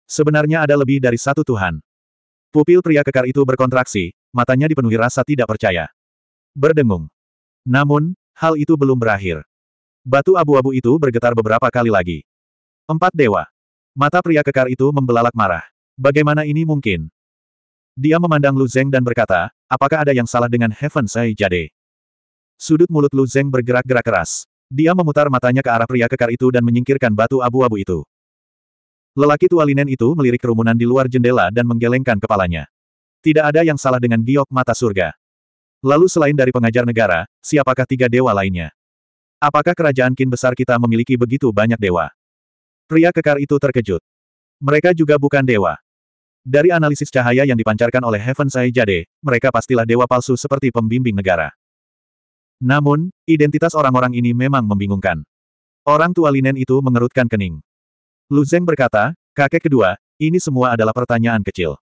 Sebenarnya ada lebih dari satu Tuhan. Pupil pria kekar itu berkontraksi, matanya dipenuhi rasa tidak percaya. Berdengung. Namun, hal itu belum berakhir. Batu abu-abu itu bergetar beberapa kali lagi. Empat dewa. Mata pria kekar itu membelalak marah. Bagaimana ini mungkin? Dia memandang Lu Zeng dan berkata, apakah ada yang salah dengan Heaven Sai Jade? Sudut mulut Lu Zeng bergerak-gerak keras. Dia memutar matanya ke arah pria kekar itu dan menyingkirkan batu abu-abu itu. Lelaki tua linen itu melirik kerumunan di luar jendela dan menggelengkan kepalanya. Tidak ada yang salah dengan giok mata surga. Lalu selain dari pengajar negara, siapakah tiga dewa lainnya? Apakah kerajaan kin besar kita memiliki begitu banyak dewa? Pria kekar itu terkejut. Mereka juga bukan dewa. Dari analisis cahaya yang dipancarkan oleh Heaven Sai Jade, mereka pastilah dewa palsu seperti pembimbing negara. Namun, identitas orang-orang ini memang membingungkan. Orang tua linen itu mengerutkan kening. Lu Zeng berkata, kakek kedua, ini semua adalah pertanyaan kecil.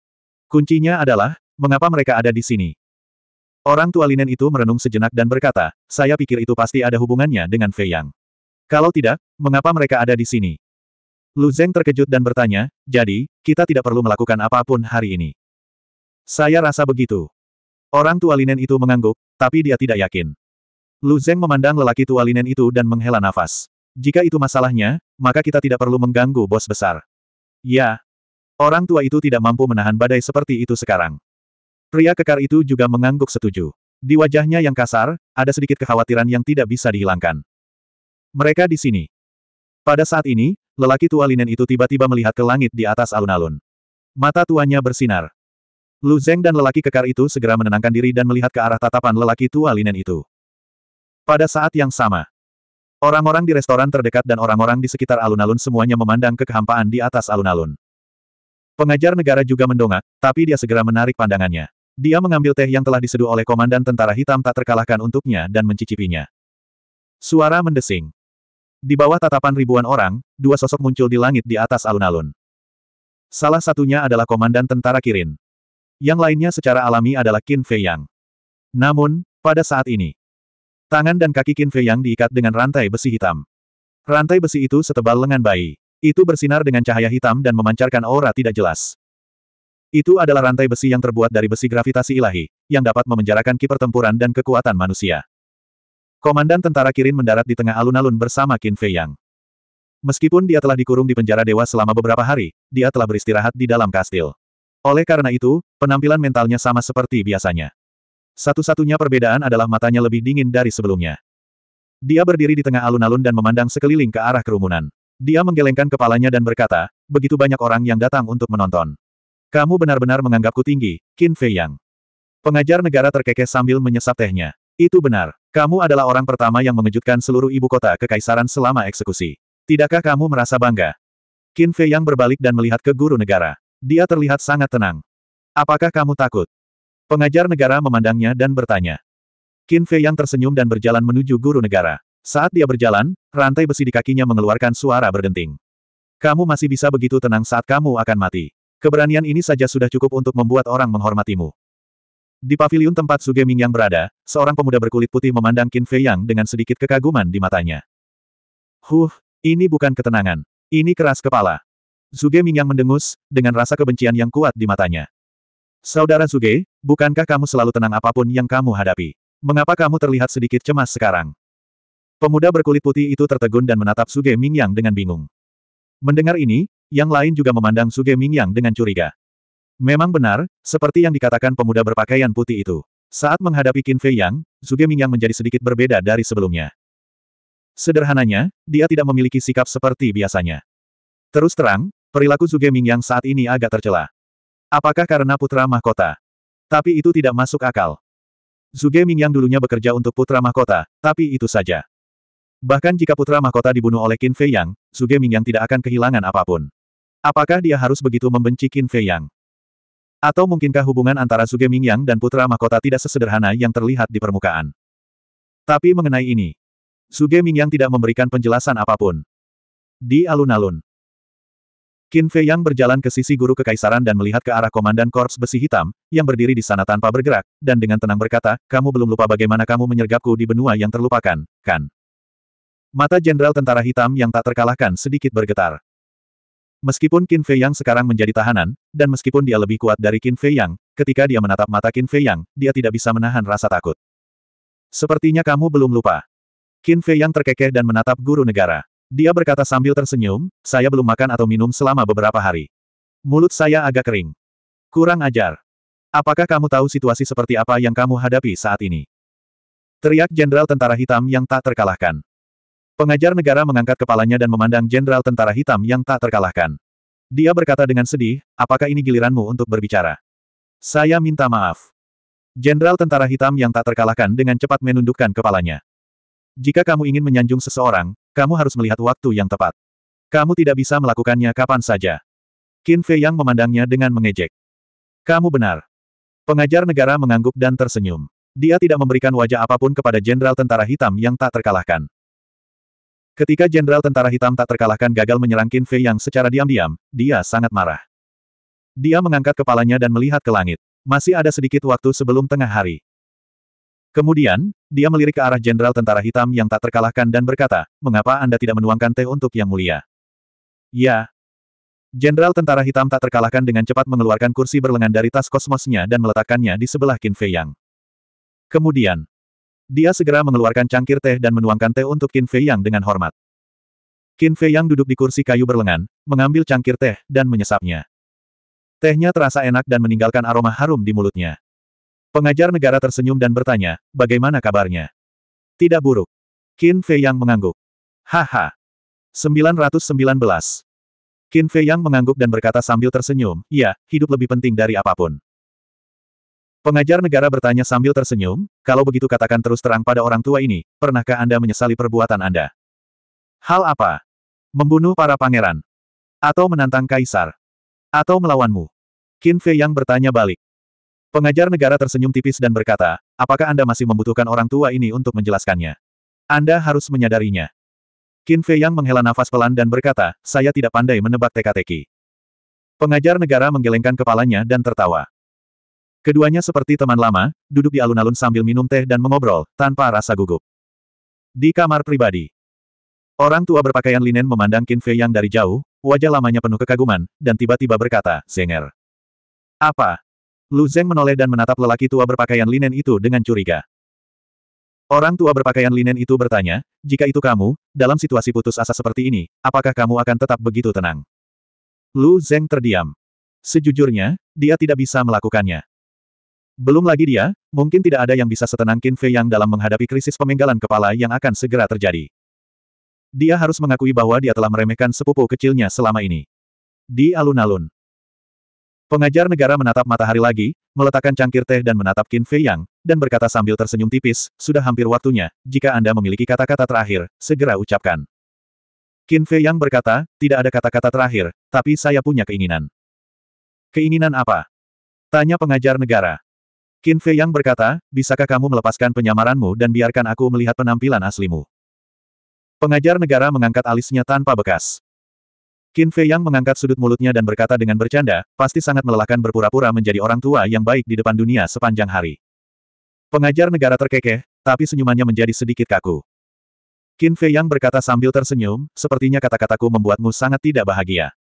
Kuncinya adalah, mengapa mereka ada di sini? Orang tua linen itu merenung sejenak dan berkata, saya pikir itu pasti ada hubungannya dengan Fei Yang. Kalau tidak, mengapa mereka ada di sini? Lu Zeng terkejut dan bertanya, jadi, kita tidak perlu melakukan apapun hari ini. Saya rasa begitu. Orang tua linen itu mengangguk, tapi dia tidak yakin. Lu Zeng memandang lelaki tua linen itu dan menghela nafas. Jika itu masalahnya, maka kita tidak perlu mengganggu bos besar. Ya. Orang tua itu tidak mampu menahan badai seperti itu sekarang. Pria kekar itu juga mengangguk setuju. Di wajahnya yang kasar, ada sedikit kekhawatiran yang tidak bisa dihilangkan. Mereka di sini. Pada saat ini, lelaki tua linen itu tiba-tiba melihat ke langit di atas alun-alun. Mata tuanya bersinar. Lu Zeng dan lelaki kekar itu segera menenangkan diri dan melihat ke arah tatapan lelaki tua linen itu. Pada saat yang sama, orang-orang di restoran terdekat dan orang-orang di sekitar alun-alun semuanya memandang ke kehampaan di atas alun-alun. Pengajar negara juga mendongak, tapi dia segera menarik pandangannya. Dia mengambil teh yang telah diseduh oleh komandan tentara hitam tak terkalahkan untuknya dan mencicipinya. Suara mendesing. Di bawah tatapan ribuan orang, dua sosok muncul di langit di atas alun-alun. Salah satunya adalah komandan tentara Kirin. Yang lainnya secara alami adalah Qin Fei Yang. Namun, pada saat ini, tangan dan kaki Qin Fei Yang diikat dengan rantai besi hitam. Rantai besi itu setebal lengan bayi. Itu bersinar dengan cahaya hitam dan memancarkan aura tidak jelas. Itu adalah rantai besi yang terbuat dari besi gravitasi ilahi, yang dapat memenjarakan tempuran dan kekuatan manusia. Komandan tentara Kirin mendarat di tengah alun-alun bersama Qin Fei Yang. Meskipun dia telah dikurung di penjara dewa selama beberapa hari, dia telah beristirahat di dalam kastil. Oleh karena itu, penampilan mentalnya sama seperti biasanya. Satu-satunya perbedaan adalah matanya lebih dingin dari sebelumnya. Dia berdiri di tengah alun-alun dan memandang sekeliling ke arah kerumunan. Dia menggelengkan kepalanya dan berkata, begitu banyak orang yang datang untuk menonton. Kamu benar-benar menganggapku tinggi, Qin Fei Yang. Pengajar negara terkekeh sambil menyesap tehnya. Itu benar. Kamu adalah orang pertama yang mengejutkan seluruh ibu kota kekaisaran selama eksekusi. Tidakkah kamu merasa bangga? Qin Fei Yang berbalik dan melihat ke guru negara. Dia terlihat sangat tenang. Apakah kamu takut? Pengajar negara memandangnya dan bertanya. Qin Fei Yang tersenyum dan berjalan menuju guru negara. Saat dia berjalan, rantai besi di kakinya mengeluarkan suara berdenting. Kamu masih bisa begitu tenang saat kamu akan mati. Keberanian ini saja sudah cukup untuk membuat orang menghormatimu. Di paviliun tempat Suge Ming yang berada, seorang pemuda berkulit putih memandang Qin Fei Yang dengan sedikit kekaguman di matanya. Huh, ini bukan ketenangan. Ini keras kepala. Suge Ming yang mendengus, dengan rasa kebencian yang kuat di matanya. Saudara Suge, bukankah kamu selalu tenang apapun yang kamu hadapi? Mengapa kamu terlihat sedikit cemas sekarang? Pemuda berkulit putih itu tertegun dan menatap Suge Ming Yang dengan bingung. Mendengar ini, yang lain juga memandang Suge Mingyang dengan curiga. Memang benar, seperti yang dikatakan pemuda berpakaian putih itu. Saat menghadapi Qin Fei Yang, Suge Mingyang menjadi sedikit berbeda dari sebelumnya. Sederhananya, dia tidak memiliki sikap seperti biasanya. Terus terang, perilaku Suge Mingyang saat ini agak tercela. Apakah karena putra mahkota? Tapi itu tidak masuk akal. Suge Mingyang dulunya bekerja untuk putra mahkota, tapi itu saja. Bahkan jika putra mahkota dibunuh oleh Qin Fei Yang, Ming Mingyang tidak akan kehilangan apapun. Apakah dia harus begitu membenci Qin Fei Yang? Atau mungkinkah hubungan antara Ming Mingyang dan putra mahkota tidak sesederhana yang terlihat di permukaan? Tapi mengenai ini, Ming Mingyang tidak memberikan penjelasan apapun. Di alun-alun, Qin Fei Yang berjalan ke sisi guru kekaisaran dan melihat ke arah komandan korps besi hitam, yang berdiri di sana tanpa bergerak, dan dengan tenang berkata, kamu belum lupa bagaimana kamu menyergapku di benua yang terlupakan, kan? Mata Jenderal Tentara Hitam yang tak terkalahkan sedikit bergetar. Meskipun Qin Fei Yang sekarang menjadi tahanan, dan meskipun dia lebih kuat dari Qin Fei Yang, ketika dia menatap mata Qin Fei Yang, dia tidak bisa menahan rasa takut. Sepertinya kamu belum lupa. Qin Fei Yang terkekeh dan menatap guru negara. Dia berkata sambil tersenyum, saya belum makan atau minum selama beberapa hari. Mulut saya agak kering. Kurang ajar. Apakah kamu tahu situasi seperti apa yang kamu hadapi saat ini? Teriak Jenderal Tentara Hitam yang tak terkalahkan. Pengajar negara mengangkat kepalanya dan memandang jenderal tentara hitam yang tak terkalahkan. Dia berkata dengan sedih, apakah ini giliranmu untuk berbicara? Saya minta maaf. Jenderal tentara hitam yang tak terkalahkan dengan cepat menundukkan kepalanya. Jika kamu ingin menyanjung seseorang, kamu harus melihat waktu yang tepat. Kamu tidak bisa melakukannya kapan saja. Qin Fei Yang memandangnya dengan mengejek. Kamu benar. Pengajar negara mengangguk dan tersenyum. Dia tidak memberikan wajah apapun kepada jenderal tentara hitam yang tak terkalahkan. Ketika Jenderal Tentara Hitam tak terkalahkan gagal menyerang Qin Fei Yang secara diam-diam, dia sangat marah. Dia mengangkat kepalanya dan melihat ke langit. Masih ada sedikit waktu sebelum tengah hari. Kemudian, dia melirik ke arah Jenderal Tentara Hitam yang tak terkalahkan dan berkata, mengapa Anda tidak menuangkan teh untuk Yang Mulia? Ya. Jenderal Tentara Hitam tak terkalahkan dengan cepat mengeluarkan kursi berlengan dari tas kosmosnya dan meletakkannya di sebelah Qin Fei Yang. Kemudian, dia segera mengeluarkan cangkir teh dan menuangkan teh untuk Qin Fei Yang dengan hormat. Qin Fei Yang duduk di kursi kayu berlengan, mengambil cangkir teh, dan menyesapnya. Tehnya terasa enak dan meninggalkan aroma harum di mulutnya. Pengajar negara tersenyum dan bertanya, bagaimana kabarnya? Tidak buruk. Qin Fei Yang mengangguk. Haha. 919. Qin Fei Yang mengangguk dan berkata sambil tersenyum, ya, hidup lebih penting dari apapun. Pengajar negara bertanya sambil tersenyum, kalau begitu katakan terus terang pada orang tua ini, pernahkah Anda menyesali perbuatan Anda? Hal apa? Membunuh para pangeran? Atau menantang kaisar? Atau melawanmu? Qin Fei yang bertanya balik. Pengajar negara tersenyum tipis dan berkata, apakah Anda masih membutuhkan orang tua ini untuk menjelaskannya? Anda harus menyadarinya. Qin Fei yang menghela nafas pelan dan berkata, saya tidak pandai menebak teka-teki. Pengajar negara menggelengkan kepalanya dan tertawa. Keduanya seperti teman lama, duduk di alun-alun sambil minum teh dan mengobrol, tanpa rasa gugup. Di kamar pribadi. Orang tua berpakaian linen memandang Qin Fei yang dari jauh, wajah lamanya penuh kekaguman, dan tiba-tiba berkata, Zenger. Apa? Lu Zeng menoleh dan menatap lelaki tua berpakaian linen itu dengan curiga. Orang tua berpakaian linen itu bertanya, jika itu kamu, dalam situasi putus asa seperti ini, apakah kamu akan tetap begitu tenang? Lu Zeng terdiam. Sejujurnya, dia tidak bisa melakukannya. Belum lagi dia, mungkin tidak ada yang bisa setenang Qin Fei yang dalam menghadapi krisis pemenggalan kepala yang akan segera terjadi. Dia harus mengakui bahwa dia telah meremehkan sepupu kecilnya selama ini. Di alun-alun. Pengajar negara menatap matahari lagi, meletakkan cangkir teh dan menatap Qin Fei Yang, dan berkata sambil tersenyum tipis, sudah hampir waktunya, jika Anda memiliki kata-kata terakhir, segera ucapkan. Qin Fei Yang berkata, tidak ada kata-kata terakhir, tapi saya punya keinginan. Keinginan apa? Tanya pengajar negara. Qin Fei yang berkata, bisakah kamu melepaskan penyamaranmu dan biarkan aku melihat penampilan aslimu? Pengajar negara mengangkat alisnya tanpa bekas. Qin Fei yang mengangkat sudut mulutnya dan berkata dengan bercanda, pasti sangat melelahkan berpura-pura menjadi orang tua yang baik di depan dunia sepanjang hari. Pengajar negara terkekeh, tapi senyumannya menjadi sedikit kaku. Qin Fei yang berkata sambil tersenyum, sepertinya kata-kataku membuatmu sangat tidak bahagia.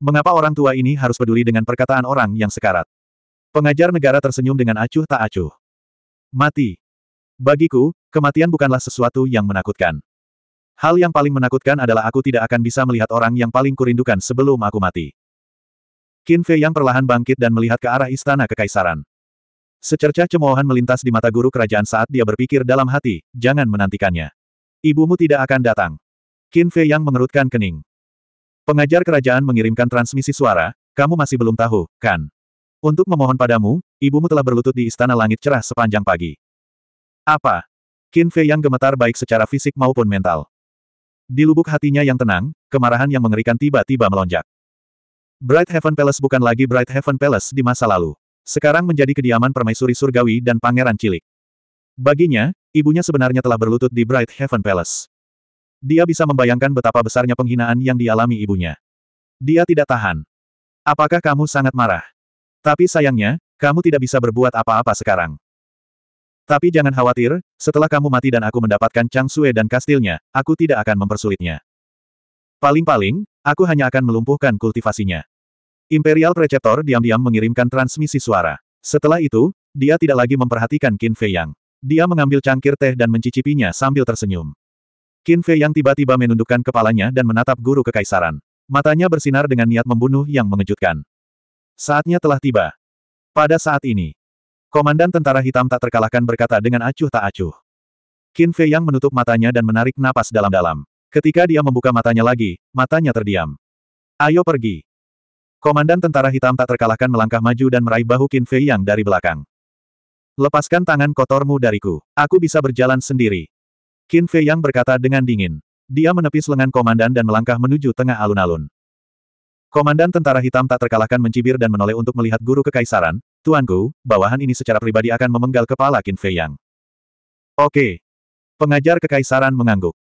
Mengapa orang tua ini harus peduli dengan perkataan orang yang sekarat? Pengajar negara tersenyum dengan acuh tak acuh. Mati. Bagiku, kematian bukanlah sesuatu yang menakutkan. Hal yang paling menakutkan adalah aku tidak akan bisa melihat orang yang paling kurindukan sebelum aku mati. Qin Fei yang perlahan bangkit dan melihat ke arah istana kekaisaran. Secercah cemoohan melintas di mata guru kerajaan saat dia berpikir dalam hati, jangan menantikannya. Ibumu tidak akan datang. Qin Fei yang mengerutkan kening. Pengajar kerajaan mengirimkan transmisi suara, kamu masih belum tahu, kan? Untuk memohon padamu, ibumu telah berlutut di istana langit cerah sepanjang pagi. Apa? Qin Fei yang gemetar baik secara fisik maupun mental. Di lubuk hatinya yang tenang, kemarahan yang mengerikan tiba-tiba melonjak. Bright Heaven Palace bukan lagi Bright Heaven Palace di masa lalu. Sekarang menjadi kediaman permaisuri surgawi dan pangeran cilik. Baginya, ibunya sebenarnya telah berlutut di Bright Heaven Palace. Dia bisa membayangkan betapa besarnya penghinaan yang dialami ibunya. Dia tidak tahan. Apakah kamu sangat marah? Tapi sayangnya, kamu tidak bisa berbuat apa-apa sekarang. Tapi jangan khawatir, setelah kamu mati dan aku mendapatkan Chang Sue dan kastilnya, aku tidak akan mempersulitnya. Paling-paling, aku hanya akan melumpuhkan kultivasinya. Imperial Preceptor diam-diam mengirimkan transmisi suara. Setelah itu, dia tidak lagi memperhatikan Qin Fei Yang. Dia mengambil cangkir teh dan mencicipinya sambil tersenyum. Qin Fei Yang tiba-tiba menundukkan kepalanya dan menatap guru kekaisaran. Matanya bersinar dengan niat membunuh yang mengejutkan. Saatnya telah tiba. Pada saat ini, Komandan Tentara Hitam tak terkalahkan berkata dengan acuh tak acuh. Qin Fei Yang menutup matanya dan menarik napas dalam-dalam. Ketika dia membuka matanya lagi, matanya terdiam. Ayo pergi. Komandan Tentara Hitam tak terkalahkan melangkah maju dan meraih bahu Qin Fei Yang dari belakang. Lepaskan tangan kotormu dariku. Aku bisa berjalan sendiri. Qin Fei Yang berkata dengan dingin. Dia menepis lengan komandan dan melangkah menuju tengah alun-alun. Komandan Tentara Hitam tak terkalahkan mencibir dan menoleh untuk melihat guru kekaisaran, Tuanku, bawahan ini secara pribadi akan memenggal kepala Qin Fei Yang. Oke. Pengajar kekaisaran mengangguk.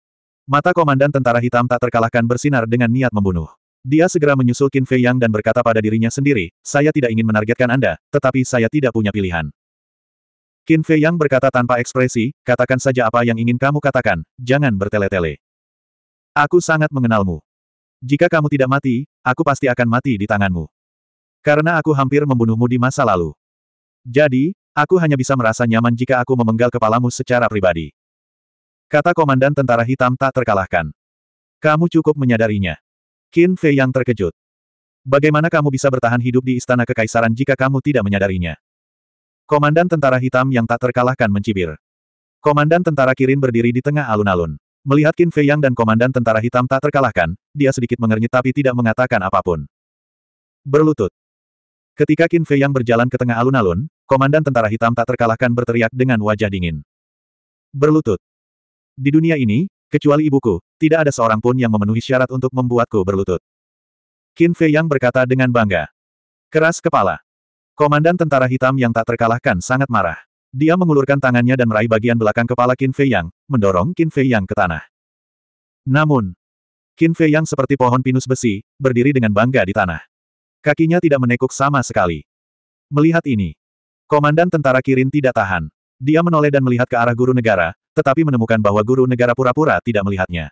Mata Komandan Tentara Hitam tak terkalahkan bersinar dengan niat membunuh. Dia segera menyusul Qin Fei Yang dan berkata pada dirinya sendiri, saya tidak ingin menargetkan Anda, tetapi saya tidak punya pilihan. Qin Fei Yang berkata tanpa ekspresi, katakan saja apa yang ingin kamu katakan, jangan bertele-tele. Aku sangat mengenalmu. Jika kamu tidak mati, aku pasti akan mati di tanganmu. Karena aku hampir membunuhmu di masa lalu. Jadi, aku hanya bisa merasa nyaman jika aku memenggal kepalamu secara pribadi. Kata Komandan Tentara Hitam tak terkalahkan. Kamu cukup menyadarinya. Qin Fei yang terkejut. Bagaimana kamu bisa bertahan hidup di Istana Kekaisaran jika kamu tidak menyadarinya? Komandan Tentara Hitam yang tak terkalahkan mencibir. Komandan Tentara Kirin berdiri di tengah alun-alun. Melihat Qin Fei Yang dan Komandan Tentara Hitam tak terkalahkan, dia sedikit mengernyit tapi tidak mengatakan apapun. Berlutut. Ketika Qin Fei Yang berjalan ke tengah alun-alun, Komandan Tentara Hitam tak terkalahkan berteriak dengan wajah dingin. Berlutut. Di dunia ini, kecuali ibuku, tidak ada seorang pun yang memenuhi syarat untuk membuatku berlutut. Qin Fei Yang berkata dengan bangga. Keras kepala. Komandan Tentara Hitam yang tak terkalahkan sangat marah. Dia mengulurkan tangannya dan meraih bagian belakang kepala Qin Fei Yang, mendorong Qin Fei Yang ke tanah. Namun, Qin Fei Yang seperti pohon pinus besi, berdiri dengan bangga di tanah. Kakinya tidak menekuk sama sekali. Melihat ini, komandan tentara Kirin tidak tahan. Dia menoleh dan melihat ke arah guru negara, tetapi menemukan bahwa guru negara pura-pura tidak melihatnya.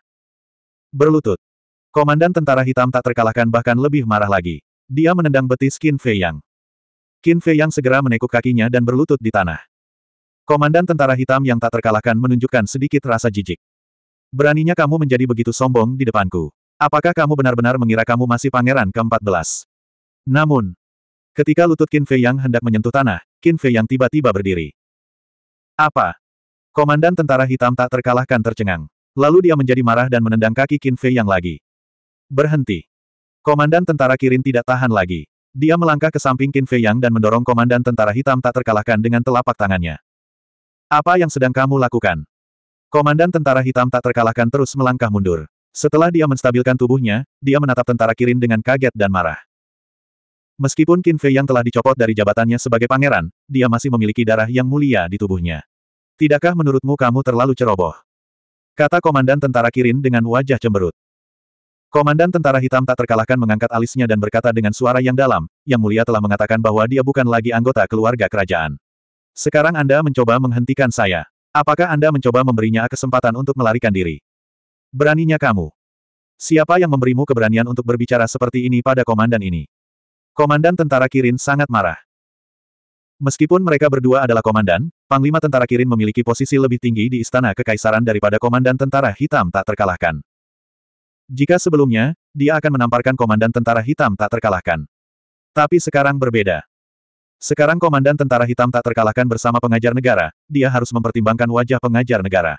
Berlutut. Komandan tentara hitam tak terkalahkan bahkan lebih marah lagi. Dia menendang betis Qin Fei Yang. Qin Fei Yang segera menekuk kakinya dan berlutut di tanah. Komandan tentara hitam yang tak terkalahkan menunjukkan sedikit rasa jijik. Beraninya kamu menjadi begitu sombong di depanku. Apakah kamu benar-benar mengira kamu masih pangeran ke-14? Namun, ketika lutut Qin Fei Yang hendak menyentuh tanah, Qin Fei Yang tiba-tiba berdiri. Apa? Komandan tentara hitam tak terkalahkan tercengang. Lalu dia menjadi marah dan menendang kaki Qin Fei Yang lagi. Berhenti. Komandan tentara Kirin tidak tahan lagi. Dia melangkah ke samping Qin Fei Yang dan mendorong komandan tentara hitam tak terkalahkan dengan telapak tangannya. Apa yang sedang kamu lakukan? Komandan tentara hitam tak terkalahkan terus melangkah mundur. Setelah dia menstabilkan tubuhnya, dia menatap tentara Kirin dengan kaget dan marah. Meskipun Qin Fei yang telah dicopot dari jabatannya sebagai pangeran, dia masih memiliki darah yang mulia di tubuhnya. Tidakkah menurutmu kamu terlalu ceroboh? Kata Komandan Tentara Kirin dengan wajah cemberut. Komandan Tentara Hitam tak terkalahkan mengangkat alisnya dan berkata dengan suara yang dalam, Yang Mulia telah mengatakan bahwa dia bukan lagi anggota keluarga kerajaan. Sekarang Anda mencoba menghentikan saya. Apakah Anda mencoba memberinya kesempatan untuk melarikan diri? Beraninya kamu. Siapa yang memberimu keberanian untuk berbicara seperti ini pada komandan ini? Komandan tentara Kirin sangat marah. Meskipun mereka berdua adalah komandan, Panglima Tentara Kirin memiliki posisi lebih tinggi di Istana Kekaisaran daripada Komandan Tentara Hitam tak terkalahkan. Jika sebelumnya, dia akan menamparkan Komandan Tentara Hitam tak terkalahkan. Tapi sekarang berbeda. Sekarang komandan tentara hitam tak terkalahkan bersama pengajar negara, dia harus mempertimbangkan wajah pengajar negara.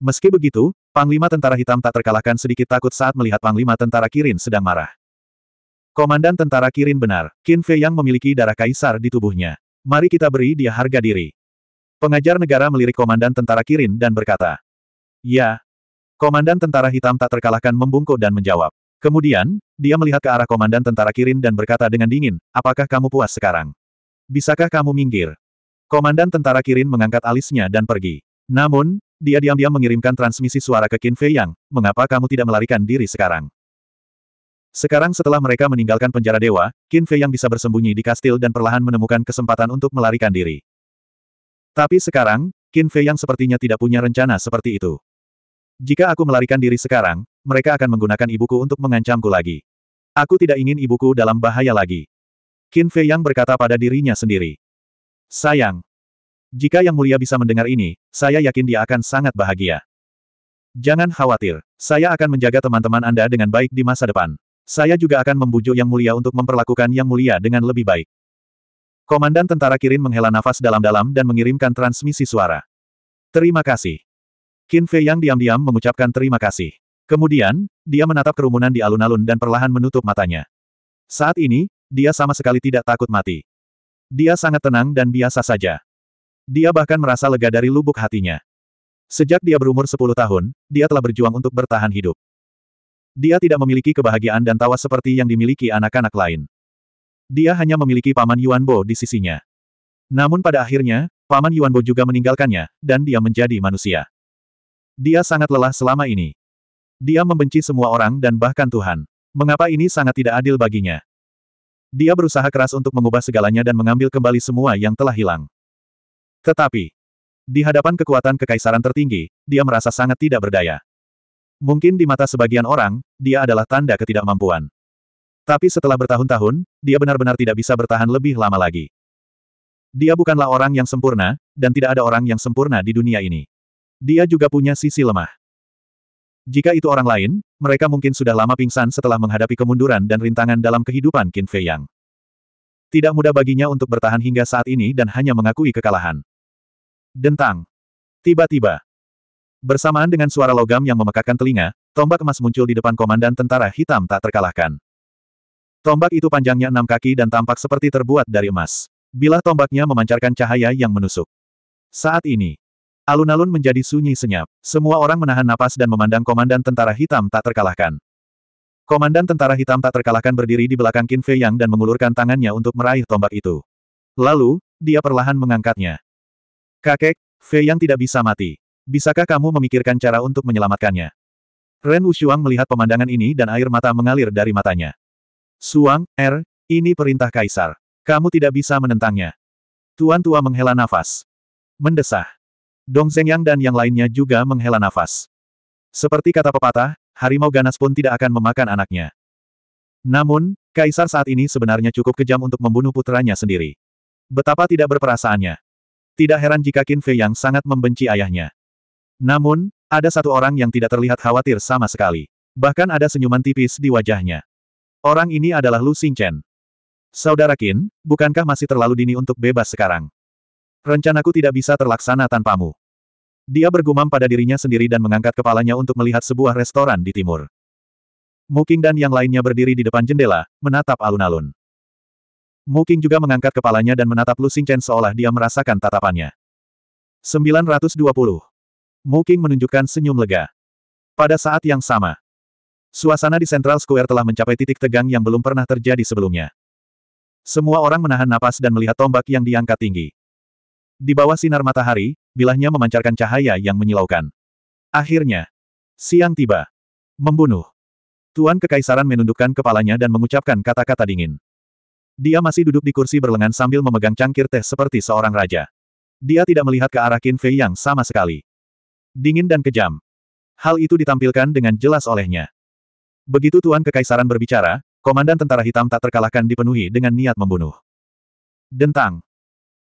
Meski begitu, Panglima Tentara Hitam tak terkalahkan sedikit takut saat melihat Panglima Tentara Kirin sedang marah. Komandan Tentara Kirin benar, Qin Fei yang memiliki darah kaisar di tubuhnya. Mari kita beri dia harga diri. Pengajar negara melirik Komandan Tentara Kirin dan berkata, Ya. Komandan Tentara Hitam tak terkalahkan membungkuk dan menjawab. Kemudian, dia melihat ke arah komandan tentara Kirin dan berkata dengan dingin, apakah kamu puas sekarang? Bisakah kamu minggir? Komandan tentara Kirin mengangkat alisnya dan pergi. Namun, dia diam-diam mengirimkan transmisi suara ke Qin Fei Yang, mengapa kamu tidak melarikan diri sekarang? Sekarang setelah mereka meninggalkan penjara dewa, Qin Fei Yang bisa bersembunyi di kastil dan perlahan menemukan kesempatan untuk melarikan diri. Tapi sekarang, Qin Fei Yang sepertinya tidak punya rencana seperti itu. Jika aku melarikan diri sekarang, mereka akan menggunakan ibuku untuk mengancamku lagi. Aku tidak ingin ibuku dalam bahaya lagi. Qin Fei Yang berkata pada dirinya sendiri. Sayang. Jika Yang Mulia bisa mendengar ini, saya yakin dia akan sangat bahagia. Jangan khawatir, saya akan menjaga teman-teman Anda dengan baik di masa depan. Saya juga akan membujuk Yang Mulia untuk memperlakukan Yang Mulia dengan lebih baik. Komandan tentara Kirin menghela nafas dalam-dalam dan mengirimkan transmisi suara. Terima kasih. Qin Fei Yang diam-diam mengucapkan terima kasih. Kemudian, dia menatap kerumunan di alun-alun dan perlahan menutup matanya. Saat ini, dia sama sekali tidak takut mati. Dia sangat tenang dan biasa saja. Dia bahkan merasa lega dari lubuk hatinya. Sejak dia berumur 10 tahun, dia telah berjuang untuk bertahan hidup. Dia tidak memiliki kebahagiaan dan tawa seperti yang dimiliki anak-anak lain. Dia hanya memiliki paman Yuanbo di sisinya. Namun pada akhirnya, paman Yuanbo juga meninggalkannya, dan dia menjadi manusia. Dia sangat lelah selama ini. Dia membenci semua orang dan bahkan Tuhan. Mengapa ini sangat tidak adil baginya? Dia berusaha keras untuk mengubah segalanya dan mengambil kembali semua yang telah hilang. Tetapi, di hadapan kekuatan kekaisaran tertinggi, dia merasa sangat tidak berdaya. Mungkin di mata sebagian orang, dia adalah tanda ketidakmampuan. Tapi setelah bertahun-tahun, dia benar-benar tidak bisa bertahan lebih lama lagi. Dia bukanlah orang yang sempurna, dan tidak ada orang yang sempurna di dunia ini. Dia juga punya sisi lemah. Jika itu orang lain, mereka mungkin sudah lama pingsan setelah menghadapi kemunduran dan rintangan dalam kehidupan Qin Fei Yang. Tidak mudah baginya untuk bertahan hingga saat ini dan hanya mengakui kekalahan. Dentang. Tiba-tiba. Bersamaan dengan suara logam yang memekakkan telinga, tombak emas muncul di depan komandan tentara hitam tak terkalahkan. Tombak itu panjangnya enam kaki dan tampak seperti terbuat dari emas. Bila tombaknya memancarkan cahaya yang menusuk. Saat ini, Alun-alun menjadi sunyi senyap. Semua orang menahan napas dan memandang Komandan Tentara Hitam tak terkalahkan. Komandan Tentara Hitam tak terkalahkan berdiri di belakang Qin Fei Yang dan mengulurkan tangannya untuk meraih tombak itu. Lalu, dia perlahan mengangkatnya. Kakek, Fei Yang tidak bisa mati. Bisakah kamu memikirkan cara untuk menyelamatkannya? Ren Wushuang melihat pemandangan ini dan air mata mengalir dari matanya. Suang, Er, ini perintah Kaisar. Kamu tidak bisa menentangnya. Tuan tua menghela nafas. Mendesah. Dong Zhengyang dan yang lainnya juga menghela nafas. Seperti kata pepatah, harimau ganas pun tidak akan memakan anaknya. Namun, Kaisar saat ini sebenarnya cukup kejam untuk membunuh putranya sendiri. Betapa tidak berperasaannya. Tidak heran jika Qin Fei yang sangat membenci ayahnya. Namun, ada satu orang yang tidak terlihat khawatir sama sekali. Bahkan ada senyuman tipis di wajahnya. Orang ini adalah Lu Xingchen. Saudara Qin, bukankah masih terlalu dini untuk bebas sekarang? Rencanaku tidak bisa terlaksana tanpamu. Dia bergumam pada dirinya sendiri dan mengangkat kepalanya untuk melihat sebuah restoran di timur. Muking dan yang lainnya berdiri di depan jendela, menatap alun-alun. Muking juga mengangkat kepalanya dan menatap Lu Xingchen seolah dia merasakan tatapannya. 920. Muking menunjukkan senyum lega. Pada saat yang sama, suasana di Central Square telah mencapai titik tegang yang belum pernah terjadi sebelumnya. Semua orang menahan napas dan melihat tombak yang diangkat tinggi. Di bawah sinar matahari, bilahnya memancarkan cahaya yang menyilaukan. Akhirnya, siang tiba. Membunuh. Tuan Kekaisaran menundukkan kepalanya dan mengucapkan kata-kata dingin. Dia masih duduk di kursi berlengan sambil memegang cangkir teh seperti seorang raja. Dia tidak melihat ke arah Qin Fei yang sama sekali. Dingin dan kejam. Hal itu ditampilkan dengan jelas olehnya. Begitu Tuan Kekaisaran berbicara, Komandan Tentara Hitam tak terkalahkan dipenuhi dengan niat membunuh. Dentang.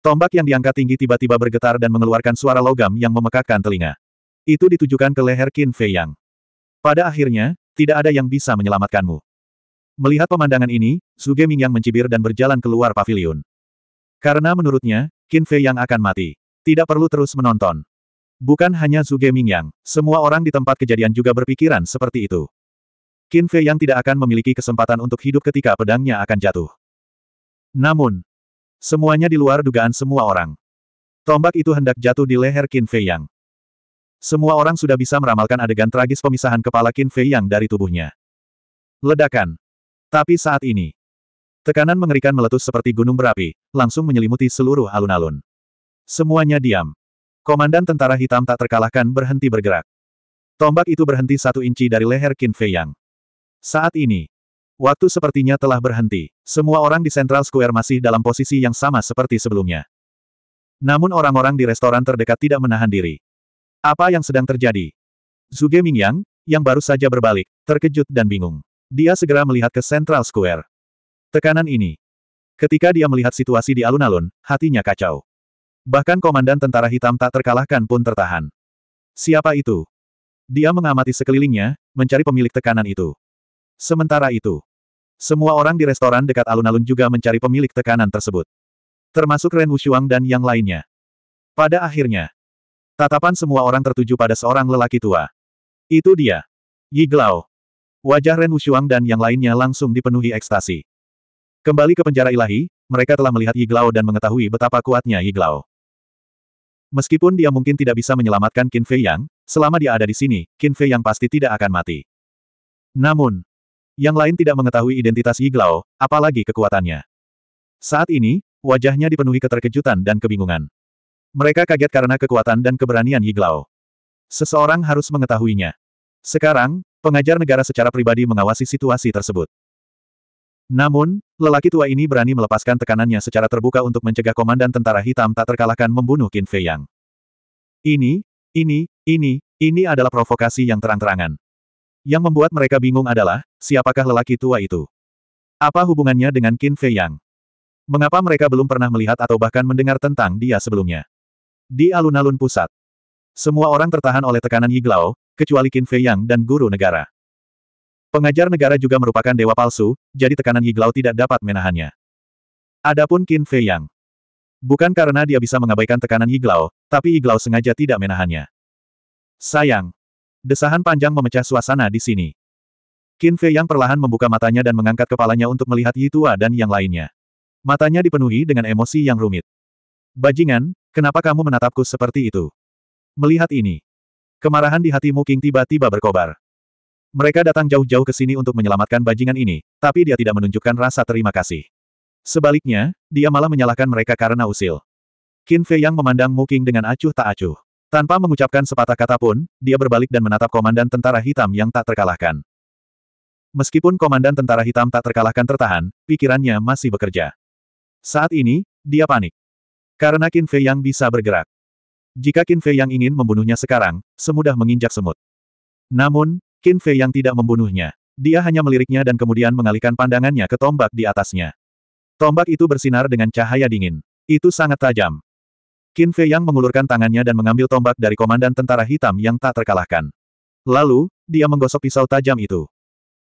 Tombak yang diangkat tinggi tiba-tiba bergetar dan mengeluarkan suara logam yang memekakkan telinga. Itu ditujukan ke leher Qin Fei Yang. Pada akhirnya, tidak ada yang bisa menyelamatkanmu. Melihat pemandangan ini, Suge yang mencibir dan berjalan keluar pavilion. Karena menurutnya, Qin Fei Yang akan mati. Tidak perlu terus menonton. Bukan hanya Suge yang, semua orang di tempat kejadian juga berpikiran seperti itu. Qin Fei Yang tidak akan memiliki kesempatan untuk hidup ketika pedangnya akan jatuh. Namun, Semuanya di luar dugaan semua orang. Tombak itu hendak jatuh di leher Qin Fei Yang. Semua orang sudah bisa meramalkan adegan tragis pemisahan kepala Qin Fei Yang dari tubuhnya. Ledakan. Tapi saat ini, tekanan mengerikan meletus seperti gunung berapi, langsung menyelimuti seluruh alun-alun. Semuanya diam. Komandan tentara hitam tak terkalahkan berhenti bergerak. Tombak itu berhenti satu inci dari leher Qin Fei Yang. Saat ini, Waktu sepertinya telah berhenti. Semua orang di Central Square masih dalam posisi yang sama seperti sebelumnya. Namun orang-orang di restoran terdekat tidak menahan diri. Apa yang sedang terjadi? Zuge Mingyang, yang baru saja berbalik, terkejut dan bingung. Dia segera melihat ke Central Square. Tekanan ini. Ketika dia melihat situasi di alun-alun, hatinya kacau. Bahkan komandan tentara hitam tak terkalahkan pun tertahan. Siapa itu? Dia mengamati sekelilingnya, mencari pemilik tekanan itu. Sementara itu, semua orang di restoran dekat alun-alun juga mencari pemilik tekanan tersebut. Termasuk Ren Wushuang dan yang lainnya. Pada akhirnya, tatapan semua orang tertuju pada seorang lelaki tua. Itu dia. Yi Glao. Wajah Ren Wushuang dan yang lainnya langsung dipenuhi ekstasi. Kembali ke penjara ilahi, mereka telah melihat Yi Glao dan mengetahui betapa kuatnya Yi Glao. Meskipun dia mungkin tidak bisa menyelamatkan Qin Fei Yang, selama dia ada di sini, Qin Fei Yang pasti tidak akan mati. Namun, yang lain tidak mengetahui identitas Yiglao, apalagi kekuatannya. Saat ini, wajahnya dipenuhi keterkejutan dan kebingungan. Mereka kaget karena kekuatan dan keberanian Yiglao. Seseorang harus mengetahuinya. Sekarang, pengajar negara secara pribadi mengawasi situasi tersebut. Namun, lelaki tua ini berani melepaskan tekanannya secara terbuka untuk mencegah komandan tentara hitam tak terkalahkan membunuh Qin Fei Yang. Ini, ini, ini, ini adalah provokasi yang terang-terangan. Yang membuat mereka bingung adalah, siapakah lelaki tua itu? Apa hubungannya dengan Qin Fei Yang? Mengapa mereka belum pernah melihat atau bahkan mendengar tentang dia sebelumnya? Di alun-alun pusat. Semua orang tertahan oleh tekanan Yiglao, kecuali Qin Fei Yang dan guru negara. Pengajar negara juga merupakan dewa palsu, jadi tekanan Yiglao tidak dapat menahannya. Adapun Qin Fei Yang. Bukan karena dia bisa mengabaikan tekanan Yiglao, tapi Yiglao sengaja tidak menahannya. Sayang, Desahan panjang memecah suasana di sini. Qin Fei yang perlahan membuka matanya dan mengangkat kepalanya untuk melihat Yi tua dan yang lainnya. Matanya dipenuhi dengan emosi yang rumit. Bajingan, kenapa kamu menatapku seperti itu? Melihat ini. Kemarahan di hatimu King tiba-tiba berkobar. Mereka datang jauh-jauh ke sini untuk menyelamatkan bajingan ini, tapi dia tidak menunjukkan rasa terima kasih. Sebaliknya, dia malah menyalahkan mereka karena usil. Qin Fei yang memandang Mu King dengan acuh tak acuh. Tanpa mengucapkan sepatah kata pun, dia berbalik dan menatap komandan tentara hitam yang tak terkalahkan. Meskipun komandan tentara hitam tak terkalahkan tertahan, pikirannya masih bekerja. Saat ini, dia panik. Karena Qin Fei Yang bisa bergerak. Jika Qin Fei Yang ingin membunuhnya sekarang, semudah menginjak semut. Namun, Qin Fei Yang tidak membunuhnya. Dia hanya meliriknya dan kemudian mengalihkan pandangannya ke tombak di atasnya. Tombak itu bersinar dengan cahaya dingin. Itu sangat tajam. Qin Fei Yang mengulurkan tangannya dan mengambil tombak dari komandan tentara hitam yang tak terkalahkan. Lalu, dia menggosok pisau tajam itu.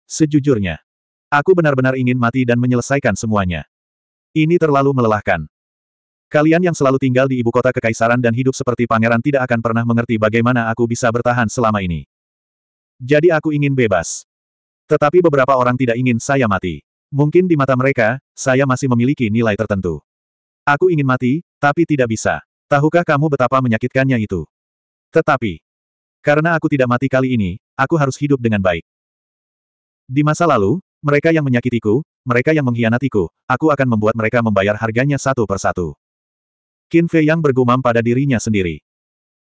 Sejujurnya, aku benar-benar ingin mati dan menyelesaikan semuanya. Ini terlalu melelahkan. Kalian yang selalu tinggal di ibu kota kekaisaran dan hidup seperti pangeran tidak akan pernah mengerti bagaimana aku bisa bertahan selama ini. Jadi aku ingin bebas. Tetapi beberapa orang tidak ingin saya mati. Mungkin di mata mereka, saya masih memiliki nilai tertentu. Aku ingin mati, tapi tidak bisa. Tahukah kamu betapa menyakitkannya itu? Tetapi, karena aku tidak mati kali ini, aku harus hidup dengan baik. Di masa lalu, mereka yang menyakitiku, mereka yang mengkhianatiku, aku akan membuat mereka membayar harganya satu persatu. Qin Fei yang bergumam pada dirinya sendiri.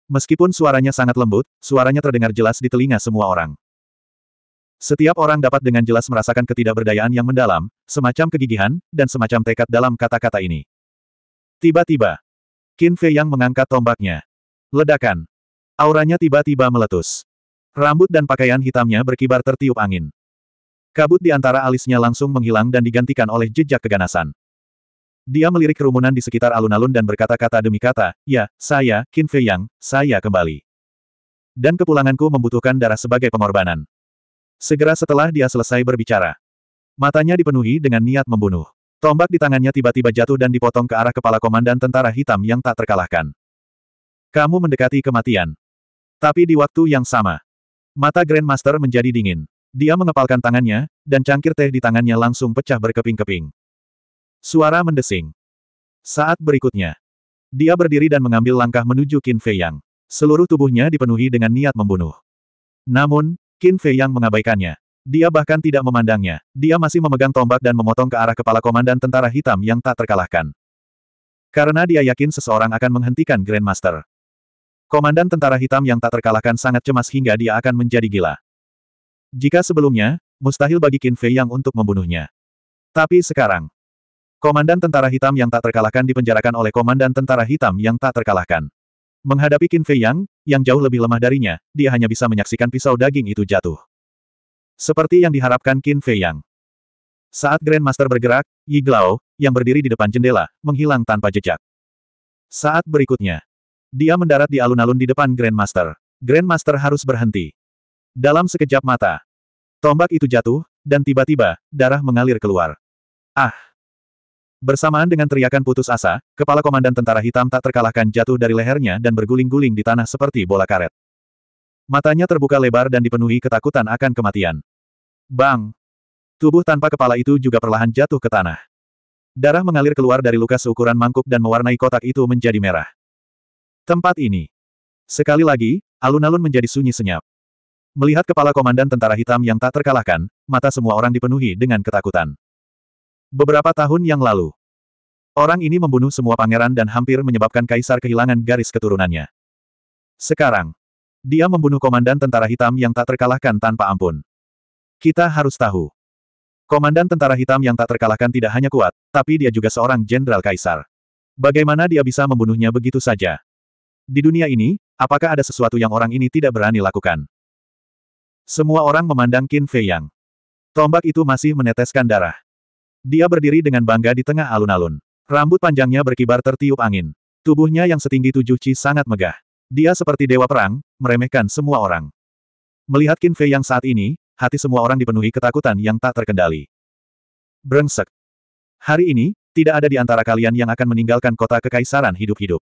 Meskipun suaranya sangat lembut, suaranya terdengar jelas di telinga semua orang. Setiap orang dapat dengan jelas merasakan ketidakberdayaan yang mendalam, semacam kegigihan, dan semacam tekad dalam kata-kata ini. Tiba-tiba, Qin Fei yang mengangkat tombaknya. Ledakan. Auranya tiba-tiba meletus. Rambut dan pakaian hitamnya berkibar tertiup angin. Kabut di antara alisnya langsung menghilang dan digantikan oleh jejak keganasan. Dia melirik kerumunan di sekitar alun-alun dan berkata-kata demi kata, Ya, saya, Qin Fei Yang, saya kembali. Dan kepulanganku membutuhkan darah sebagai pengorbanan. Segera setelah dia selesai berbicara, matanya dipenuhi dengan niat membunuh. Tombak di tangannya tiba-tiba jatuh dan dipotong ke arah kepala komandan tentara hitam yang tak terkalahkan. Kamu mendekati kematian. Tapi di waktu yang sama, mata Grandmaster menjadi dingin. Dia mengepalkan tangannya, dan cangkir teh di tangannya langsung pecah berkeping-keping. Suara mendesing. Saat berikutnya, dia berdiri dan mengambil langkah menuju Qin Fei Yang. Seluruh tubuhnya dipenuhi dengan niat membunuh. Namun, Qin Fei Yang mengabaikannya. Dia bahkan tidak memandangnya. Dia masih memegang tombak dan memotong ke arah kepala komandan tentara hitam yang tak terkalahkan. Karena dia yakin seseorang akan menghentikan Grandmaster. Komandan tentara hitam yang tak terkalahkan sangat cemas hingga dia akan menjadi gila. Jika sebelumnya, mustahil bagi Qin Fei Yang untuk membunuhnya. Tapi sekarang, komandan tentara hitam yang tak terkalahkan dipenjarakan oleh komandan tentara hitam yang tak terkalahkan. Menghadapi Qin Fei Yang, yang jauh lebih lemah darinya, dia hanya bisa menyaksikan pisau daging itu jatuh. Seperti yang diharapkan Qin Fei Yang. Saat Grandmaster bergerak, Yi Glao, yang berdiri di depan jendela, menghilang tanpa jejak. Saat berikutnya, dia mendarat di alun-alun di depan Grandmaster. Grandmaster harus berhenti. Dalam sekejap mata, tombak itu jatuh, dan tiba-tiba, darah mengalir keluar. Ah! Bersamaan dengan teriakan putus asa, kepala komandan tentara hitam tak terkalahkan jatuh dari lehernya dan berguling-guling di tanah seperti bola karet. Matanya terbuka lebar dan dipenuhi ketakutan akan kematian. Bang! Tubuh tanpa kepala itu juga perlahan jatuh ke tanah. Darah mengalir keluar dari luka seukuran mangkuk dan mewarnai kotak itu menjadi merah. Tempat ini. Sekali lagi, alun-alun menjadi sunyi senyap. Melihat kepala komandan tentara hitam yang tak terkalahkan, mata semua orang dipenuhi dengan ketakutan. Beberapa tahun yang lalu, orang ini membunuh semua pangeran dan hampir menyebabkan kaisar kehilangan garis keturunannya. Sekarang, dia membunuh komandan tentara hitam yang tak terkalahkan tanpa ampun. Kita harus tahu. Komandan tentara hitam yang tak terkalahkan tidak hanya kuat, tapi dia juga seorang jenderal kaisar. Bagaimana dia bisa membunuhnya begitu saja? Di dunia ini, apakah ada sesuatu yang orang ini tidak berani lakukan? Semua orang memandang Qin Fei Yang. Tombak itu masih meneteskan darah. Dia berdiri dengan bangga di tengah alun-alun. Rambut panjangnya berkibar tertiup angin. Tubuhnya yang setinggi tujuh ci sangat megah. Dia seperti dewa perang, meremehkan semua orang. Melihat Qin Fei yang saat ini, hati semua orang dipenuhi ketakutan yang tak terkendali. Brengsek. Hari ini, tidak ada di antara kalian yang akan meninggalkan kota kekaisaran hidup-hidup.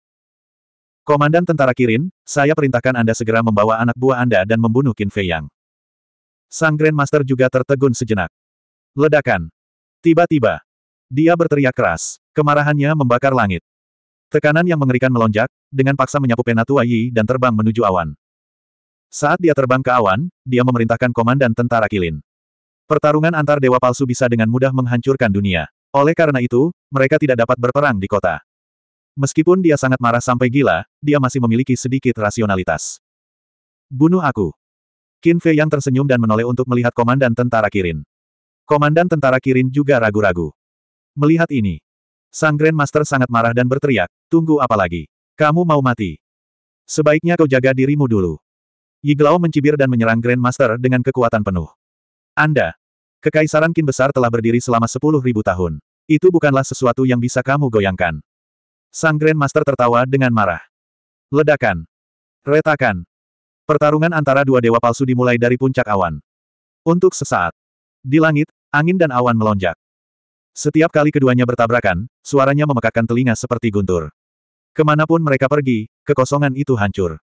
Komandan Tentara Kirin, saya perintahkan Anda segera membawa anak buah Anda dan membunuh Qin Fei Yang. Sang Grandmaster juga tertegun sejenak. Ledakan. Tiba-tiba. Dia berteriak keras. Kemarahannya membakar langit. Tekanan yang mengerikan melonjak, dengan paksa menyapu Penatua Yi dan terbang menuju awan. Saat dia terbang ke awan, dia memerintahkan komandan tentara Kilin. Pertarungan antar dewa palsu bisa dengan mudah menghancurkan dunia. Oleh karena itu, mereka tidak dapat berperang di kota. Meskipun dia sangat marah sampai gila, dia masih memiliki sedikit rasionalitas. Bunuh aku. Qin Fei yang tersenyum dan menoleh untuk melihat komandan tentara Kirin. Komandan tentara Kirin juga ragu-ragu. Melihat ini, Sang Grand Master sangat marah dan berteriak, tunggu apa lagi? Kamu mau mati? Sebaiknya kau jaga dirimu dulu. Yiglao mencibir dan menyerang Grand Master dengan kekuatan penuh. Anda, Kekaisaran Qin besar telah berdiri selama sepuluh ribu tahun. Itu bukanlah sesuatu yang bisa kamu goyangkan. Sang Grand Master tertawa dengan marah. Ledakan. Retakan. Pertarungan antara dua dewa palsu dimulai dari puncak awan. Untuk sesaat. Di langit, angin dan awan melonjak. Setiap kali keduanya bertabrakan, suaranya memekakkan telinga seperti guntur. Kemanapun mereka pergi, kekosongan itu hancur.